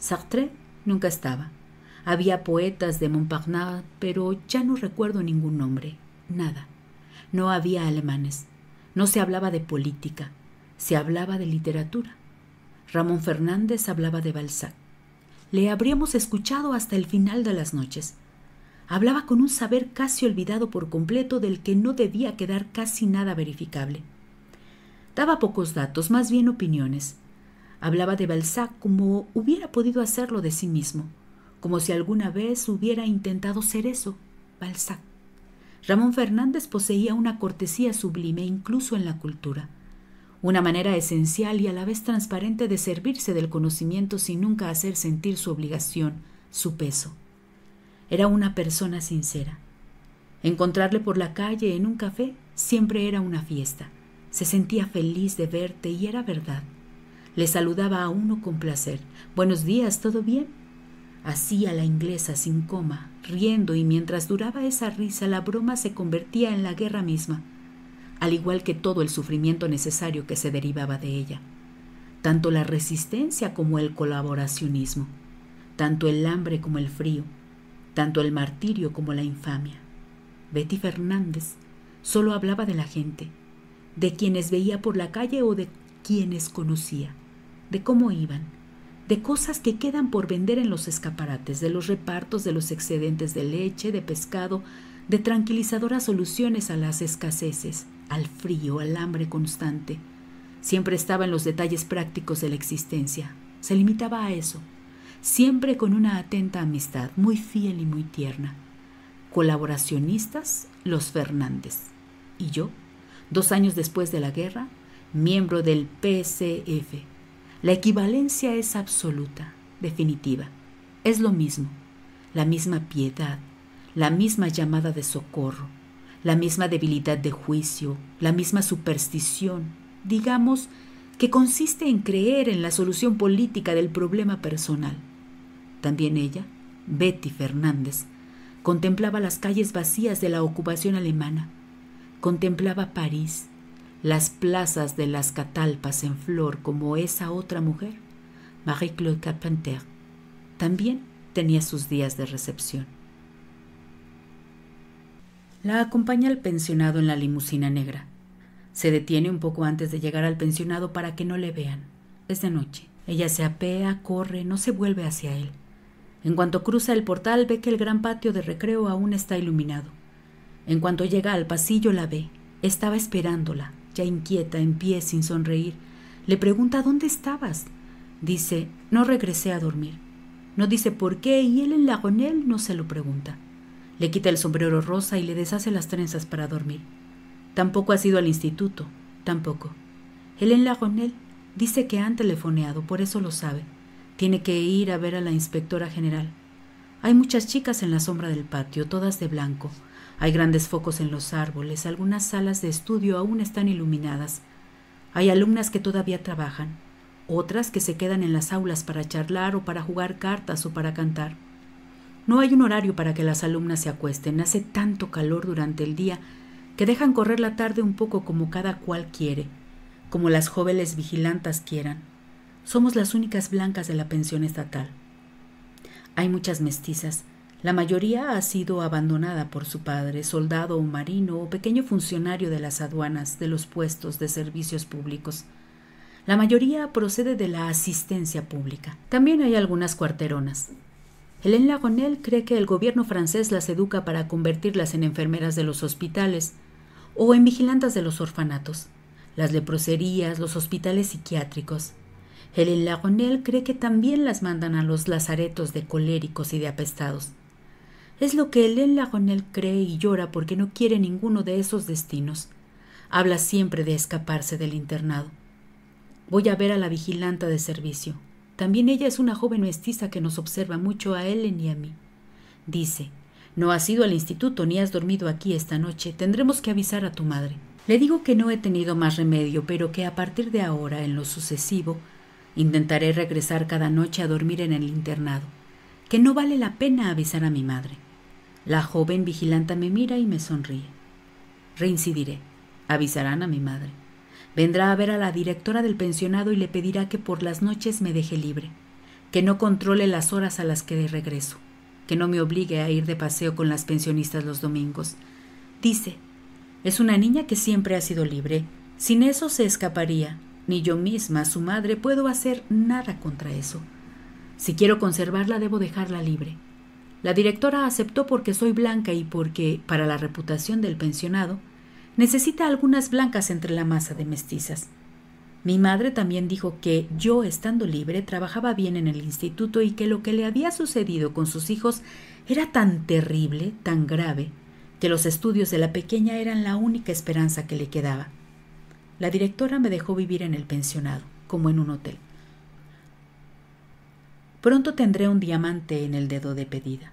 Sartre nunca estaba. Había poetas de Montparnasse, pero ya no recuerdo ningún nombre, nada. No había alemanes. No se hablaba de política, se hablaba de literatura. Ramón Fernández hablaba de Balzac. Le habríamos escuchado hasta el final de las noches. Hablaba con un saber casi olvidado por completo del que no debía quedar casi nada verificable. Daba pocos datos, más bien opiniones. Hablaba de Balzac como hubiera podido hacerlo de sí mismo, como si alguna vez hubiera intentado ser eso, Balzac. Ramón Fernández poseía una cortesía sublime incluso en la cultura, una manera esencial y a la vez transparente de servirse del conocimiento sin nunca hacer sentir su obligación, su peso. Era una persona sincera. Encontrarle por la calle en un café siempre era una fiesta. Se sentía feliz de verte y era verdad. Le saludaba a uno con placer. Buenos días, ¿todo bien? Hacía la inglesa sin coma, riendo y mientras duraba esa risa la broma se convertía en la guerra misma, al igual que todo el sufrimiento necesario que se derivaba de ella, tanto la resistencia como el colaboracionismo, tanto el hambre como el frío, tanto el martirio como la infamia. Betty Fernández solo hablaba de la gente, de quienes veía por la calle o de quienes conocía, de cómo iban, de cosas que quedan por vender en los escaparates, de los repartos de los excedentes de leche, de pescado, de tranquilizadoras soluciones a las escaseces, al frío, al hambre constante. Siempre estaba en los detalles prácticos de la existencia. Se limitaba a eso siempre con una atenta amistad, muy fiel y muy tierna. Colaboracionistas, los Fernández. Y yo, dos años después de la guerra, miembro del PCF. La equivalencia es absoluta, definitiva. Es lo mismo, la misma piedad, la misma llamada de socorro, la misma debilidad de juicio, la misma superstición, digamos, que consiste en creer en la solución política del problema personal. También ella, Betty Fernández, contemplaba las calles vacías de la ocupación alemana, contemplaba París, las plazas de las catalpas en flor como esa otra mujer, Marie-Claude Carpenter, también tenía sus días de recepción. La acompaña al pensionado en la limusina negra. Se detiene un poco antes de llegar al pensionado para que no le vean. Es de noche. Ella se apea, corre, no se vuelve hacia él. En cuanto cruza el portal ve que el gran patio de recreo aún está iluminado. En cuanto llega al pasillo la ve. Estaba esperándola, ya inquieta, en pie, sin sonreír. Le pregunta ¿Dónde estabas? Dice, no regresé a dormir. No dice por qué y él en lagonel no se lo pregunta. Le quita el sombrero rosa y le deshace las trenzas para dormir. Tampoco ha sido al instituto, tampoco. Helen Lagonel dice que han telefoneado, por eso lo sabe. Tiene que ir a ver a la inspectora general. Hay muchas chicas en la sombra del patio, todas de blanco. Hay grandes focos en los árboles, algunas salas de estudio aún están iluminadas. Hay alumnas que todavía trabajan, otras que se quedan en las aulas para charlar o para jugar cartas o para cantar. No hay un horario para que las alumnas se acuesten, hace tanto calor durante el día que dejan correr la tarde un poco como cada cual quiere, como las jóvenes vigilantes quieran. Somos las únicas blancas de la pensión estatal. Hay muchas mestizas. La mayoría ha sido abandonada por su padre, soldado o marino o pequeño funcionario de las aduanas, de los puestos de servicios públicos. La mayoría procede de la asistencia pública. También hay algunas cuarteronas. Hélène Lagonel cree que el gobierno francés las educa para convertirlas en enfermeras de los hospitales o en vigilantes de los orfanatos, las leproserías, los hospitales psiquiátricos. Helen Lagonel cree que también las mandan a los lazaretos de coléricos y de apestados. Es lo que Helen Lagonel cree y llora porque no quiere ninguno de esos destinos. Habla siempre de escaparse del internado. Voy a ver a la vigilanta de servicio. También ella es una joven mestiza que nos observa mucho a Helen y a mí. Dice, no has ido al instituto ni has dormido aquí esta noche. Tendremos que avisar a tu madre. Le digo que no he tenido más remedio, pero que a partir de ahora, en lo sucesivo, Intentaré regresar cada noche a dormir en el internado, que no vale la pena avisar a mi madre. La joven vigilanta me mira y me sonríe. Reincidiré. Avisarán a mi madre. Vendrá a ver a la directora del pensionado y le pedirá que por las noches me deje libre, que no controle las horas a las que de regreso, que no me obligue a ir de paseo con las pensionistas los domingos. Dice, es una niña que siempre ha sido libre, sin eso se escaparía, ni yo misma, su madre, puedo hacer nada contra eso. Si quiero conservarla, debo dejarla libre. La directora aceptó porque soy blanca y porque, para la reputación del pensionado, necesita algunas blancas entre la masa de mestizas. Mi madre también dijo que yo, estando libre, trabajaba bien en el instituto y que lo que le había sucedido con sus hijos era tan terrible, tan grave, que los estudios de la pequeña eran la única esperanza que le quedaba. La directora me dejó vivir en el pensionado, como en un hotel. Pronto tendré un diamante en el dedo de pedida.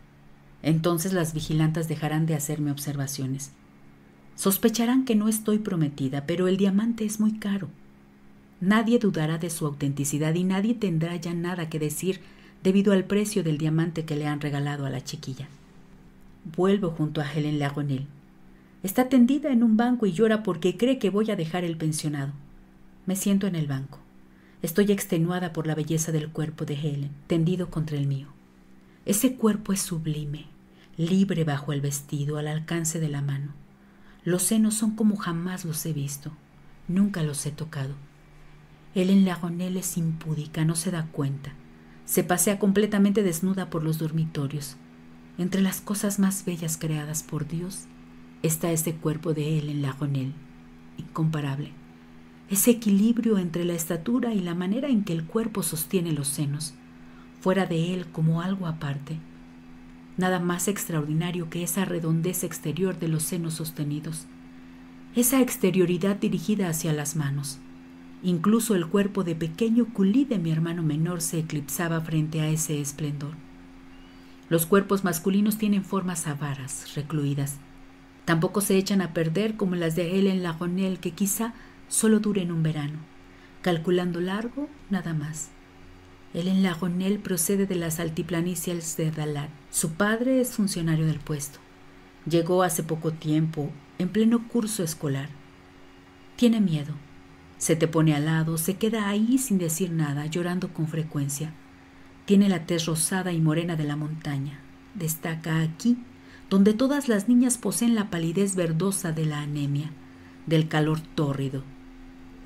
Entonces las vigilantes dejarán de hacerme observaciones. Sospecharán que no estoy prometida, pero el diamante es muy caro. Nadie dudará de su autenticidad y nadie tendrá ya nada que decir debido al precio del diamante que le han regalado a la chiquilla. Vuelvo junto a Helen Lagonel Está tendida en un banco y llora porque cree que voy a dejar el pensionado. Me siento en el banco. Estoy extenuada por la belleza del cuerpo de Helen, tendido contra el mío. Ese cuerpo es sublime, libre bajo el vestido, al alcance de la mano. Los senos son como jamás los he visto. Nunca los he tocado. Helen Lagonel es impúdica, no se da cuenta. Se pasea completamente desnuda por los dormitorios. Entre las cosas más bellas creadas por Dios Está ese cuerpo de él en la Jonel, incomparable. Ese equilibrio entre la estatura y la manera en que el cuerpo sostiene los senos, fuera de él como algo aparte. Nada más extraordinario que esa redondez exterior de los senos sostenidos, esa exterioridad dirigida hacia las manos. Incluso el cuerpo de pequeño culí de mi hermano menor se eclipsaba frente a ese esplendor. Los cuerpos masculinos tienen formas avaras, recluidas, Tampoco se echan a perder como las de Helen Lagonel que quizá solo duren un verano. Calculando largo, nada más. Helen Lagonel procede de las altiplanicias de Dalat. Su padre es funcionario del puesto. Llegó hace poco tiempo, en pleno curso escolar. Tiene miedo. Se te pone al lado, se queda ahí sin decir nada, llorando con frecuencia. Tiene la tez rosada y morena de la montaña. Destaca aquí donde todas las niñas poseen la palidez verdosa de la anemia, del calor tórrido.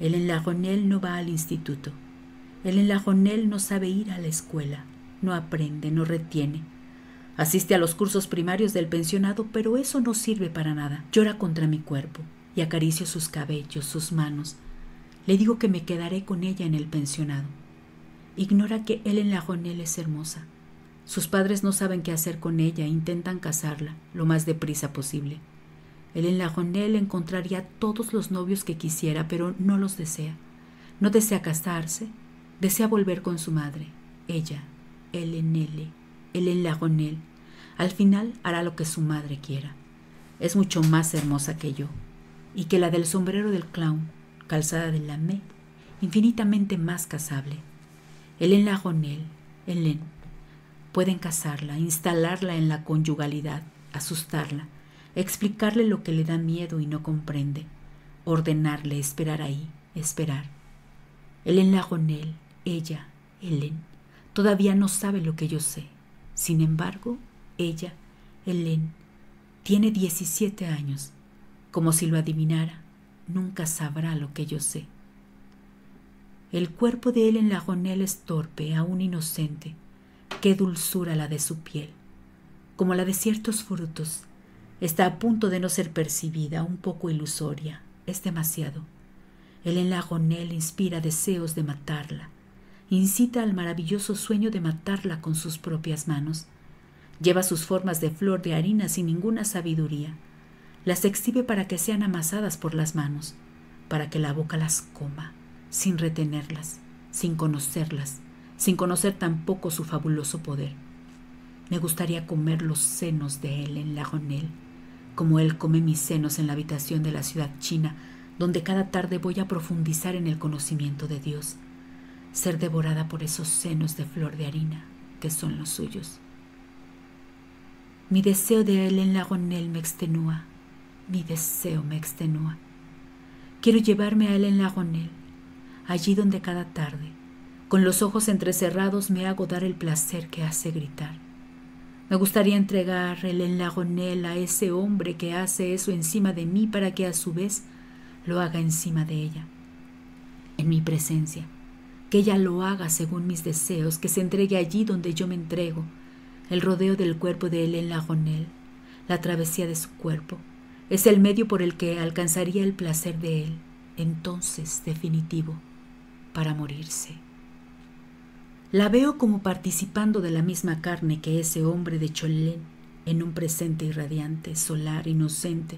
El enlajonel no va al instituto. El enlajonel no sabe ir a la escuela, no aprende, no retiene. Asiste a los cursos primarios del pensionado, pero eso no sirve para nada. Llora contra mi cuerpo y acaricio sus cabellos, sus manos. Le digo que me quedaré con ella en el pensionado. Ignora que Ellen Lajonel es hermosa, sus padres no saben qué hacer con ella e intentan casarla lo más deprisa posible. El enlajonel encontraría todos los novios que quisiera, pero no los desea. No desea casarse, desea volver con su madre. Ella, el enele, el enlajonel, al final hará lo que su madre quiera. Es mucho más hermosa que yo, y que la del sombrero del clown, calzada de lamé, infinitamente más casable. El enlajonel, el en Pueden casarla, instalarla en la conyugalidad, asustarla, explicarle lo que le da miedo y no comprende, ordenarle esperar ahí, esperar. El en él, ella, Helen, todavía no sabe lo que yo sé. Sin embargo, ella, Helen, tiene 17 años. Como si lo adivinara, nunca sabrá lo que yo sé. El cuerpo de la Lagonel es torpe, aún inocente, Qué dulzura la de su piel, como la de ciertos frutos. Está a punto de no ser percibida, un poco ilusoria, es demasiado. El enlago él inspira deseos de matarla, incita al maravilloso sueño de matarla con sus propias manos. Lleva sus formas de flor de harina sin ninguna sabiduría. Las exhibe para que sean amasadas por las manos, para que la boca las coma, sin retenerlas, sin conocerlas, sin conocer tampoco su fabuloso poder. Me gustaría comer los senos de él en la como él come mis senos en la habitación de la ciudad china, donde cada tarde voy a profundizar en el conocimiento de Dios, ser devorada por esos senos de flor de harina que son los suyos. Mi deseo de él en la me extenúa, mi deseo me extenúa. Quiero llevarme a él en la allí donde cada tarde con los ojos entrecerrados me hago dar el placer que hace gritar. Me gustaría entregar el enlagonel a ese hombre que hace eso encima de mí para que a su vez lo haga encima de ella, en mi presencia, que ella lo haga según mis deseos, que se entregue allí donde yo me entrego, el rodeo del cuerpo de él enlagonel, la travesía de su cuerpo, es el medio por el que alcanzaría el placer de él, entonces definitivo, para morirse. La veo como participando de la misma carne que ese hombre de Cholén, en un presente irradiante, solar, inocente,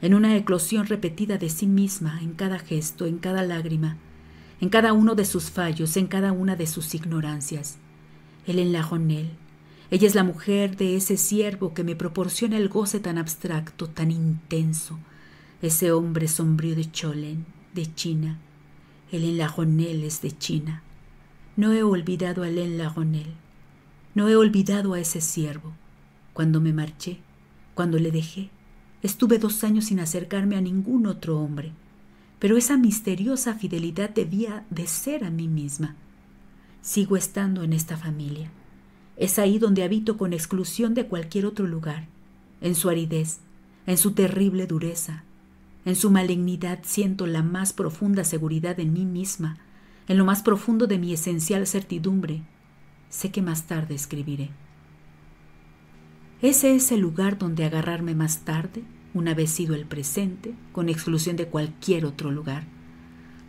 en una eclosión repetida de sí misma, en cada gesto, en cada lágrima, en cada uno de sus fallos, en cada una de sus ignorancias. el en Ella es la mujer de ese siervo que me proporciona el goce tan abstracto, tan intenso, ese hombre sombrío de cholén de China. el enlajonel es de China. No he olvidado a Len Lagonel, no he olvidado a ese siervo. Cuando me marché, cuando le dejé, estuve dos años sin acercarme a ningún otro hombre, pero esa misteriosa fidelidad debía de ser a mí misma. Sigo estando en esta familia. Es ahí donde habito con exclusión de cualquier otro lugar, en su aridez, en su terrible dureza, en su malignidad siento la más profunda seguridad en mí misma, en lo más profundo de mi esencial certidumbre, sé que más tarde escribiré. Ese es el lugar donde agarrarme más tarde, una vez sido el presente, con exclusión de cualquier otro lugar.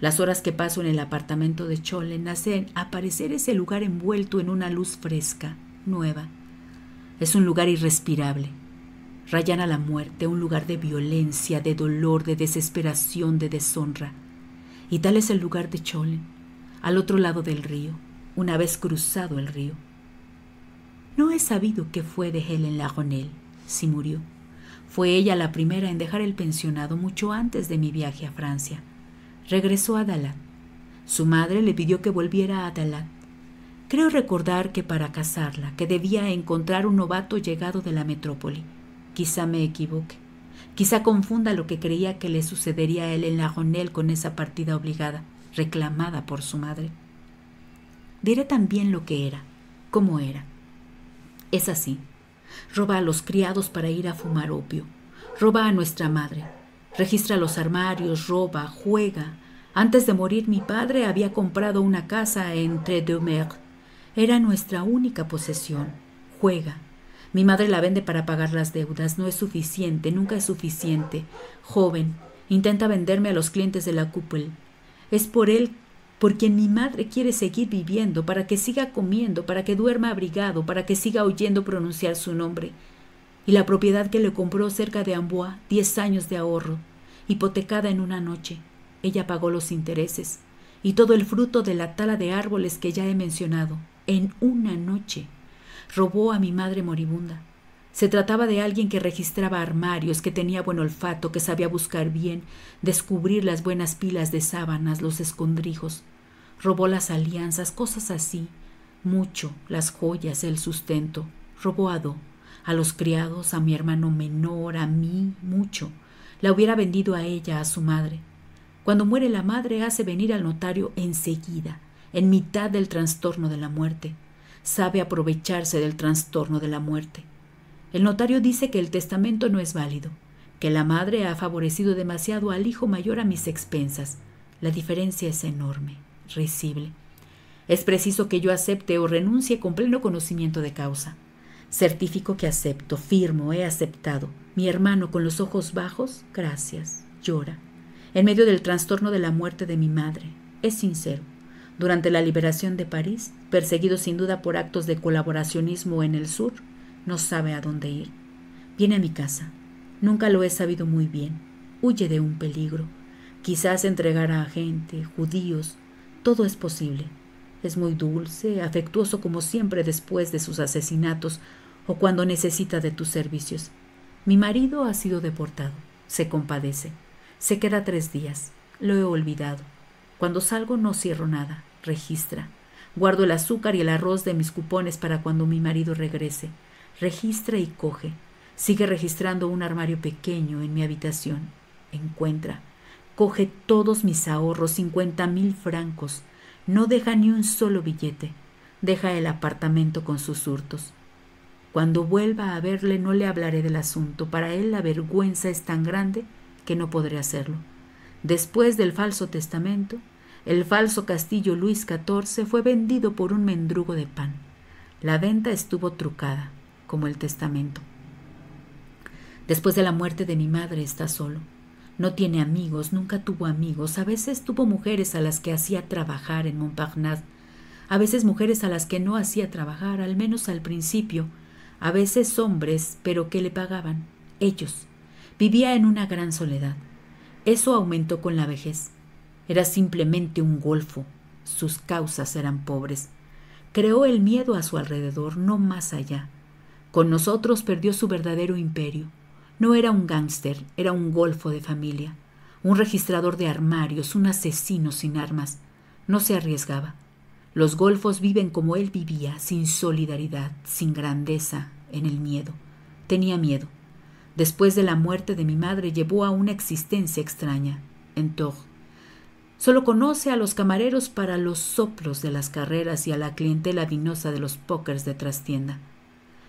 Las horas que paso en el apartamento de Cholen hacen aparecer ese lugar envuelto en una luz fresca, nueva. Es un lugar irrespirable. Rayan a la muerte, un lugar de violencia, de dolor, de desesperación, de deshonra. Y tal es el lugar de Chole al otro lado del río, una vez cruzado el río. No he sabido qué fue de Helen Lagonel, si murió. Fue ella la primera en dejar el pensionado mucho antes de mi viaje a Francia. Regresó a Dalat. Su madre le pidió que volviera a Dalat. Creo recordar que para casarla, que debía encontrar un novato llegado de la metrópoli. Quizá me equivoque. Quizá confunda lo que creía que le sucedería a él en la con esa partida obligada reclamada por su madre. Diré también lo que era, cómo era. Es así. Roba a los criados para ir a fumar opio. Roba a nuestra madre. Registra los armarios, roba, juega. Antes de morir mi padre había comprado una casa en mers. Era nuestra única posesión. Juega. Mi madre la vende para pagar las deudas. No es suficiente, nunca es suficiente. Joven, intenta venderme a los clientes de la cúpula. Es por él por quien mi madre quiere seguir viviendo, para que siga comiendo, para que duerma abrigado, para que siga oyendo pronunciar su nombre. Y la propiedad que le compró cerca de Amboa, diez años de ahorro, hipotecada en una noche. Ella pagó los intereses y todo el fruto de la tala de árboles que ya he mencionado, en una noche. Robó a mi madre moribunda. Se trataba de alguien que registraba armarios, que tenía buen olfato, que sabía buscar bien, descubrir las buenas pilas de sábanas, los escondrijos. Robó las alianzas, cosas así. Mucho, las joyas, el sustento. Robó a Do, a los criados, a mi hermano menor, a mí, mucho. La hubiera vendido a ella, a su madre. Cuando muere la madre hace venir al notario enseguida, en mitad del trastorno de la muerte. Sabe aprovecharse del trastorno de la muerte. El notario dice que el testamento no es válido, que la madre ha favorecido demasiado al hijo mayor a mis expensas. La diferencia es enorme, risible. Es preciso que yo acepte o renuncie con pleno conocimiento de causa. Certifico que acepto, firmo, he aceptado. Mi hermano, con los ojos bajos, gracias, llora. En medio del trastorno de la muerte de mi madre, es sincero. Durante la liberación de París, perseguido sin duda por actos de colaboracionismo en el sur, no sabe a dónde ir. Viene a mi casa. Nunca lo he sabido muy bien. Huye de un peligro. Quizás entregará a gente, judíos. Todo es posible. Es muy dulce, afectuoso como siempre después de sus asesinatos o cuando necesita de tus servicios. Mi marido ha sido deportado. Se compadece. Se queda tres días. Lo he olvidado. Cuando salgo no cierro nada. Registra. Guardo el azúcar y el arroz de mis cupones para cuando mi marido regrese. Registra y coge. Sigue registrando un armario pequeño en mi habitación. Encuentra. Coge todos mis ahorros, cincuenta mil francos. No deja ni un solo billete. Deja el apartamento con sus hurtos. Cuando vuelva a verle no le hablaré del asunto. Para él la vergüenza es tan grande que no podré hacerlo. Después del falso testamento, el falso castillo Luis XIV fue vendido por un mendrugo de pan. La venta estuvo trucada como el testamento. Después de la muerte de mi madre está solo. No tiene amigos, nunca tuvo amigos, a veces tuvo mujeres a las que hacía trabajar en Montparnasse, a veces mujeres a las que no hacía trabajar, al menos al principio, a veces hombres, pero que le pagaban, ellos. Vivía en una gran soledad. Eso aumentó con la vejez. Era simplemente un golfo. Sus causas eran pobres. Creó el miedo a su alrededor, no más allá. Con nosotros perdió su verdadero imperio. No era un gángster, era un golfo de familia, un registrador de armarios, un asesino sin armas. No se arriesgaba. Los golfos viven como él vivía, sin solidaridad, sin grandeza, en el miedo. Tenía miedo. Después de la muerte de mi madre llevó a una existencia extraña, en Tours. Solo conoce a los camareros para los soplos de las carreras y a la clientela vinosa de los pókers de trastienda.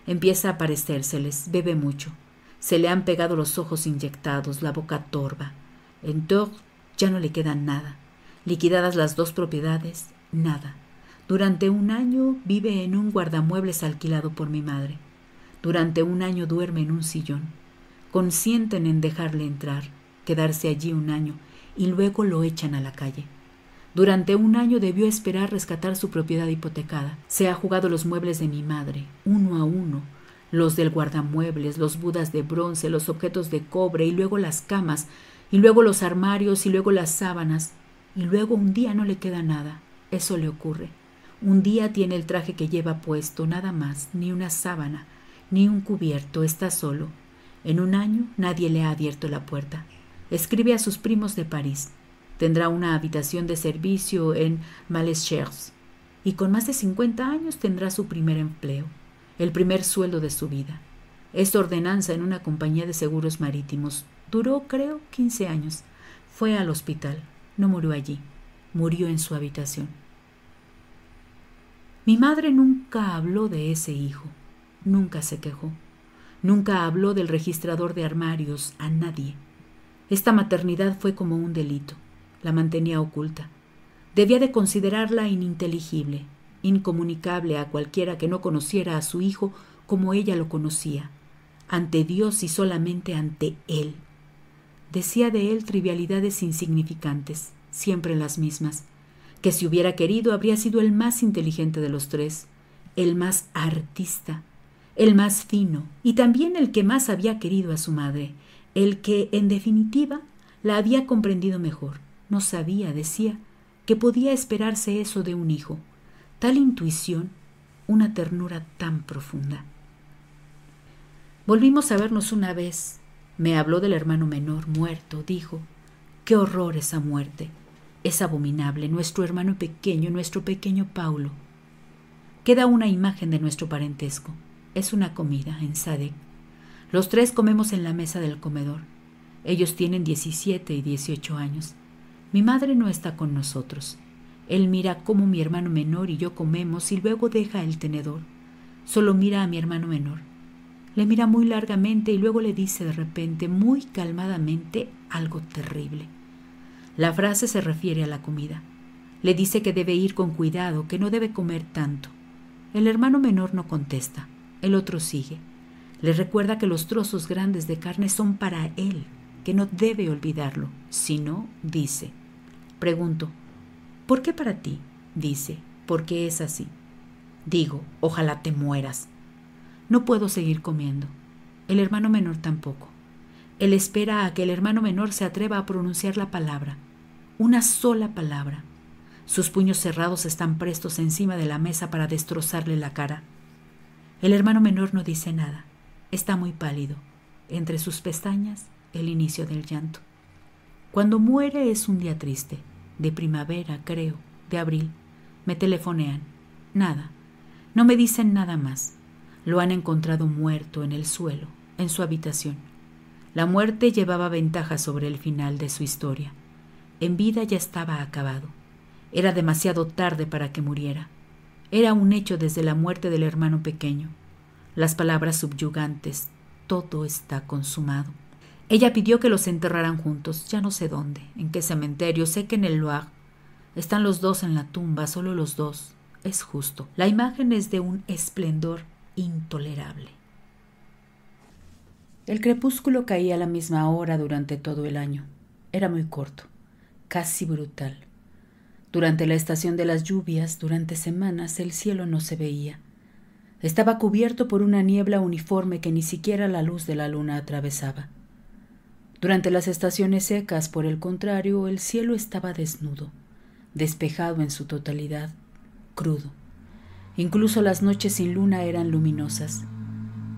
Empieza a parecérseles, bebe mucho. Se le han pegado los ojos inyectados, la boca torva. En Tor ya no le queda nada. Liquidadas las dos propiedades, nada. Durante un año vive en un guardamuebles alquilado por mi madre. Durante un año duerme en un sillón. Consienten en dejarle entrar, quedarse allí un año y luego lo echan a la calle. Durante un año debió esperar rescatar su propiedad hipotecada. Se ha jugado los muebles de mi madre, uno a uno, los del guardamuebles, los budas de bronce, los objetos de cobre, y luego las camas, y luego los armarios, y luego las sábanas, y luego un día no le queda nada. Eso le ocurre. Un día tiene el traje que lleva puesto, nada más, ni una sábana, ni un cubierto, está solo. En un año nadie le ha abierto la puerta. Escribe a sus primos de París tendrá una habitación de servicio en Maleschers. y con más de 50 años tendrá su primer empleo, el primer sueldo de su vida. Esta ordenanza en una compañía de seguros marítimos duró, creo, 15 años. Fue al hospital, no murió allí, murió en su habitación. Mi madre nunca habló de ese hijo, nunca se quejó, nunca habló del registrador de armarios a nadie. Esta maternidad fue como un delito la mantenía oculta. Debía de considerarla ininteligible, incomunicable a cualquiera que no conociera a su hijo como ella lo conocía, ante Dios y solamente ante Él. Decía de él trivialidades insignificantes, siempre las mismas, que si hubiera querido habría sido el más inteligente de los tres, el más artista, el más fino y también el que más había querido a su madre, el que, en definitiva, la había comprendido mejor no sabía, decía, que podía esperarse eso de un hijo. Tal intuición, una ternura tan profunda. Volvimos a vernos una vez. Me habló del hermano menor muerto, dijo. Qué horror esa muerte. Es abominable, nuestro hermano pequeño, nuestro pequeño Paulo. Queda una imagen de nuestro parentesco. Es una comida en Sadek. Los tres comemos en la mesa del comedor. Ellos tienen 17 y 18 años. Mi madre no está con nosotros. Él mira cómo mi hermano menor y yo comemos y luego deja el tenedor. Solo mira a mi hermano menor. Le mira muy largamente y luego le dice de repente, muy calmadamente, algo terrible. La frase se refiere a la comida. Le dice que debe ir con cuidado, que no debe comer tanto. El hermano menor no contesta, el otro sigue. Le recuerda que los trozos grandes de carne son para él, que no debe olvidarlo, si no, dice, Pregunto, ¿por qué para ti? Dice, ¿por qué es así? Digo, ojalá te mueras. No puedo seguir comiendo. El hermano menor tampoco. Él espera a que el hermano menor se atreva a pronunciar la palabra, una sola palabra. Sus puños cerrados están prestos encima de la mesa para destrozarle la cara. El hermano menor no dice nada. Está muy pálido. Entre sus pestañas, el inicio del llanto. Cuando muere es un día triste de primavera, creo, de abril. Me telefonean. Nada. No me dicen nada más. Lo han encontrado muerto en el suelo, en su habitación. La muerte llevaba ventaja sobre el final de su historia. En vida ya estaba acabado. Era demasiado tarde para que muriera. Era un hecho desde la muerte del hermano pequeño. Las palabras subyugantes, todo está consumado. Ella pidió que los enterraran juntos, ya no sé dónde, en qué cementerio, sé que en el Loire. Están los dos en la tumba, solo los dos. Es justo. La imagen es de un esplendor intolerable. El crepúsculo caía a la misma hora durante todo el año. Era muy corto, casi brutal. Durante la estación de las lluvias, durante semanas, el cielo no se veía. Estaba cubierto por una niebla uniforme que ni siquiera la luz de la luna atravesaba. Durante las estaciones secas, por el contrario, el cielo estaba desnudo, despejado en su totalidad, crudo. Incluso las noches sin luna eran luminosas,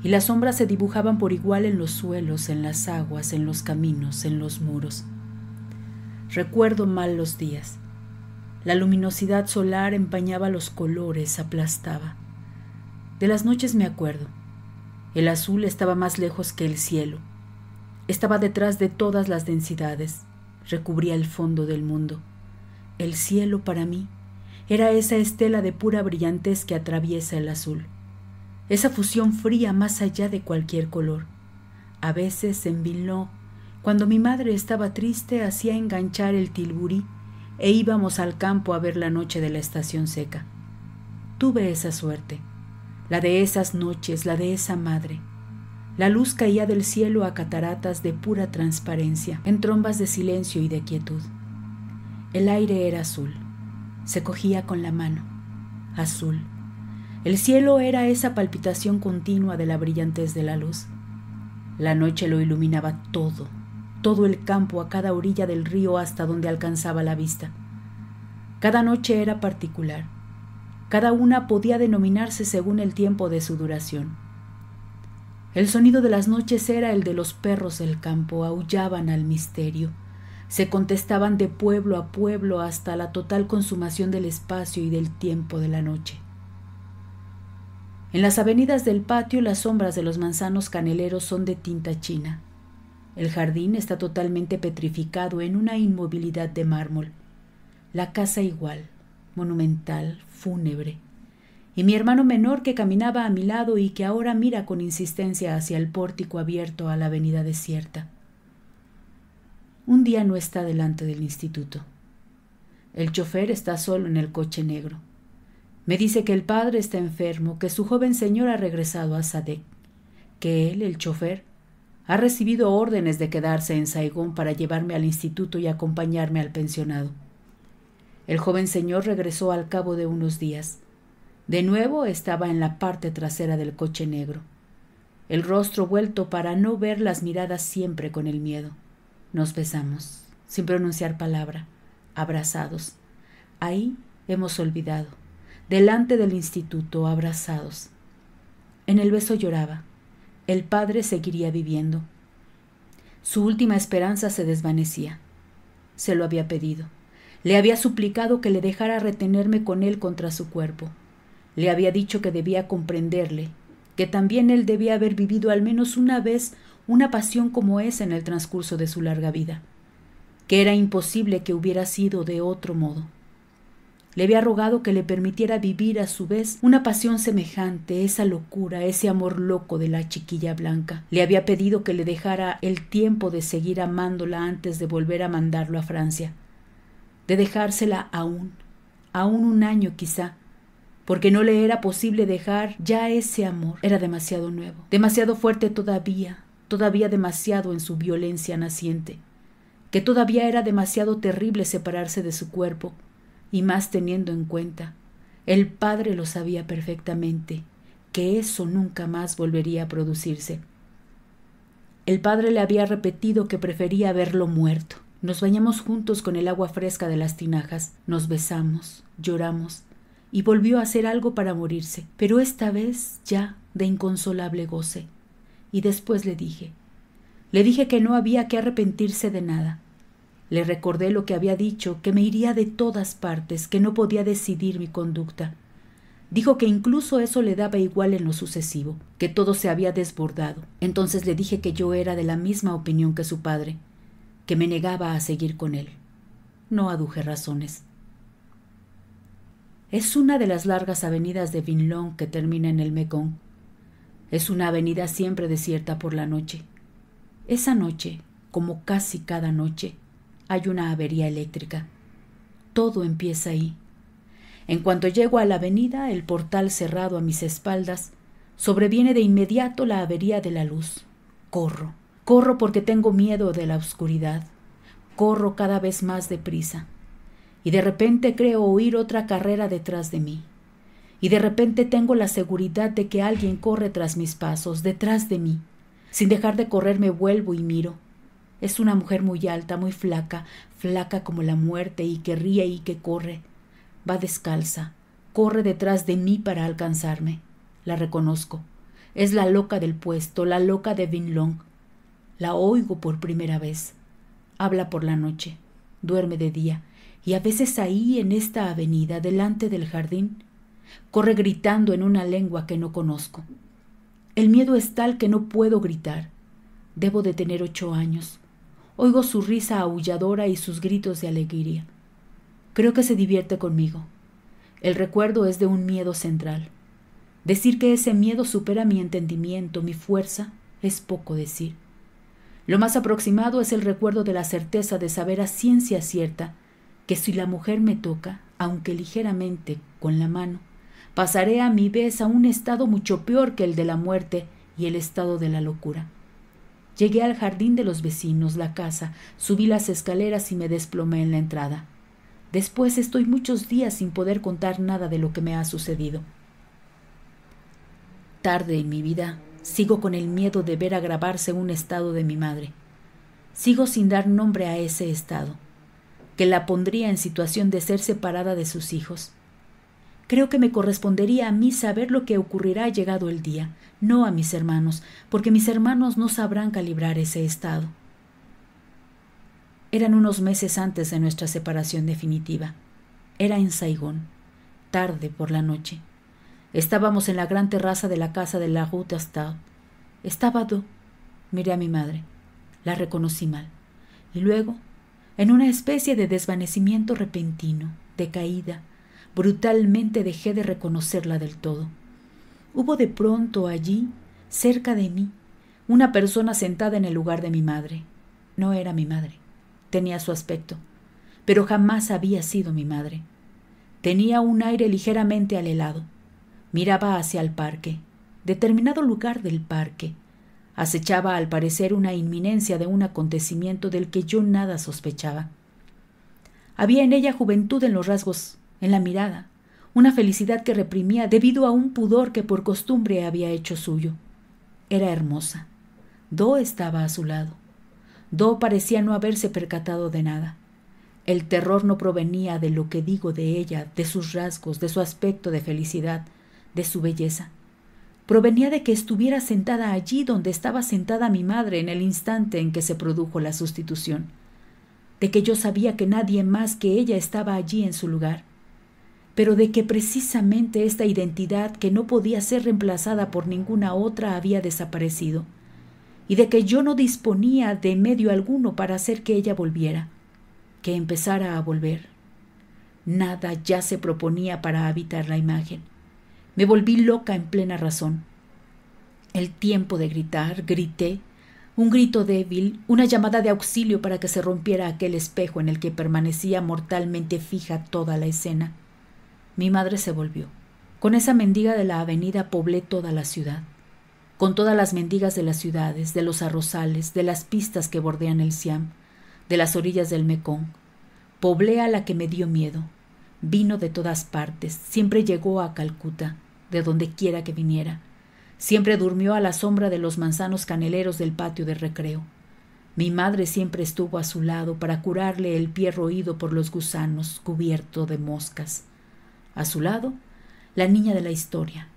y las sombras se dibujaban por igual en los suelos, en las aguas, en los caminos, en los muros. Recuerdo mal los días. La luminosidad solar empañaba los colores, aplastaba. De las noches me acuerdo. El azul estaba más lejos que el cielo estaba detrás de todas las densidades, recubría el fondo del mundo. El cielo para mí era esa estela de pura brillantez que atraviesa el azul, esa fusión fría más allá de cualquier color. A veces en Vilno, cuando mi madre estaba triste, hacía enganchar el tilburí e íbamos al campo a ver la noche de la estación seca. Tuve esa suerte, la de esas noches, la de esa madre la luz caía del cielo a cataratas de pura transparencia, en trombas de silencio y de quietud. El aire era azul. Se cogía con la mano. Azul. El cielo era esa palpitación continua de la brillantez de la luz. La noche lo iluminaba todo, todo el campo a cada orilla del río hasta donde alcanzaba la vista. Cada noche era particular. Cada una podía denominarse según el tiempo de su duración. El sonido de las noches era el de los perros del campo, aullaban al misterio. Se contestaban de pueblo a pueblo hasta la total consumación del espacio y del tiempo de la noche. En las avenidas del patio las sombras de los manzanos caneleros son de tinta china. El jardín está totalmente petrificado en una inmovilidad de mármol. La casa igual, monumental, fúnebre, y mi hermano menor que caminaba a mi lado y que ahora mira con insistencia hacia el pórtico abierto a la avenida desierta. Un día no está delante del instituto. El chofer está solo en el coche negro. Me dice que el padre está enfermo, que su joven señor ha regresado a Sadek, que él, el chofer, ha recibido órdenes de quedarse en Saigón para llevarme al instituto y acompañarme al pensionado. El joven señor regresó al cabo de unos días de nuevo estaba en la parte trasera del coche negro, el rostro vuelto para no ver las miradas siempre con el miedo. Nos besamos, sin pronunciar palabra, abrazados. Ahí hemos olvidado, delante del instituto, abrazados. En el beso lloraba. El padre seguiría viviendo. Su última esperanza se desvanecía. Se lo había pedido. Le había suplicado que le dejara retenerme con él contra su cuerpo. Le había dicho que debía comprenderle, que también él debía haber vivido al menos una vez una pasión como esa en el transcurso de su larga vida, que era imposible que hubiera sido de otro modo. Le había rogado que le permitiera vivir a su vez una pasión semejante, esa locura, ese amor loco de la chiquilla blanca. Le había pedido que le dejara el tiempo de seguir amándola antes de volver a mandarlo a Francia, de dejársela aún, aún un año quizá, porque no le era posible dejar ya ese amor. Era demasiado nuevo, demasiado fuerte todavía, todavía demasiado en su violencia naciente, que todavía era demasiado terrible separarse de su cuerpo, y más teniendo en cuenta, el padre lo sabía perfectamente, que eso nunca más volvería a producirse. El padre le había repetido que prefería verlo muerto. Nos bañamos juntos con el agua fresca de las tinajas, nos besamos, lloramos, y volvió a hacer algo para morirse, pero esta vez ya de inconsolable goce. Y después le dije, le dije que no había que arrepentirse de nada. Le recordé lo que había dicho, que me iría de todas partes, que no podía decidir mi conducta. Dijo que incluso eso le daba igual en lo sucesivo, que todo se había desbordado. Entonces le dije que yo era de la misma opinión que su padre, que me negaba a seguir con él. No aduje razones es una de las largas avenidas de Vinlong que termina en el Mekong. Es una avenida siempre desierta por la noche. Esa noche, como casi cada noche, hay una avería eléctrica. Todo empieza ahí. En cuanto llego a la avenida, el portal cerrado a mis espaldas, sobreviene de inmediato la avería de la luz. Corro, corro porque tengo miedo de la oscuridad. Corro cada vez más deprisa y de repente creo oír otra carrera detrás de mí. Y de repente tengo la seguridad de que alguien corre tras mis pasos, detrás de mí. Sin dejar de correr me vuelvo y miro. Es una mujer muy alta, muy flaca, flaca como la muerte y que ríe y que corre. Va descalza, corre detrás de mí para alcanzarme. La reconozco. Es la loca del puesto, la loca de Long. La oigo por primera vez. Habla por la noche, duerme de día y a veces ahí en esta avenida, delante del jardín, corre gritando en una lengua que no conozco. El miedo es tal que no puedo gritar. Debo de tener ocho años. Oigo su risa aulladora y sus gritos de alegría. Creo que se divierte conmigo. El recuerdo es de un miedo central. Decir que ese miedo supera mi entendimiento, mi fuerza, es poco decir. Lo más aproximado es el recuerdo de la certeza de saber a ciencia cierta que si la mujer me toca, aunque ligeramente, con la mano, pasaré a mi vez a un estado mucho peor que el de la muerte y el estado de la locura. Llegué al jardín de los vecinos, la casa, subí las escaleras y me desplomé en la entrada. Después estoy muchos días sin poder contar nada de lo que me ha sucedido. Tarde en mi vida, sigo con el miedo de ver agravarse un estado de mi madre. Sigo sin dar nombre a ese estado que la pondría en situación de ser separada de sus hijos. Creo que me correspondería a mí saber lo que ocurrirá llegado el día, no a mis hermanos, porque mis hermanos no sabrán calibrar ese estado. Eran unos meses antes de nuestra separación definitiva. Era en Saigón, tarde por la noche. Estábamos en la gran terraza de la casa de la Rue d'Astad. Estaba Do. Miré a mi madre. La reconocí mal. Y luego en una especie de desvanecimiento repentino, de caída. Brutalmente dejé de reconocerla del todo. Hubo de pronto allí, cerca de mí, una persona sentada en el lugar de mi madre. No era mi madre. Tenía su aspecto, pero jamás había sido mi madre. Tenía un aire ligeramente alelado. Miraba hacia el parque, determinado lugar del parque, Acechaba al parecer una inminencia de un acontecimiento del que yo nada sospechaba. Había en ella juventud en los rasgos, en la mirada, una felicidad que reprimía debido a un pudor que por costumbre había hecho suyo. Era hermosa. Do estaba a su lado. Do parecía no haberse percatado de nada. El terror no provenía de lo que digo de ella, de sus rasgos, de su aspecto de felicidad, de su belleza provenía de que estuviera sentada allí donde estaba sentada mi madre en el instante en que se produjo la sustitución, de que yo sabía que nadie más que ella estaba allí en su lugar, pero de que precisamente esta identidad que no podía ser reemplazada por ninguna otra había desaparecido, y de que yo no disponía de medio alguno para hacer que ella volviera, que empezara a volver. Nada ya se proponía para habitar la imagen me volví loca en plena razón. El tiempo de gritar, grité, un grito débil, una llamada de auxilio para que se rompiera aquel espejo en el que permanecía mortalmente fija toda la escena. Mi madre se volvió. Con esa mendiga de la avenida poblé toda la ciudad, con todas las mendigas de las ciudades, de los arrozales, de las pistas que bordean el Siam, de las orillas del Mekong. Poblé a la que me dio miedo. Vino de todas partes, siempre llegó a Calcuta de donde quiera que viniera. Siempre durmió a la sombra de los manzanos caneleros del patio de recreo. Mi madre siempre estuvo a su lado para curarle el pie roído por los gusanos cubierto de moscas. A su lado, la niña de la historia.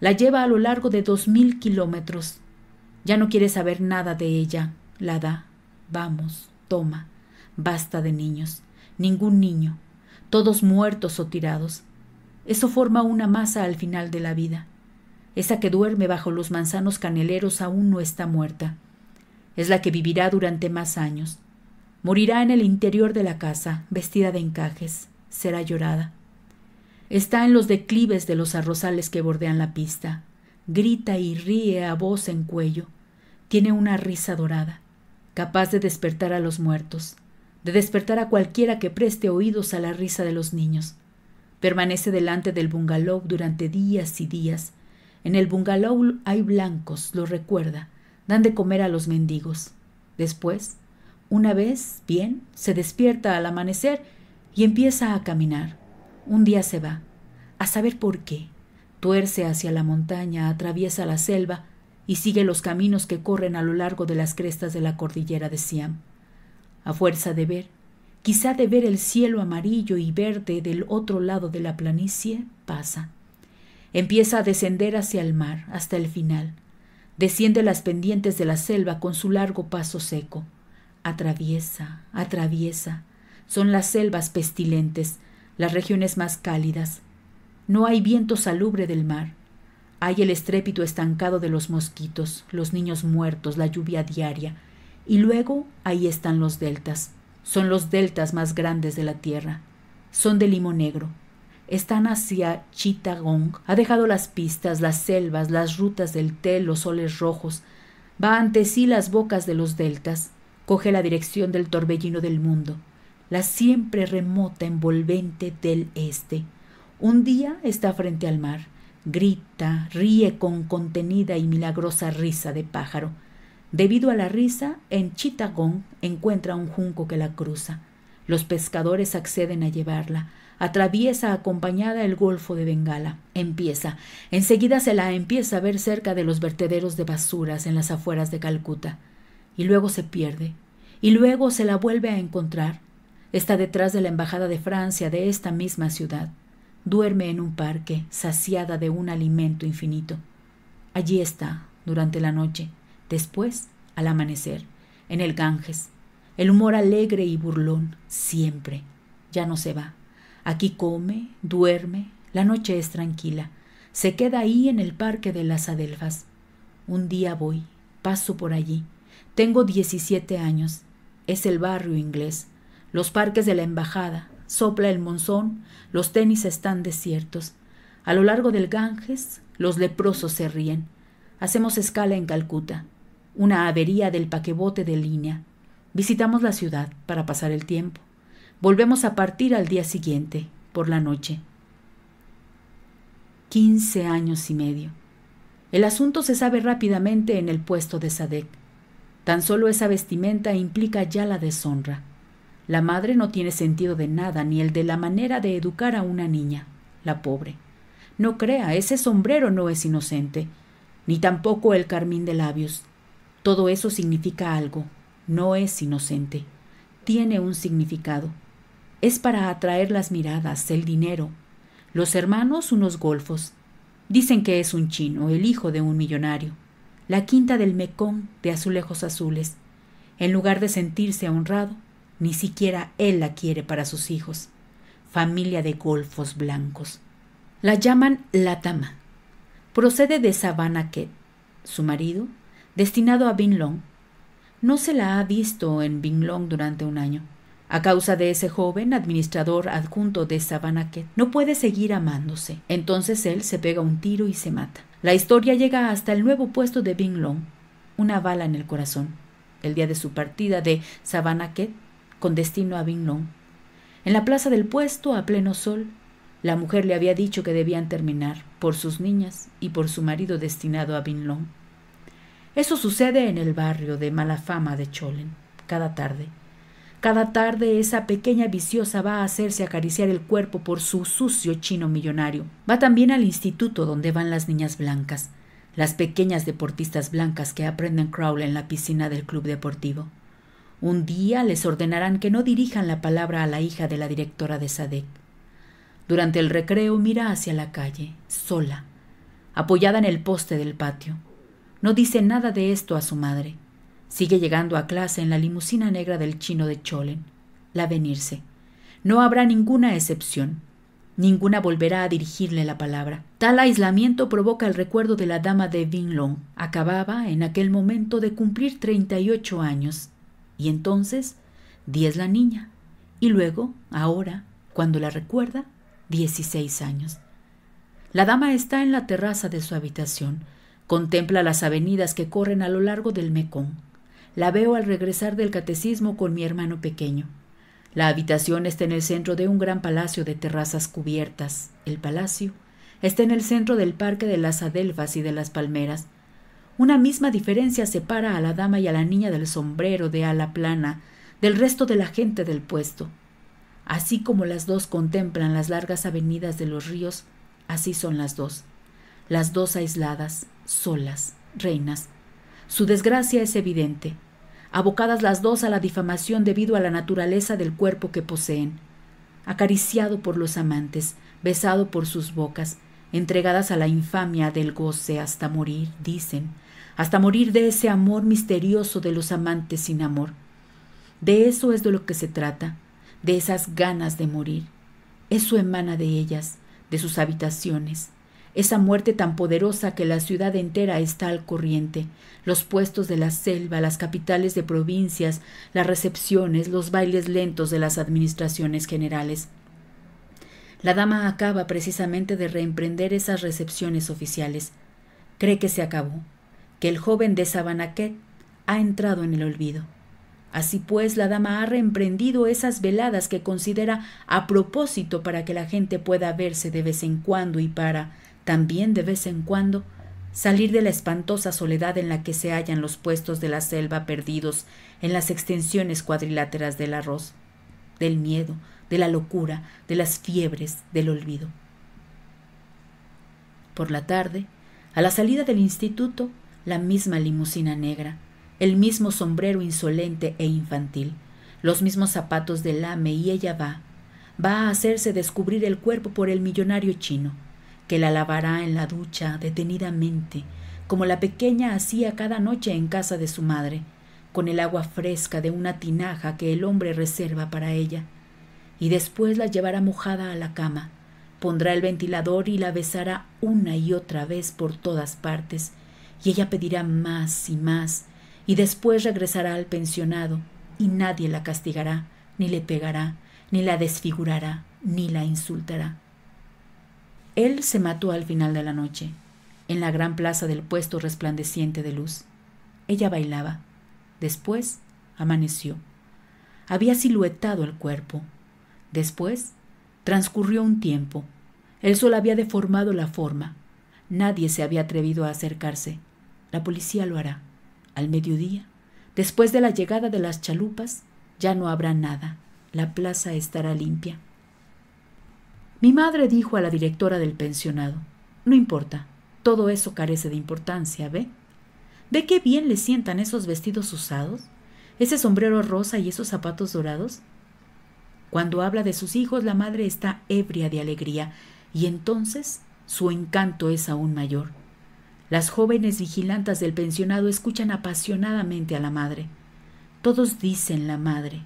La lleva a lo largo de dos mil kilómetros. Ya no quiere saber nada de ella. La da. Vamos, toma. Basta de niños. Ningún niño. Todos muertos o tirados. Eso forma una masa al final de la vida. Esa que duerme bajo los manzanos caneleros aún no está muerta. Es la que vivirá durante más años. Morirá en el interior de la casa, vestida de encajes. Será llorada. Está en los declives de los arrozales que bordean la pista. Grita y ríe a voz en cuello. Tiene una risa dorada, capaz de despertar a los muertos, de despertar a cualquiera que preste oídos a la risa de los niños. Permanece delante del bungalow durante días y días. En el bungalow hay blancos, lo recuerda. Dan de comer a los mendigos. Después, una vez, bien, se despierta al amanecer y empieza a caminar. Un día se va, a saber por qué. Tuerce hacia la montaña, atraviesa la selva y sigue los caminos que corren a lo largo de las crestas de la cordillera de Siam. A fuerza de ver, quizá de ver el cielo amarillo y verde del otro lado de la planicie, pasa. Empieza a descender hacia el mar, hasta el final. Desciende las pendientes de la selva con su largo paso seco. Atraviesa, atraviesa. Son las selvas pestilentes, las regiones más cálidas. No hay viento salubre del mar. Hay el estrépito estancado de los mosquitos, los niños muertos, la lluvia diaria. Y luego ahí están los deltas son los deltas más grandes de la Tierra. Son de limo negro. Están hacia Chittagong. Ha dejado las pistas, las selvas, las rutas del té, los soles rojos. Va ante sí las bocas de los deltas. Coge la dirección del torbellino del mundo. La siempre remota envolvente del este. Un día está frente al mar grita, ríe con contenida y milagrosa risa de pájaro. Debido a la risa, en Chittagong encuentra un junco que la cruza. Los pescadores acceden a llevarla. Atraviesa acompañada el Golfo de Bengala. Empieza. Enseguida se la empieza a ver cerca de los vertederos de basuras en las afueras de Calcuta. Y luego se pierde. Y luego se la vuelve a encontrar. Está detrás de la Embajada de Francia de esta misma ciudad. Duerme en un parque, saciada de un alimento infinito. Allí está, durante la noche Después, al amanecer, en el Ganges, el humor alegre y burlón, siempre. Ya no se va. Aquí come, duerme, la noche es tranquila. Se queda ahí en el parque de las Adelfas. Un día voy, paso por allí. Tengo 17 años. Es el barrio inglés. Los parques de la embajada. Sopla el monzón. Los tenis están desiertos. A lo largo del Ganges, los leprosos se ríen. Hacemos escala en Calcuta una avería del paquebote de línea. Visitamos la ciudad para pasar el tiempo. Volvemos a partir al día siguiente, por la noche. Quince años y medio. El asunto se sabe rápidamente en el puesto de Sadek. Tan solo esa vestimenta implica ya la deshonra. La madre no tiene sentido de nada ni el de la manera de educar a una niña, la pobre. No crea, ese sombrero no es inocente, ni tampoco el carmín de labios. Todo eso significa algo, no es inocente, tiene un significado. Es para atraer las miradas, el dinero. Los hermanos unos golfos. Dicen que es un chino, el hijo de un millonario. La quinta del Mekong de azulejos azules. En lugar de sentirse honrado, ni siquiera él la quiere para sus hijos. Familia de golfos blancos. La llaman Latama. Procede de Savannah Ket. Su marido, destinado a Long. No se la ha visto en Long durante un año. A causa de ese joven administrador adjunto de Sabanaquet, no puede seguir amándose. Entonces él se pega un tiro y se mata. La historia llega hasta el nuevo puesto de Long, una bala en el corazón. El día de su partida de Sabanaquet con destino a Long. En la plaza del puesto, a pleno sol, la mujer le había dicho que debían terminar por sus niñas y por su marido destinado a Long. Eso sucede en el barrio de mala fama de Cholen, cada tarde. Cada tarde esa pequeña viciosa va a hacerse acariciar el cuerpo por su sucio chino millonario. Va también al instituto donde van las niñas blancas, las pequeñas deportistas blancas que aprenden crawl en la piscina del club deportivo. Un día les ordenarán que no dirijan la palabra a la hija de la directora de Sadek. Durante el recreo mira hacia la calle, sola, apoyada en el poste del patio. No dice nada de esto a su madre. Sigue llegando a clase en la limusina negra del chino de Cholen. La venirse. No habrá ninguna excepción. Ninguna volverá a dirigirle la palabra. Tal aislamiento provoca el recuerdo de la dama de Vinlong. Acababa en aquel momento de cumplir ocho años. Y entonces, diez la niña. Y luego, ahora, cuando la recuerda, 16 años. La dama está en la terraza de su habitación Contempla las avenidas que corren a lo largo del Mekong. La veo al regresar del catecismo con mi hermano pequeño. La habitación está en el centro de un gran palacio de terrazas cubiertas. El palacio está en el centro del parque de las adelfas y de las palmeras. Una misma diferencia separa a la dama y a la niña del sombrero de ala plana del resto de la gente del puesto. Así como las dos contemplan las largas avenidas de los ríos, así son las dos, las dos aisladas, solas, reinas. Su desgracia es evidente, abocadas las dos a la difamación debido a la naturaleza del cuerpo que poseen, acariciado por los amantes, besado por sus bocas, entregadas a la infamia del goce hasta morir, dicen, hasta morir de ese amor misterioso de los amantes sin amor. De eso es de lo que se trata, de esas ganas de morir. Eso emana de ellas, de sus habitaciones, esa muerte tan poderosa que la ciudad entera está al corriente, los puestos de la selva, las capitales de provincias, las recepciones, los bailes lentos de las administraciones generales. La dama acaba precisamente de reemprender esas recepciones oficiales. Cree que se acabó, que el joven de Sabanaquet ha entrado en el olvido. Así pues, la dama ha reemprendido esas veladas que considera a propósito para que la gente pueda verse de vez en cuando y para, también de vez en cuando salir de la espantosa soledad en la que se hallan los puestos de la selva perdidos en las extensiones cuadriláteras del arroz, del miedo, de la locura, de las fiebres, del olvido. Por la tarde, a la salida del instituto, la misma limusina negra, el mismo sombrero insolente e infantil, los mismos zapatos de lame y ella va, va a hacerse descubrir el cuerpo por el millonario chino que la lavará en la ducha detenidamente, como la pequeña hacía cada noche en casa de su madre, con el agua fresca de una tinaja que el hombre reserva para ella, y después la llevará mojada a la cama, pondrá el ventilador y la besará una y otra vez por todas partes, y ella pedirá más y más, y después regresará al pensionado, y nadie la castigará, ni le pegará, ni la desfigurará, ni la insultará. Él se mató al final de la noche, en la gran plaza del puesto resplandeciente de luz. Ella bailaba. Después amaneció. Había siluetado el cuerpo. Después transcurrió un tiempo. El sol había deformado la forma. Nadie se había atrevido a acercarse. La policía lo hará. Al mediodía, después de la llegada de las chalupas, ya no habrá nada. La plaza estará limpia. Mi madre dijo a la directora del pensionado, No importa, todo eso carece de importancia, ¿ve? ¿Ve qué bien le sientan esos vestidos usados? ¿Ese sombrero rosa y esos zapatos dorados? Cuando habla de sus hijos, la madre está ebria de alegría, y entonces su encanto es aún mayor. Las jóvenes vigilantes del pensionado escuchan apasionadamente a la madre. Todos dicen la madre,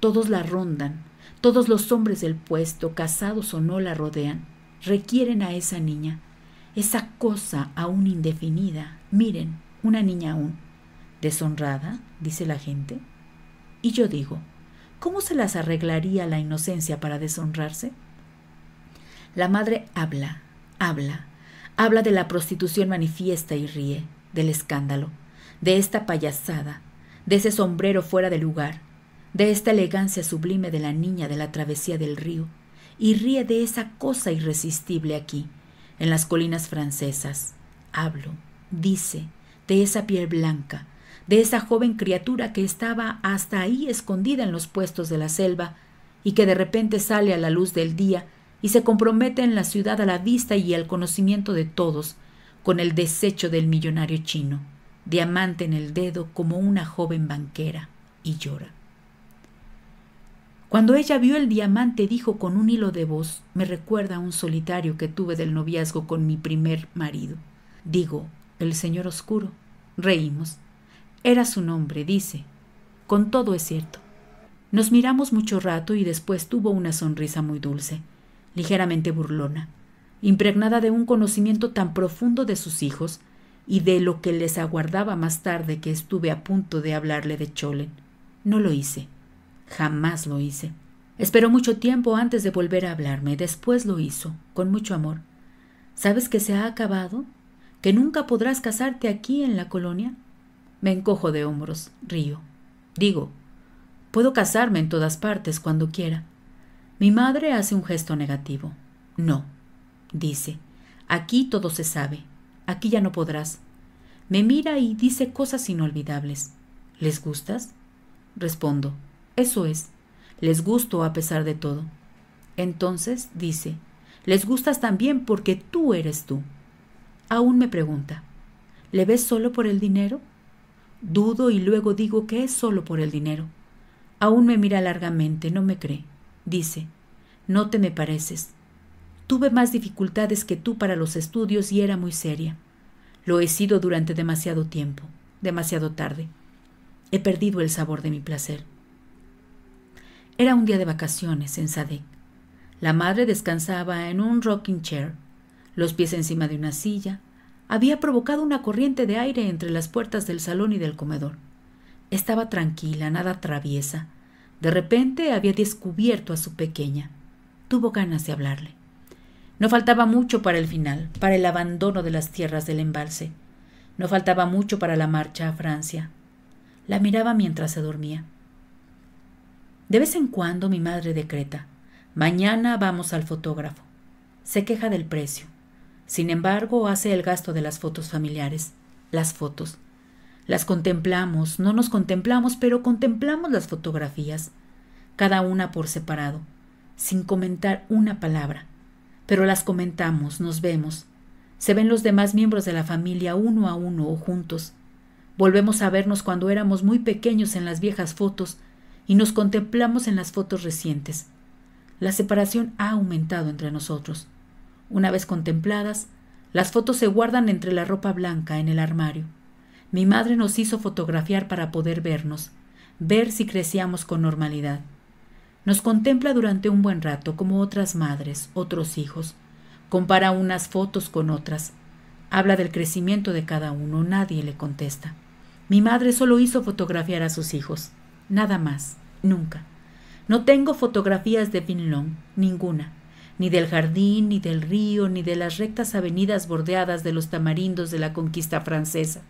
todos la rondan, todos los hombres del puesto, casados o no, la rodean. Requieren a esa niña, esa cosa aún indefinida. Miren, una niña aún. ¿Deshonrada? dice la gente. Y yo digo, ¿cómo se las arreglaría la inocencia para deshonrarse? La madre habla, habla, habla de la prostitución manifiesta y ríe, del escándalo, de esta payasada, de ese sombrero fuera de lugar, de esta elegancia sublime de la niña de la travesía del río, y ríe de esa cosa irresistible aquí, en las colinas francesas. Hablo, dice, de esa piel blanca, de esa joven criatura que estaba hasta ahí escondida en los puestos de la selva y que de repente sale a la luz del día y se compromete en la ciudad a la vista y al conocimiento de todos con el desecho del millonario chino, diamante en el dedo como una joven banquera, y llora. Cuando ella vio el diamante dijo con un hilo de voz, me recuerda a un solitario que tuve del noviazgo con mi primer marido. Digo, el señor oscuro. Reímos. Era su nombre, dice. Con todo es cierto. Nos miramos mucho rato y después tuvo una sonrisa muy dulce, ligeramente burlona, impregnada de un conocimiento tan profundo de sus hijos y de lo que les aguardaba más tarde que estuve a punto de hablarle de Cholen. No lo hice. Jamás lo hice. Esperó mucho tiempo antes de volver a hablarme. Después lo hizo, con mucho amor. ¿Sabes que se ha acabado? ¿Que nunca podrás casarte aquí en la colonia? Me encojo de hombros, río. Digo, puedo casarme en todas partes cuando quiera. Mi madre hace un gesto negativo. No, dice, aquí todo se sabe, aquí ya no podrás. Me mira y dice cosas inolvidables. ¿Les gustas? Respondo, eso es, les gusto a pesar de todo. Entonces dice, les gustas también porque tú eres tú. Aún me pregunta, ¿le ves solo por el dinero? Dudo y luego digo que es solo por el dinero. Aún me mira largamente, no me cree. Dice, no te me pareces. Tuve más dificultades que tú para los estudios y era muy seria. Lo he sido durante demasiado tiempo, demasiado tarde. He perdido el sabor de mi placer. Era un día de vacaciones en Sadek. La madre descansaba en un rocking chair, los pies encima de una silla. Había provocado una corriente de aire entre las puertas del salón y del comedor. Estaba tranquila, nada traviesa. De repente había descubierto a su pequeña. Tuvo ganas de hablarle. No faltaba mucho para el final, para el abandono de las tierras del embalse. No faltaba mucho para la marcha a Francia. La miraba mientras se dormía. De vez en cuando mi madre decreta, mañana vamos al fotógrafo. Se queja del precio. Sin embargo, hace el gasto de las fotos familiares, las fotos. Las contemplamos, no nos contemplamos, pero contemplamos las fotografías, cada una por separado, sin comentar una palabra. Pero las comentamos, nos vemos. Se ven los demás miembros de la familia uno a uno o juntos. Volvemos a vernos cuando éramos muy pequeños en las viejas fotos, y nos contemplamos en las fotos recientes. La separación ha aumentado entre nosotros. Una vez contempladas, las fotos se guardan entre la ropa blanca en el armario. Mi madre nos hizo fotografiar para poder vernos, ver si crecíamos con normalidad. Nos contempla durante un buen rato como otras madres, otros hijos. Compara unas fotos con otras. Habla del crecimiento de cada uno, nadie le contesta. Mi madre solo hizo fotografiar a sus hijos, nada más nunca. No tengo fotografías de finlón ninguna, ni del jardín, ni del río, ni de las rectas avenidas bordeadas de los tamarindos de la conquista francesa.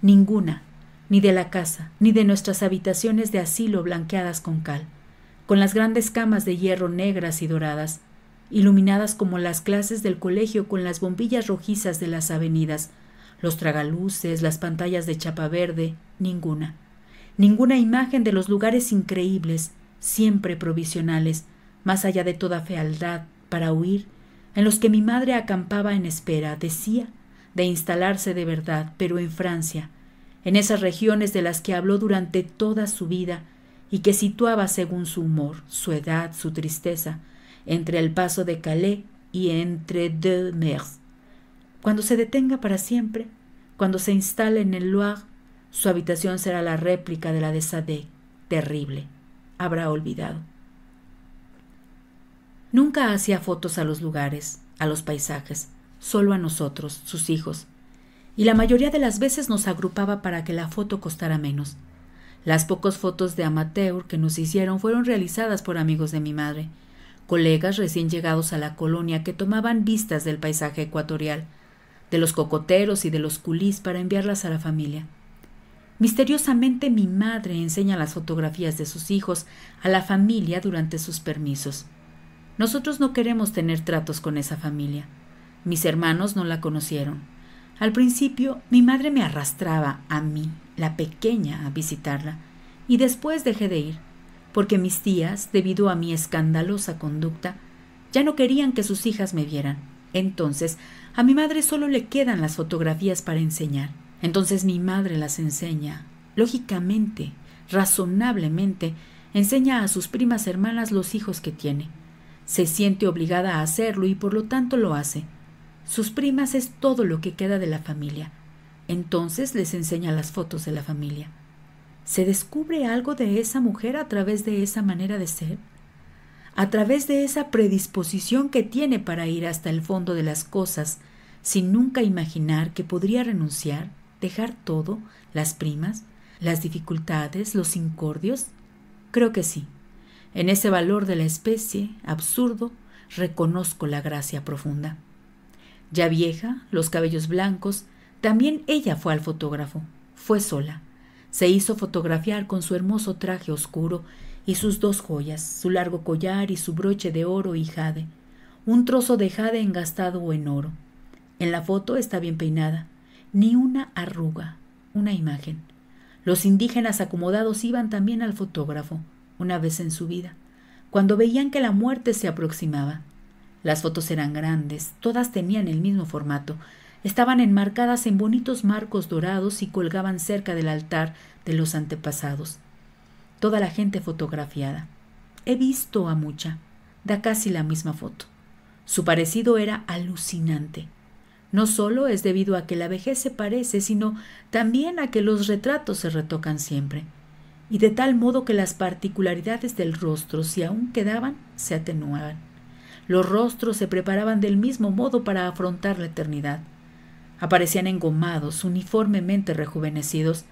Ninguna, ni de la casa, ni de nuestras habitaciones de asilo blanqueadas con cal, con las grandes camas de hierro negras y doradas, iluminadas como las clases del colegio con las bombillas rojizas de las avenidas, los tragaluces, las pantallas de chapa verde, ninguna ninguna imagen de los lugares increíbles, siempre provisionales, más allá de toda fealdad, para huir, en los que mi madre acampaba en espera, decía, de instalarse de verdad, pero en Francia, en esas regiones de las que habló durante toda su vida y que situaba según su humor, su edad, su tristeza, entre el paso de Calais y entre deux mers. Cuando se detenga para siempre, cuando se instale en el Loire, su habitación será la réplica de la de Sade, terrible. Habrá olvidado. Nunca hacía fotos a los lugares, a los paisajes, solo a nosotros, sus hijos. Y la mayoría de las veces nos agrupaba para que la foto costara menos. Las pocas fotos de amateur que nos hicieron fueron realizadas por amigos de mi madre, colegas recién llegados a la colonia que tomaban vistas del paisaje ecuatorial, de los cocoteros y de los culís para enviarlas a la familia. Misteriosamente mi madre enseña las fotografías de sus hijos a la familia durante sus permisos. Nosotros no queremos tener tratos con esa familia. Mis hermanos no la conocieron. Al principio mi madre me arrastraba a mí, la pequeña, a visitarla, y después dejé de ir, porque mis tías, debido a mi escandalosa conducta, ya no querían que sus hijas me vieran. Entonces, a mi madre solo le quedan las fotografías para enseñar. Entonces mi madre las enseña, lógicamente, razonablemente, enseña a sus primas hermanas los hijos que tiene. Se siente obligada a hacerlo y por lo tanto lo hace. Sus primas es todo lo que queda de la familia. Entonces les enseña las fotos de la familia. ¿Se descubre algo de esa mujer a través de esa manera de ser? ¿A través de esa predisposición que tiene para ir hasta el fondo de las cosas sin nunca imaginar que podría renunciar? dejar todo, las primas, las dificultades, los incordios? Creo que sí. En ese valor de la especie, absurdo, reconozco la gracia profunda. Ya vieja, los cabellos blancos, también ella fue al fotógrafo. Fue sola. Se hizo fotografiar con su hermoso traje oscuro y sus dos joyas, su largo collar y su broche de oro y jade, un trozo de jade engastado en oro. En la foto está bien peinada, ni una arruga, una imagen. Los indígenas acomodados iban también al fotógrafo, una vez en su vida, cuando veían que la muerte se aproximaba. Las fotos eran grandes, todas tenían el mismo formato, estaban enmarcadas en bonitos marcos dorados y colgaban cerca del altar de los antepasados. Toda la gente fotografiada. He visto a mucha, da casi la misma foto. Su parecido era alucinante. No solo es debido a que la vejez se parece, sino también a que los retratos se retocan siempre, y de tal modo que las particularidades del rostro, si aún quedaban, se atenuaban. Los rostros se preparaban del mismo modo para afrontar la eternidad. Aparecían engomados, uniformemente rejuvenecidos.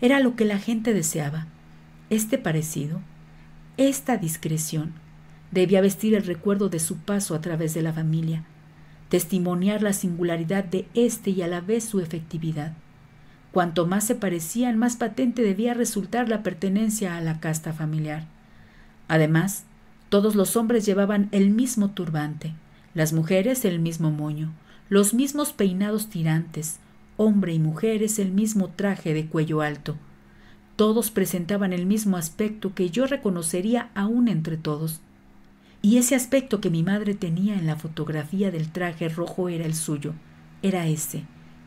Era lo que la gente deseaba. Este parecido, esta discreción, debía vestir el recuerdo de su paso a través de la familia, testimoniar la singularidad de éste y a la vez su efectividad. Cuanto más se parecían, más patente debía resultar la pertenencia a la casta familiar. Además, todos los hombres llevaban el mismo turbante, las mujeres el mismo moño, los mismos peinados tirantes, hombre y mujeres el mismo traje de cuello alto. Todos presentaban el mismo aspecto que yo reconocería aún entre todos. Y ese aspecto que mi madre tenía en la fotografía del traje rojo era el suyo, era ese,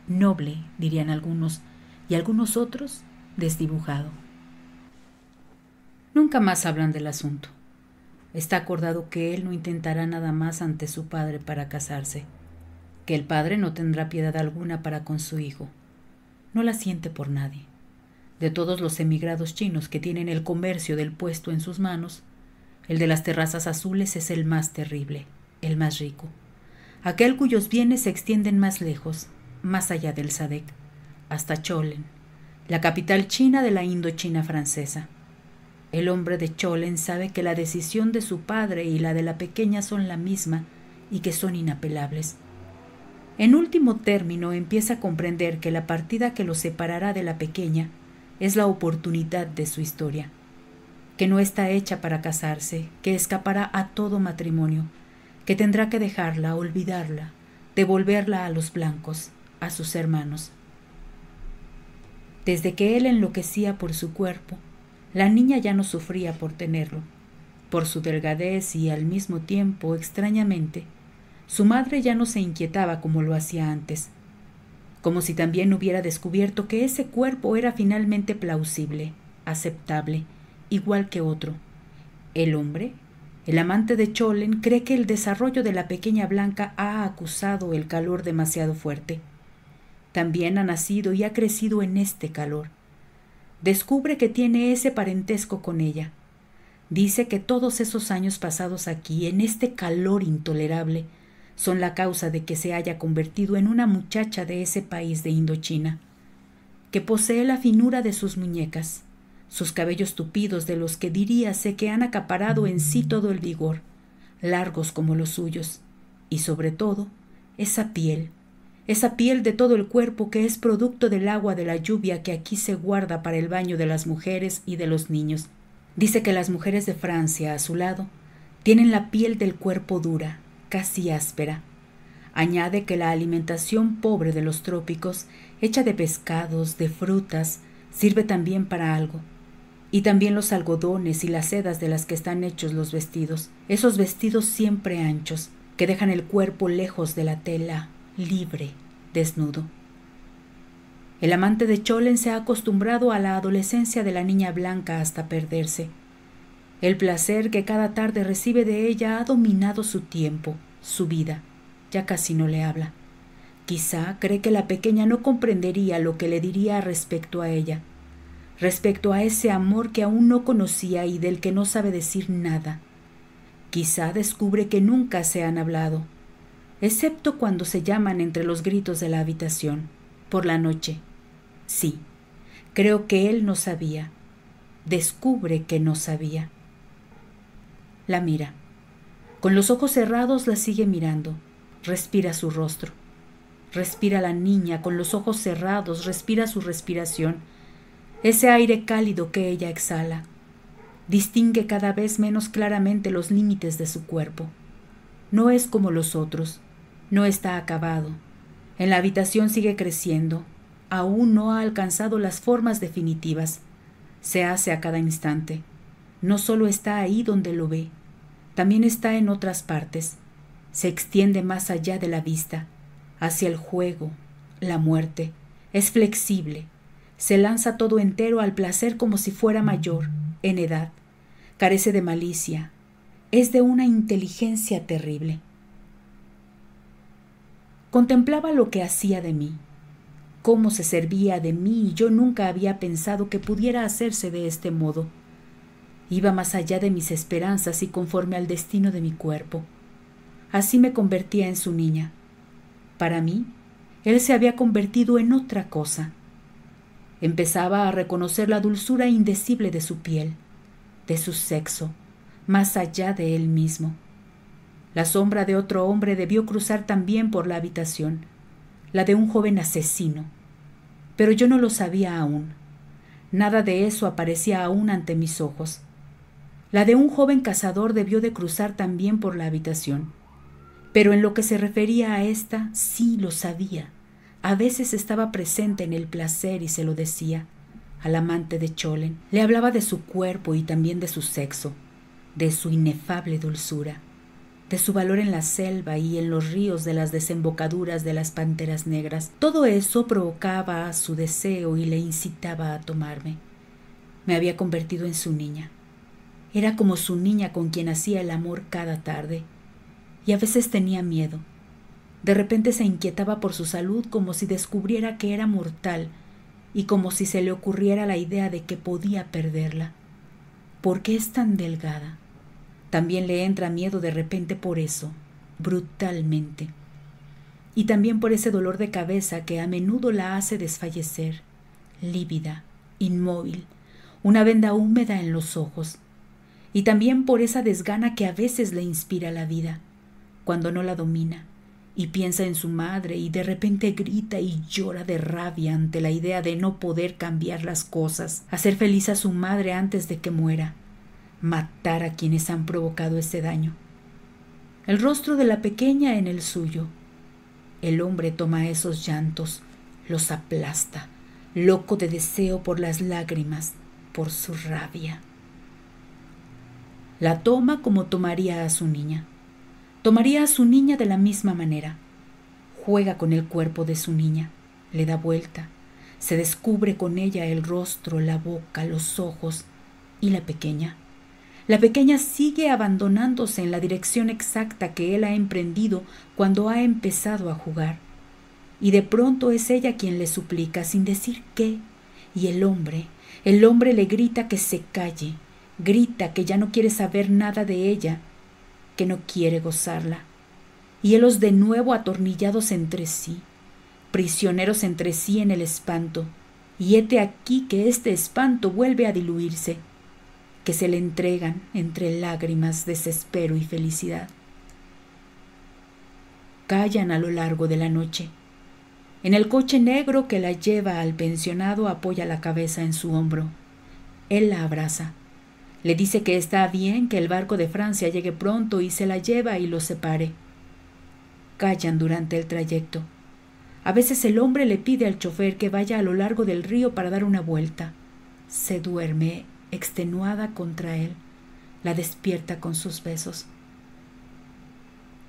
noble, dirían algunos, y algunos otros, desdibujado. Nunca más hablan del asunto. Está acordado que él no intentará nada más ante su padre para casarse, que el padre no tendrá piedad alguna para con su hijo. No la siente por nadie. De todos los emigrados chinos que tienen el comercio del puesto en sus manos, el de las terrazas azules es el más terrible, el más rico, aquel cuyos bienes se extienden más lejos, más allá del Sadec, hasta Cholen, la capital china de la Indochina francesa. El hombre de Cholen sabe que la decisión de su padre y la de la pequeña son la misma y que son inapelables. En último término empieza a comprender que la partida que lo separará de la pequeña es la oportunidad de su historia que no está hecha para casarse, que escapará a todo matrimonio, que tendrá que dejarla, olvidarla, devolverla a los blancos, a sus hermanos. Desde que él enloquecía por su cuerpo, la niña ya no sufría por tenerlo. Por su delgadez y al mismo tiempo, extrañamente, su madre ya no se inquietaba como lo hacía antes, como si también hubiera descubierto que ese cuerpo era finalmente plausible, aceptable, igual que otro. El hombre, el amante de Cholen, cree que el desarrollo de la pequeña blanca ha acusado el calor demasiado fuerte. También ha nacido y ha crecido en este calor. Descubre que tiene ese parentesco con ella. Dice que todos esos años pasados aquí, en este calor intolerable, son la causa de que se haya convertido en una muchacha de ese país de Indochina, que posee la finura de sus muñecas, sus cabellos tupidos de los que diríase que han acaparado en sí todo el vigor, largos como los suyos, y sobre todo, esa piel, esa piel de todo el cuerpo que es producto del agua de la lluvia que aquí se guarda para el baño de las mujeres y de los niños. Dice que las mujeres de Francia, a su lado, tienen la piel del cuerpo dura, casi áspera. Añade que la alimentación pobre de los trópicos, hecha de pescados, de frutas, sirve también para algo y también los algodones y las sedas de las que están hechos los vestidos, esos vestidos siempre anchos, que dejan el cuerpo lejos de la tela, libre, desnudo. El amante de Cholen se ha acostumbrado a la adolescencia de la niña blanca hasta perderse. El placer que cada tarde recibe de ella ha dominado su tiempo, su vida. Ya casi no le habla. Quizá cree que la pequeña no comprendería lo que le diría respecto a ella, respecto a ese amor que aún no conocía y del que no sabe decir nada. Quizá descubre que nunca se han hablado, excepto cuando se llaman entre los gritos de la habitación, por la noche. Sí, creo que él no sabía. Descubre que no sabía. La mira. Con los ojos cerrados la sigue mirando. Respira su rostro. Respira la niña con los ojos cerrados, respira su respiración ese aire cálido que ella exhala. Distingue cada vez menos claramente los límites de su cuerpo. No es como los otros, no está acabado. En la habitación sigue creciendo, aún no ha alcanzado las formas definitivas. Se hace a cada instante. No solo está ahí donde lo ve, también está en otras partes. Se extiende más allá de la vista, hacia el juego, la muerte. Es flexible, se lanza todo entero al placer como si fuera mayor, en edad, carece de malicia, es de una inteligencia terrible. Contemplaba lo que hacía de mí, cómo se servía de mí y yo nunca había pensado que pudiera hacerse de este modo. Iba más allá de mis esperanzas y conforme al destino de mi cuerpo. Así me convertía en su niña. Para mí, él se había convertido en otra cosa. Empezaba a reconocer la dulzura indecible de su piel, de su sexo, más allá de él mismo. La sombra de otro hombre debió cruzar también por la habitación, la de un joven asesino. Pero yo no lo sabía aún. Nada de eso aparecía aún ante mis ojos. La de un joven cazador debió de cruzar también por la habitación. Pero en lo que se refería a ésta, sí lo sabía. A veces estaba presente en el placer y se lo decía al amante de Cholen. Le hablaba de su cuerpo y también de su sexo, de su inefable dulzura, de su valor en la selva y en los ríos de las desembocaduras de las panteras negras. Todo eso provocaba su deseo y le incitaba a tomarme. Me había convertido en su niña. Era como su niña con quien hacía el amor cada tarde. Y a veces tenía miedo de repente se inquietaba por su salud como si descubriera que era mortal y como si se le ocurriera la idea de que podía perderla. ¿Por qué es tan delgada? También le entra miedo de repente por eso, brutalmente. Y también por ese dolor de cabeza que a menudo la hace desfallecer, lívida, inmóvil, una venda húmeda en los ojos. Y también por esa desgana que a veces le inspira la vida, cuando no la domina y piensa en su madre y de repente grita y llora de rabia ante la idea de no poder cambiar las cosas, hacer feliz a su madre antes de que muera, matar a quienes han provocado ese daño. El rostro de la pequeña en el suyo. El hombre toma esos llantos, los aplasta, loco de deseo por las lágrimas, por su rabia. La toma como tomaría a su niña Tomaría a su niña de la misma manera. Juega con el cuerpo de su niña, le da vuelta, se descubre con ella el rostro, la boca, los ojos y la pequeña. La pequeña sigue abandonándose en la dirección exacta que él ha emprendido cuando ha empezado a jugar. Y de pronto es ella quien le suplica, sin decir qué, y el hombre, el hombre le grita que se calle, grita que ya no quiere saber nada de ella, que no quiere gozarla. y Hielos de nuevo atornillados entre sí, prisioneros entre sí en el espanto, y hete aquí que este espanto vuelve a diluirse, que se le entregan entre lágrimas, desespero y felicidad. Callan a lo largo de la noche. En el coche negro que la lleva al pensionado apoya la cabeza en su hombro. Él la abraza le dice que está bien que el barco de Francia llegue pronto y se la lleva y lo separe. Callan durante el trayecto. A veces el hombre le pide al chofer que vaya a lo largo del río para dar una vuelta. Se duerme, extenuada contra él. La despierta con sus besos.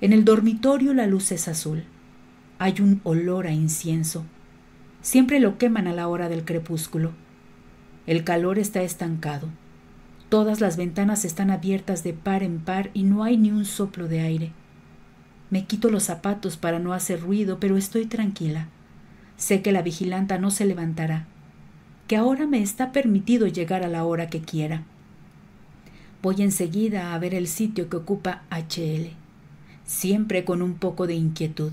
En el dormitorio la luz es azul. Hay un olor a incienso. Siempre lo queman a la hora del crepúsculo. El calor está estancado. Todas las ventanas están abiertas de par en par y no hay ni un soplo de aire. Me quito los zapatos para no hacer ruido, pero estoy tranquila. Sé que la vigilanta no se levantará, que ahora me está permitido llegar a la hora que quiera. Voy enseguida a ver el sitio que ocupa HL, siempre con un poco de inquietud,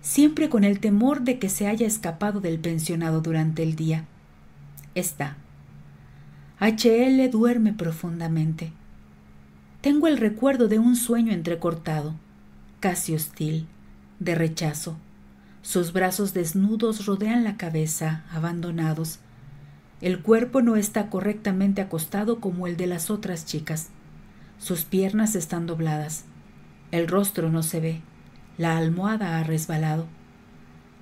siempre con el temor de que se haya escapado del pensionado durante el día. Está, HL duerme profundamente. Tengo el recuerdo de un sueño entrecortado, casi hostil, de rechazo. Sus brazos desnudos rodean la cabeza, abandonados. El cuerpo no está correctamente acostado como el de las otras chicas. Sus piernas están dobladas. El rostro no se ve. La almohada ha resbalado.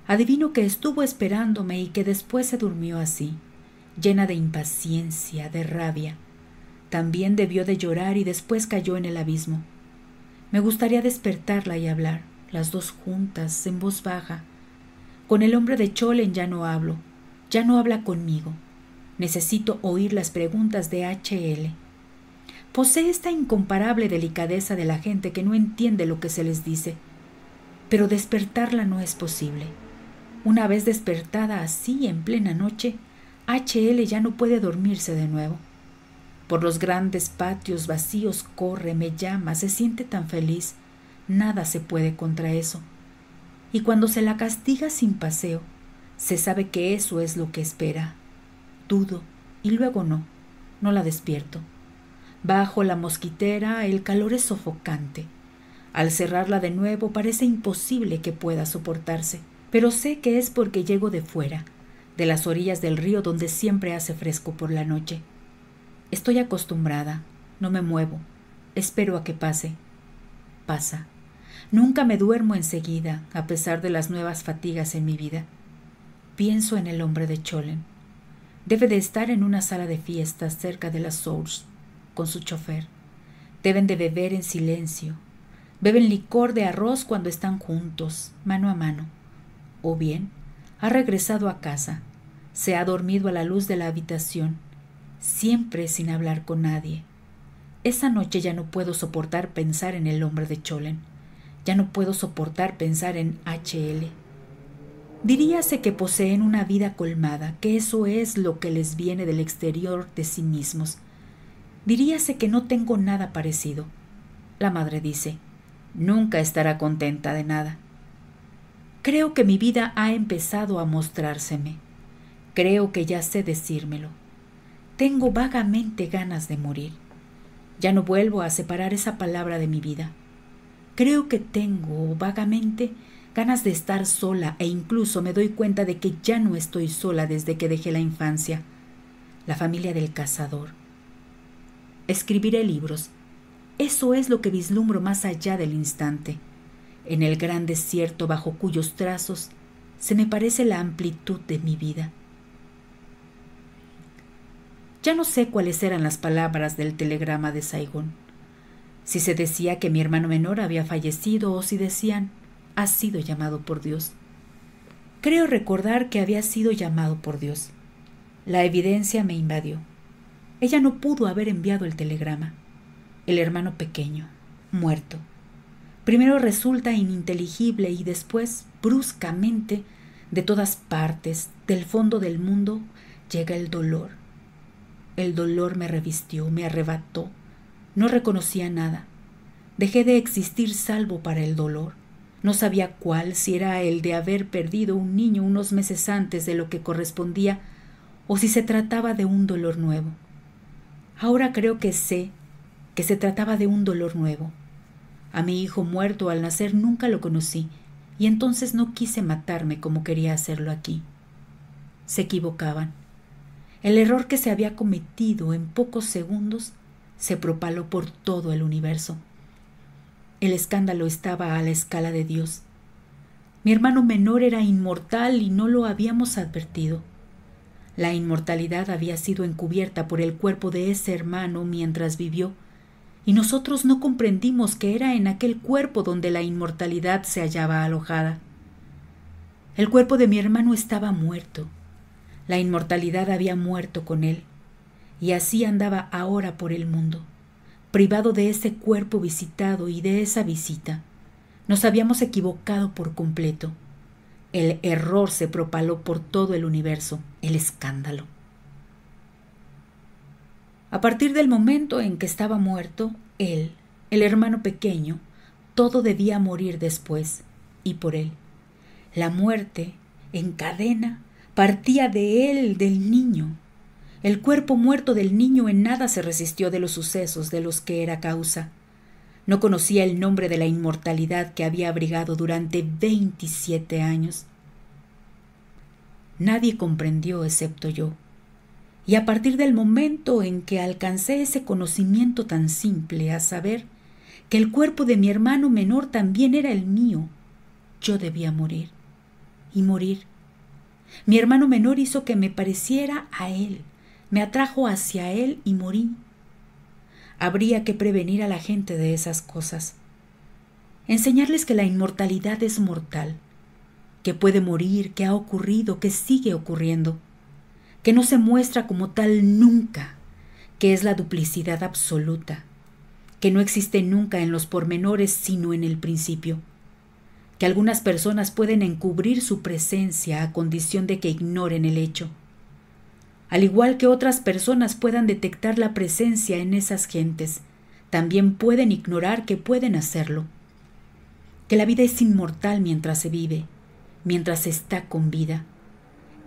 Adivino que estuvo esperándome y que después se durmió así llena de impaciencia, de rabia. También debió de llorar y después cayó en el abismo. Me gustaría despertarla y hablar, las dos juntas, en voz baja. Con el hombre de Cholen ya no hablo, ya no habla conmigo. Necesito oír las preguntas de HL. Posee esta incomparable delicadeza de la gente que no entiende lo que se les dice, pero despertarla no es posible. Una vez despertada así en plena noche, HL ya no puede dormirse de nuevo. Por los grandes patios vacíos corre, me llama, se siente tan feliz. Nada se puede contra eso. Y cuando se la castiga sin paseo, se sabe que eso es lo que espera. Dudo, y luego no, no la despierto. Bajo la mosquitera el calor es sofocante. Al cerrarla de nuevo parece imposible que pueda soportarse, pero sé que es porque llego de fuera, de las orillas del río donde siempre hace fresco por la noche. Estoy acostumbrada, no me muevo, espero a que pase. Pasa. Nunca me duermo enseguida, a pesar de las nuevas fatigas en mi vida. Pienso en el hombre de Cholen. Debe de estar en una sala de fiestas cerca de las Source, con su chofer. Deben de beber en silencio. Beben licor de arroz cuando están juntos, mano a mano. O bien, ha regresado a casa, se ha dormido a la luz de la habitación, siempre sin hablar con nadie. Esa noche ya no puedo soportar pensar en el hombre de Cholen. Ya no puedo soportar pensar en HL. Diríase que poseen una vida colmada, que eso es lo que les viene del exterior de sí mismos. Diríase que no tengo nada parecido. La madre dice, nunca estará contenta de nada. Creo que mi vida ha empezado a mostrárseme. Creo que ya sé decírmelo. Tengo vagamente ganas de morir. Ya no vuelvo a separar esa palabra de mi vida. Creo que tengo vagamente ganas de estar sola e incluso me doy cuenta de que ya no estoy sola desde que dejé la infancia, la familia del cazador. Escribiré libros. Eso es lo que vislumbro más allá del instante, en el gran desierto bajo cuyos trazos se me parece la amplitud de mi vida. Ya no sé cuáles eran las palabras del telegrama de Saigón. Si se decía que mi hermano menor había fallecido o si decían, ha sido llamado por Dios. Creo recordar que había sido llamado por Dios. La evidencia me invadió. Ella no pudo haber enviado el telegrama. El hermano pequeño, muerto. Primero resulta ininteligible y después, bruscamente, de todas partes, del fondo del mundo, llega el dolor el dolor me revistió, me arrebató. No reconocía nada. Dejé de existir salvo para el dolor. No sabía cuál, si era el de haber perdido un niño unos meses antes de lo que correspondía, o si se trataba de un dolor nuevo. Ahora creo que sé que se trataba de un dolor nuevo. A mi hijo muerto al nacer nunca lo conocí, y entonces no quise matarme como quería hacerlo aquí. Se equivocaban. El error que se había cometido en pocos segundos se propaló por todo el universo. El escándalo estaba a la escala de Dios. Mi hermano menor era inmortal y no lo habíamos advertido. La inmortalidad había sido encubierta por el cuerpo de ese hermano mientras vivió, y nosotros no comprendimos que era en aquel cuerpo donde la inmortalidad se hallaba alojada. El cuerpo de mi hermano estaba muerto, la inmortalidad había muerto con él, y así andaba ahora por el mundo, privado de ese cuerpo visitado y de esa visita. Nos habíamos equivocado por completo. El error se propaló por todo el universo, el escándalo. A partir del momento en que estaba muerto, él, el hermano pequeño, todo debía morir después, y por él. La muerte, en cadena, partía de él, del niño. El cuerpo muerto del niño en nada se resistió de los sucesos de los que era causa. No conocía el nombre de la inmortalidad que había abrigado durante veintisiete años. Nadie comprendió excepto yo. Y a partir del momento en que alcancé ese conocimiento tan simple, a saber, que el cuerpo de mi hermano menor también era el mío, yo debía morir, y morir mi hermano menor hizo que me pareciera a él, me atrajo hacia él y morí. Habría que prevenir a la gente de esas cosas. Enseñarles que la inmortalidad es mortal, que puede morir, que ha ocurrido, que sigue ocurriendo, que no se muestra como tal nunca, que es la duplicidad absoluta, que no existe nunca en los pormenores sino en el principio que algunas personas pueden encubrir su presencia a condición de que ignoren el hecho, al igual que otras personas puedan detectar la presencia en esas gentes, también pueden ignorar que pueden hacerlo. Que la vida es inmortal mientras se vive, mientras está con vida.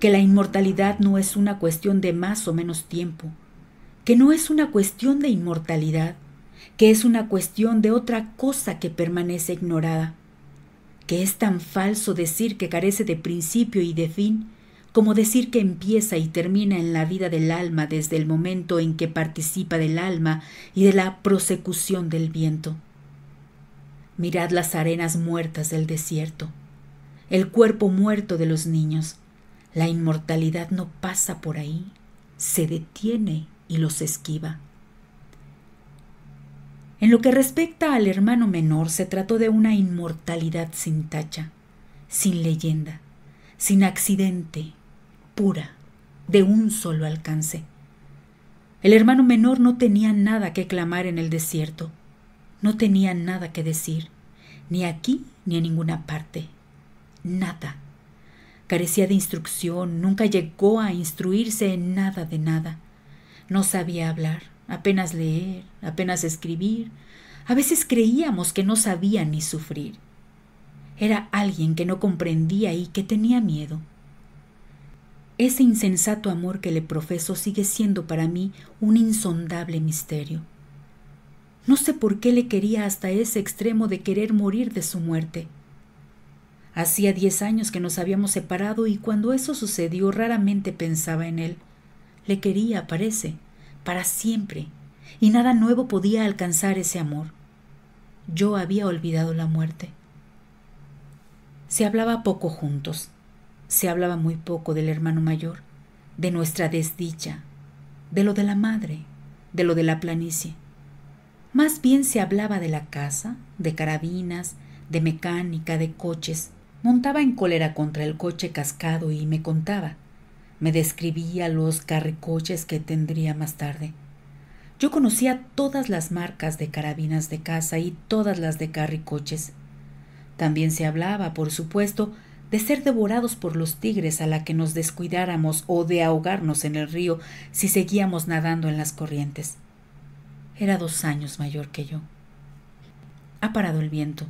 Que la inmortalidad no es una cuestión de más o menos tiempo. Que no es una cuestión de inmortalidad. Que es una cuestión de otra cosa que permanece ignorada que es tan falso decir que carece de principio y de fin como decir que empieza y termina en la vida del alma desde el momento en que participa del alma y de la prosecución del viento. Mirad las arenas muertas del desierto, el cuerpo muerto de los niños. La inmortalidad no pasa por ahí, se detiene y los esquiva. En lo que respecta al hermano menor, se trató de una inmortalidad sin tacha, sin leyenda, sin accidente, pura, de un solo alcance. El hermano menor no tenía nada que clamar en el desierto, no tenía nada que decir, ni aquí ni en ninguna parte. Nada. Carecía de instrucción, nunca llegó a instruirse en nada de nada. No sabía hablar, apenas leer, apenas escribir. A veces creíamos que no sabía ni sufrir. Era alguien que no comprendía y que tenía miedo. Ese insensato amor que le profeso sigue siendo para mí un insondable misterio. No sé por qué le quería hasta ese extremo de querer morir de su muerte. Hacía diez años que nos habíamos separado y cuando eso sucedió raramente pensaba en él. Le quería, parece, para siempre, y nada nuevo podía alcanzar ese amor. Yo había olvidado la muerte. Se hablaba poco juntos, se hablaba muy poco del hermano mayor, de nuestra desdicha, de lo de la madre, de lo de la planicie. Más bien se hablaba de la casa, de carabinas, de mecánica, de coches. Montaba en cólera contra el coche cascado y me contaba me describía los carricoches que tendría más tarde. Yo conocía todas las marcas de carabinas de caza y todas las de carricoches. También se hablaba, por supuesto, de ser devorados por los tigres a la que nos descuidáramos o de ahogarnos en el río si seguíamos nadando en las corrientes. Era dos años mayor que yo. Ha parado el viento,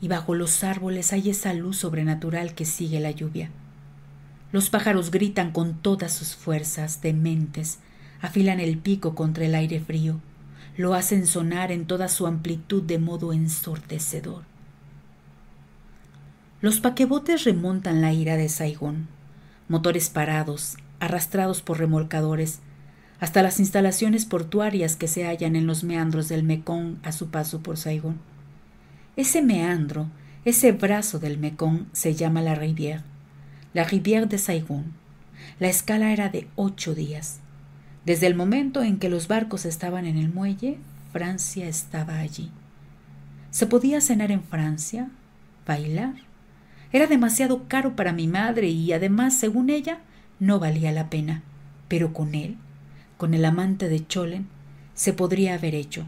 y bajo los árboles hay esa luz sobrenatural que sigue la lluvia. Los pájaros gritan con todas sus fuerzas dementes, afilan el pico contra el aire frío, lo hacen sonar en toda su amplitud de modo ensordecedor. Los paquebotes remontan la ira de Saigón, motores parados, arrastrados por remolcadores, hasta las instalaciones portuarias que se hallan en los meandros del Mekong a su paso por Saigón. Ese meandro, ese brazo del Mekong se llama la Rivière la Rivière de Saigón. La escala era de ocho días. Desde el momento en que los barcos estaban en el muelle, Francia estaba allí. Se podía cenar en Francia, bailar. Era demasiado caro para mi madre y además, según ella, no valía la pena. Pero con él, con el amante de Cholen, se podría haber hecho.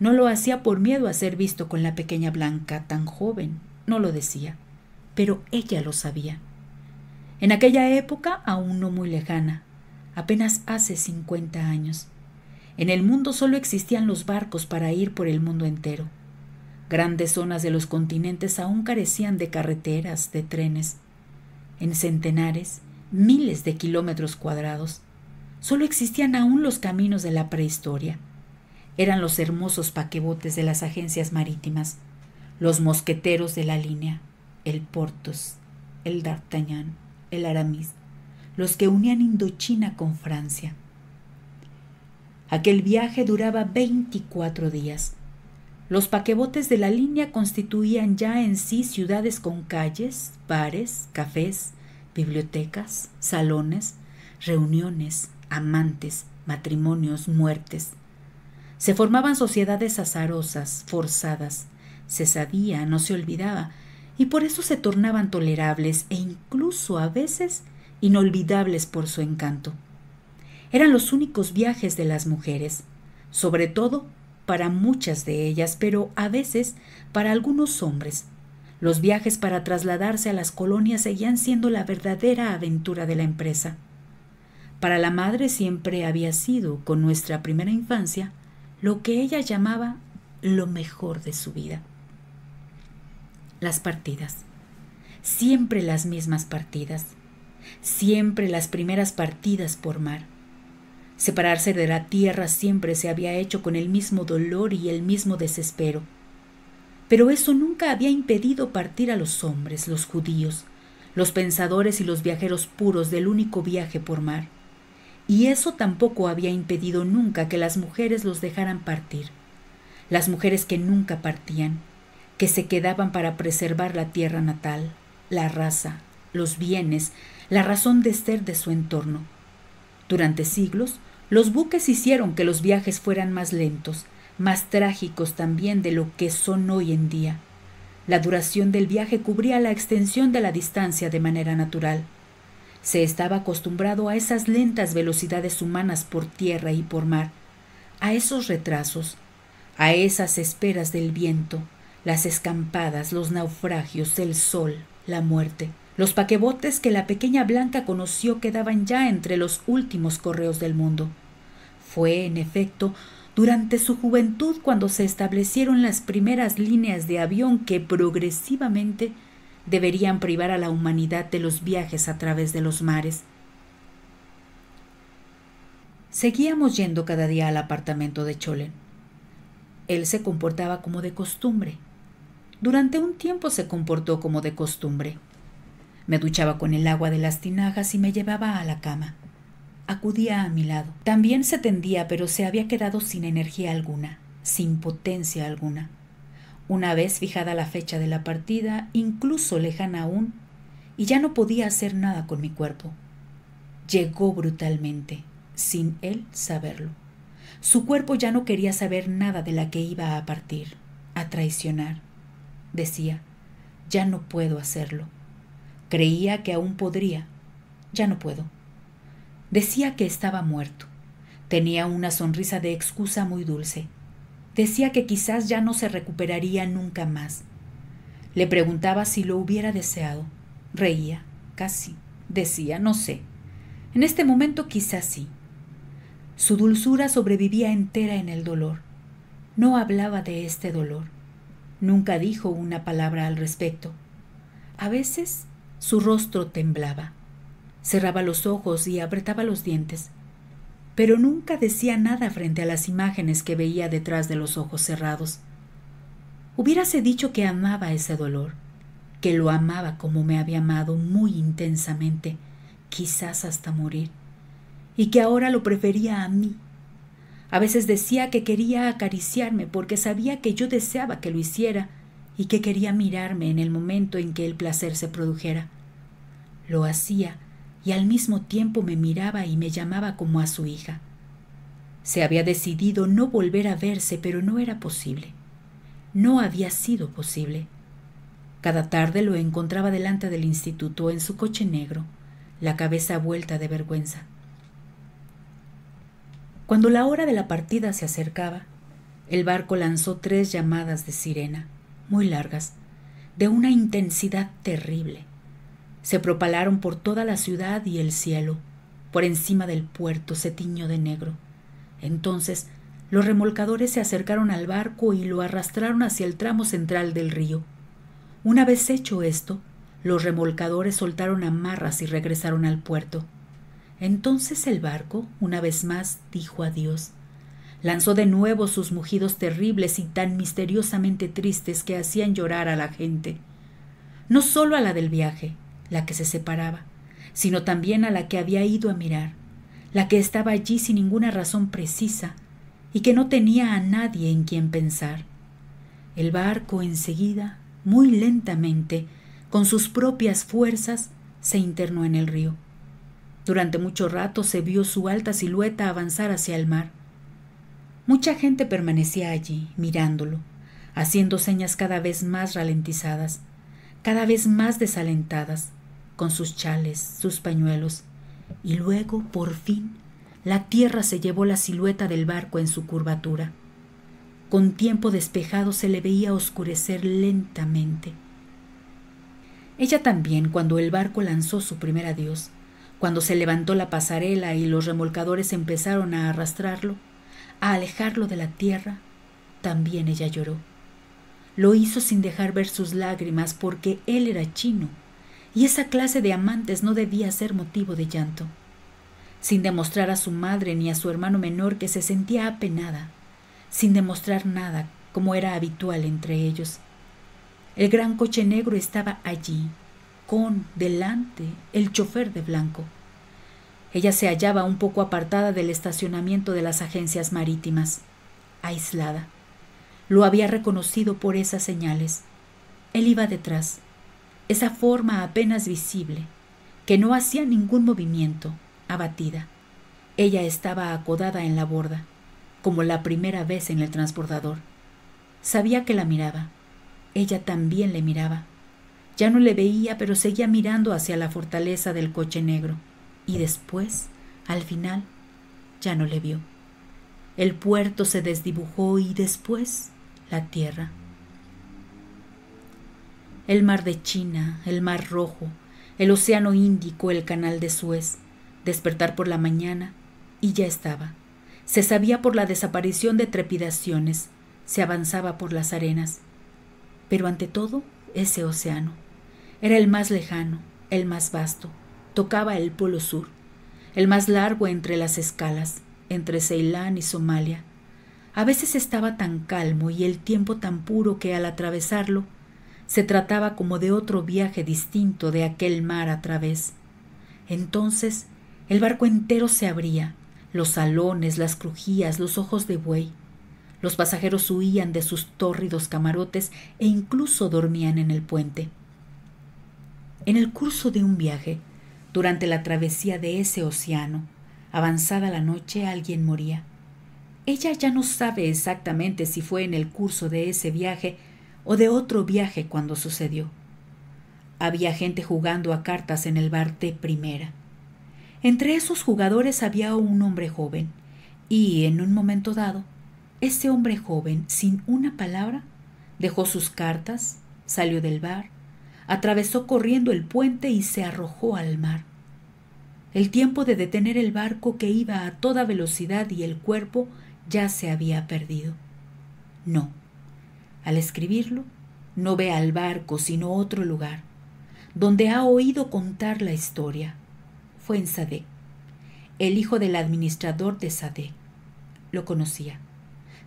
No lo hacía por miedo a ser visto con la pequeña blanca tan joven, no lo decía, pero ella lo sabía en aquella época aún no muy lejana, apenas hace 50 años. En el mundo solo existían los barcos para ir por el mundo entero. Grandes zonas de los continentes aún carecían de carreteras, de trenes. En centenares, miles de kilómetros cuadrados, solo existían aún los caminos de la prehistoria. Eran los hermosos paquebotes de las agencias marítimas, los mosqueteros de la línea, el portos el D'Artagnan el Aramis, los que unían Indochina con Francia. Aquel viaje duraba veinticuatro días. Los paquebotes de la línea constituían ya en sí ciudades con calles, bares, cafés, bibliotecas, salones, reuniones, amantes, matrimonios, muertes. Se formaban sociedades azarosas, forzadas. Se sabía, no se olvidaba, y por eso se tornaban tolerables e incluso a veces inolvidables por su encanto. Eran los únicos viajes de las mujeres, sobre todo para muchas de ellas, pero a veces para algunos hombres. Los viajes para trasladarse a las colonias seguían siendo la verdadera aventura de la empresa. Para la madre siempre había sido, con nuestra primera infancia, lo que ella llamaba lo mejor de su vida las partidas. Siempre las mismas partidas. Siempre las primeras partidas por mar. Separarse de la tierra siempre se había hecho con el mismo dolor y el mismo desespero. Pero eso nunca había impedido partir a los hombres, los judíos, los pensadores y los viajeros puros del único viaje por mar. Y eso tampoco había impedido nunca que las mujeres los dejaran partir, las mujeres que nunca partían, que se quedaban para preservar la tierra natal, la raza, los bienes, la razón de ser de su entorno. Durante siglos, los buques hicieron que los viajes fueran más lentos, más trágicos también de lo que son hoy en día. La duración del viaje cubría la extensión de la distancia de manera natural. Se estaba acostumbrado a esas lentas velocidades humanas por tierra y por mar, a esos retrasos, a esas esperas del viento, las escampadas, los naufragios, el sol, la muerte. Los paquebotes que la pequeña Blanca conoció quedaban ya entre los últimos correos del mundo. Fue, en efecto, durante su juventud cuando se establecieron las primeras líneas de avión que progresivamente deberían privar a la humanidad de los viajes a través de los mares. Seguíamos yendo cada día al apartamento de Cholen. Él se comportaba como de costumbre, durante un tiempo se comportó como de costumbre. Me duchaba con el agua de las tinajas y me llevaba a la cama. Acudía a mi lado. También se tendía, pero se había quedado sin energía alguna, sin potencia alguna. Una vez fijada la fecha de la partida, incluso lejana aún, y ya no podía hacer nada con mi cuerpo. Llegó brutalmente, sin él saberlo. Su cuerpo ya no quería saber nada de la que iba a partir, a traicionar decía, ya no puedo hacerlo. Creía que aún podría, ya no puedo. Decía que estaba muerto. Tenía una sonrisa de excusa muy dulce. Decía que quizás ya no se recuperaría nunca más. Le preguntaba si lo hubiera deseado. Reía, casi. Decía, no sé. En este momento quizás sí. Su dulzura sobrevivía entera en el dolor. No hablaba de este dolor. Nunca dijo una palabra al respecto. A veces su rostro temblaba, cerraba los ojos y apretaba los dientes, pero nunca decía nada frente a las imágenes que veía detrás de los ojos cerrados. Hubiérase dicho que amaba ese dolor, que lo amaba como me había amado muy intensamente, quizás hasta morir, y que ahora lo prefería a mí a veces decía que quería acariciarme porque sabía que yo deseaba que lo hiciera y que quería mirarme en el momento en que el placer se produjera. Lo hacía y al mismo tiempo me miraba y me llamaba como a su hija. Se había decidido no volver a verse, pero no era posible. No había sido posible. Cada tarde lo encontraba delante del instituto en su coche negro, la cabeza vuelta de vergüenza. Cuando la hora de la partida se acercaba, el barco lanzó tres llamadas de sirena, muy largas, de una intensidad terrible. Se propalaron por toda la ciudad y el cielo. Por encima del puerto se tiñó de negro. Entonces los remolcadores se acercaron al barco y lo arrastraron hacia el tramo central del río. Una vez hecho esto, los remolcadores soltaron amarras y regresaron al puerto. Entonces el barco, una vez más, dijo adiós. Lanzó de nuevo sus mugidos terribles y tan misteriosamente tristes que hacían llorar a la gente, no solo a la del viaje, la que se separaba, sino también a la que había ido a mirar, la que estaba allí sin ninguna razón precisa y que no tenía a nadie en quien pensar. El barco enseguida, muy lentamente, con sus propias fuerzas, se internó en el río durante mucho rato se vio su alta silueta avanzar hacia el mar. Mucha gente permanecía allí, mirándolo, haciendo señas cada vez más ralentizadas, cada vez más desalentadas, con sus chales, sus pañuelos, y luego, por fin, la tierra se llevó la silueta del barco en su curvatura. Con tiempo despejado se le veía oscurecer lentamente. Ella también, cuando el barco lanzó su primer adiós, cuando se levantó la pasarela y los remolcadores empezaron a arrastrarlo, a alejarlo de la tierra, también ella lloró. Lo hizo sin dejar ver sus lágrimas porque él era chino y esa clase de amantes no debía ser motivo de llanto. Sin demostrar a su madre ni a su hermano menor que se sentía apenada, sin demostrar nada como era habitual entre ellos. El gran coche negro estaba allí, con delante el chofer de blanco. Ella se hallaba un poco apartada del estacionamiento de las agencias marítimas, aislada. Lo había reconocido por esas señales. Él iba detrás, esa forma apenas visible, que no hacía ningún movimiento, abatida. Ella estaba acodada en la borda, como la primera vez en el transbordador. Sabía que la miraba. Ella también le miraba. Ya no le veía, pero seguía mirando hacia la fortaleza del coche negro. Y después, al final, ya no le vio. El puerto se desdibujó y después la tierra. El mar de China, el mar rojo, el océano Índico, el canal de Suez. Despertar por la mañana y ya estaba. Se sabía por la desaparición de trepidaciones, se avanzaba por las arenas. Pero ante todo, ese océano. Era el más lejano, el más vasto, tocaba el polo sur, el más largo entre las escalas, entre Ceilán y Somalia. A veces estaba tan calmo y el tiempo tan puro que al atravesarlo se trataba como de otro viaje distinto de aquel mar a través. Entonces el barco entero se abría, los salones, las crujías, los ojos de buey. Los pasajeros huían de sus tórridos camarotes e incluso dormían en el puente. En el curso de un viaje, durante la travesía de ese océano, avanzada la noche alguien moría. Ella ya no sabe exactamente si fue en el curso de ese viaje o de otro viaje cuando sucedió. Había gente jugando a cartas en el bar de primera. Entre esos jugadores había un hombre joven, y en un momento dado, ese hombre joven, sin una palabra, dejó sus cartas, salió del bar atravesó corriendo el puente y se arrojó al mar. El tiempo de detener el barco que iba a toda velocidad y el cuerpo ya se había perdido. No. Al escribirlo, no ve al barco sino otro lugar, donde ha oído contar la historia. Fue en Sadé, el hijo del administrador de Sadé. Lo conocía.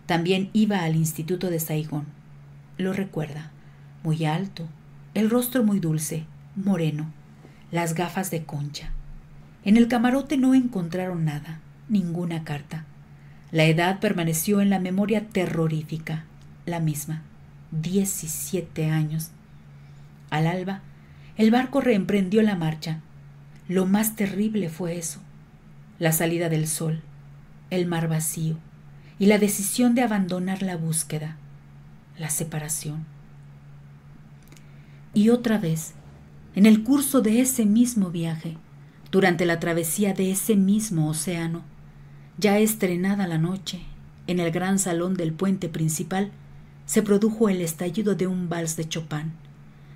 También iba al instituto de Saigón. Lo recuerda, muy alto, el rostro muy dulce, moreno, las gafas de concha. En el camarote no encontraron nada, ninguna carta. La edad permaneció en la memoria terrorífica, la misma, diecisiete años. Al alba, el barco reemprendió la marcha. Lo más terrible fue eso, la salida del sol, el mar vacío y la decisión de abandonar la búsqueda, la separación y otra vez, en el curso de ese mismo viaje, durante la travesía de ese mismo océano, ya estrenada la noche, en el gran salón del puente principal, se produjo el estallido de un vals de Chopin,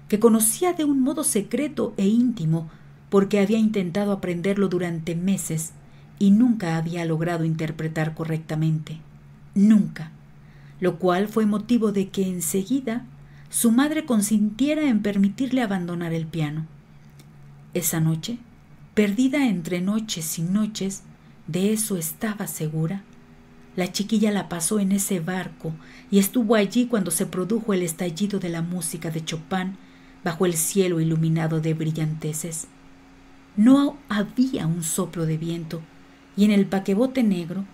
que conocía de un modo secreto e íntimo porque había intentado aprenderlo durante meses y nunca había logrado interpretar correctamente. Nunca. Lo cual fue motivo de que enseguida su madre consintiera en permitirle abandonar el piano. Esa noche, perdida entre noches y noches, de eso estaba segura. La chiquilla la pasó en ese barco y estuvo allí cuando se produjo el estallido de la música de Chopin bajo el cielo iluminado de brillanteces. No había un soplo de viento y en el paquebote negro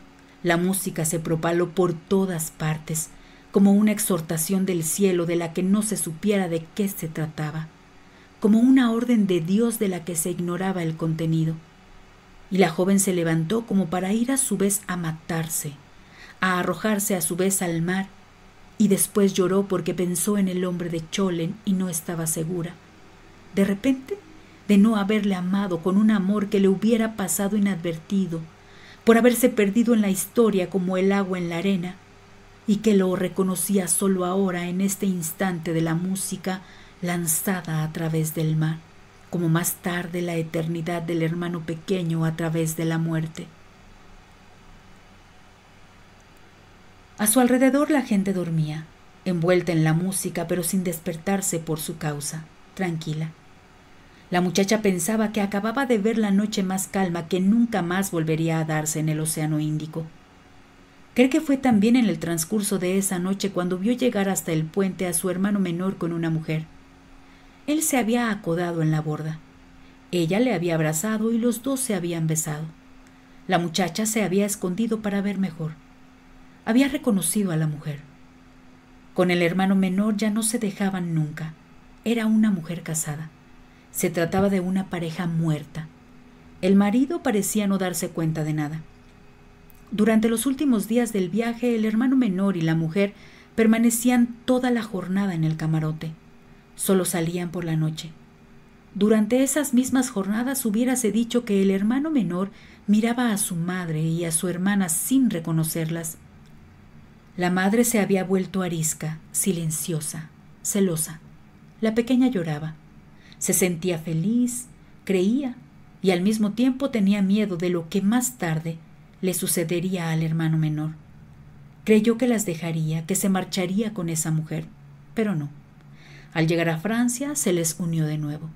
la música se propaló por todas partes, como una exhortación del cielo de la que no se supiera de qué se trataba, como una orden de Dios de la que se ignoraba el contenido. Y la joven se levantó como para ir a su vez a matarse, a arrojarse a su vez al mar, y después lloró porque pensó en el hombre de Cholen y no estaba segura. De repente, de no haberle amado con un amor que le hubiera pasado inadvertido, por haberse perdido en la historia como el agua en la arena, y que lo reconocía solo ahora en este instante de la música lanzada a través del mar, como más tarde la eternidad del hermano pequeño a través de la muerte. A su alrededor la gente dormía, envuelta en la música pero sin despertarse por su causa, tranquila. La muchacha pensaba que acababa de ver la noche más calma que nunca más volvería a darse en el Océano Índico. Cree que fue también en el transcurso de esa noche cuando vio llegar hasta el puente a su hermano menor con una mujer. Él se había acodado en la borda. Ella le había abrazado y los dos se habían besado. La muchacha se había escondido para ver mejor. Había reconocido a la mujer. Con el hermano menor ya no se dejaban nunca. Era una mujer casada. Se trataba de una pareja muerta. El marido parecía no darse cuenta de nada. Durante los últimos días del viaje, el hermano menor y la mujer permanecían toda la jornada en el camarote. Solo salían por la noche. Durante esas mismas jornadas hubiérase dicho que el hermano menor miraba a su madre y a su hermana sin reconocerlas. La madre se había vuelto arisca, silenciosa, celosa. La pequeña lloraba. Se sentía feliz, creía, y al mismo tiempo tenía miedo de lo que más tarde le sucedería al hermano menor. Creyó que las dejaría, que se marcharía con esa mujer, pero no. Al llegar a Francia se les unió de nuevo.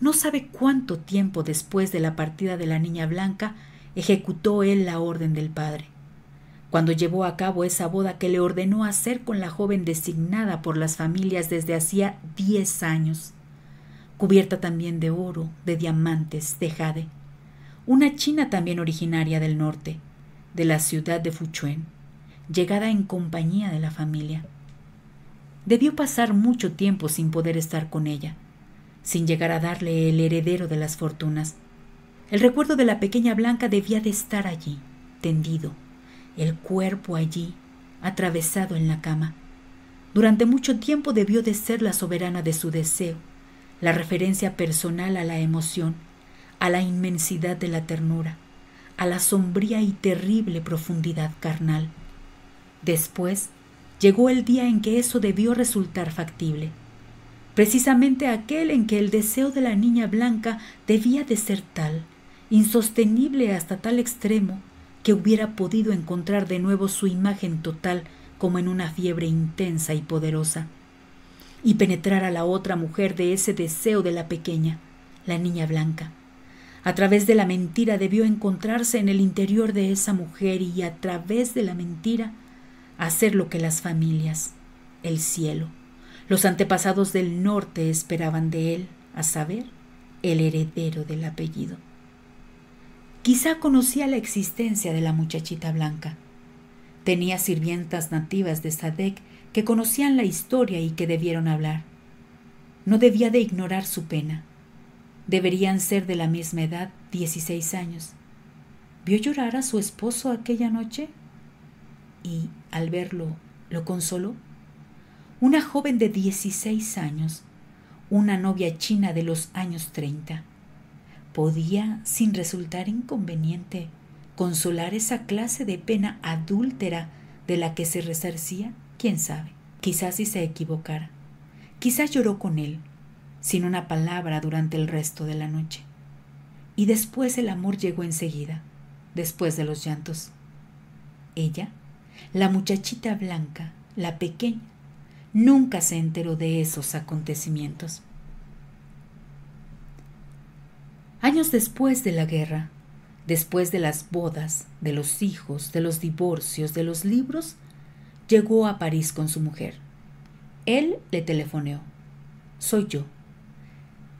No sabe cuánto tiempo después de la partida de la niña blanca ejecutó él la orden del padre. Cuando llevó a cabo esa boda que le ordenó hacer con la joven designada por las familias desde hacía diez años, cubierta también de oro, de diamantes, de jade una china también originaria del norte, de la ciudad de Fuchuen, llegada en compañía de la familia. Debió pasar mucho tiempo sin poder estar con ella, sin llegar a darle el heredero de las fortunas. El recuerdo de la pequeña Blanca debía de estar allí, tendido, el cuerpo allí, atravesado en la cama. Durante mucho tiempo debió de ser la soberana de su deseo, la referencia personal a la emoción, a la inmensidad de la ternura, a la sombría y terrible profundidad carnal. Después llegó el día en que eso debió resultar factible, precisamente aquel en que el deseo de la niña blanca debía de ser tal, insostenible hasta tal extremo, que hubiera podido encontrar de nuevo su imagen total como en una fiebre intensa y poderosa, y penetrar a la otra mujer de ese deseo de la pequeña, la niña blanca a través de la mentira debió encontrarse en el interior de esa mujer y a través de la mentira hacer lo que las familias, el cielo, los antepasados del norte esperaban de él, a saber, el heredero del apellido. Quizá conocía la existencia de la muchachita blanca. Tenía sirvientas nativas de Sadek que conocían la historia y que debieron hablar. No debía de ignorar su pena. Deberían ser de la misma edad, 16 años. ¿Vio llorar a su esposo aquella noche? Y, al verlo, ¿lo consoló? Una joven de 16 años, una novia china de los años 30. ¿Podía, sin resultar inconveniente, consolar esa clase de pena adúltera de la que se resarcía? ¿Quién sabe? Quizás si se equivocara. Quizás lloró con él, sin una palabra durante el resto de la noche. Y después el amor llegó enseguida, después de los llantos. Ella, la muchachita blanca, la pequeña, nunca se enteró de esos acontecimientos. Años después de la guerra, después de las bodas, de los hijos, de los divorcios, de los libros, llegó a París con su mujer. Él le telefoneó. Soy yo.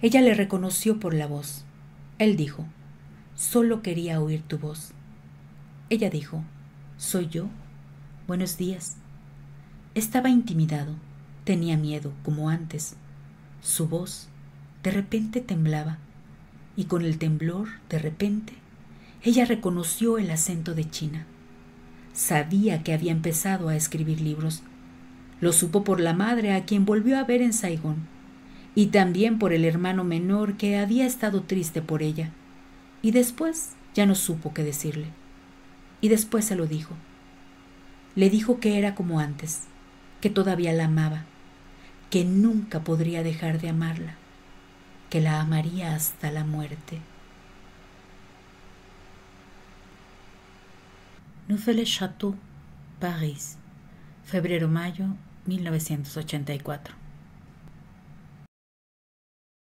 Ella le reconoció por la voz. Él dijo, solo quería oír tu voz. Ella dijo, soy yo. Buenos días. Estaba intimidado, tenía miedo, como antes. Su voz de repente temblaba, y con el temblor, de repente, ella reconoció el acento de China. Sabía que había empezado a escribir libros. Lo supo por la madre a quien volvió a ver en Saigón y también por el hermano menor que había estado triste por ella, y después ya no supo qué decirle. Y después se lo dijo. Le dijo que era como antes, que todavía la amaba, que nunca podría dejar de amarla, que la amaría hasta la muerte. Nouvelle Château, París, febrero-mayo 1984.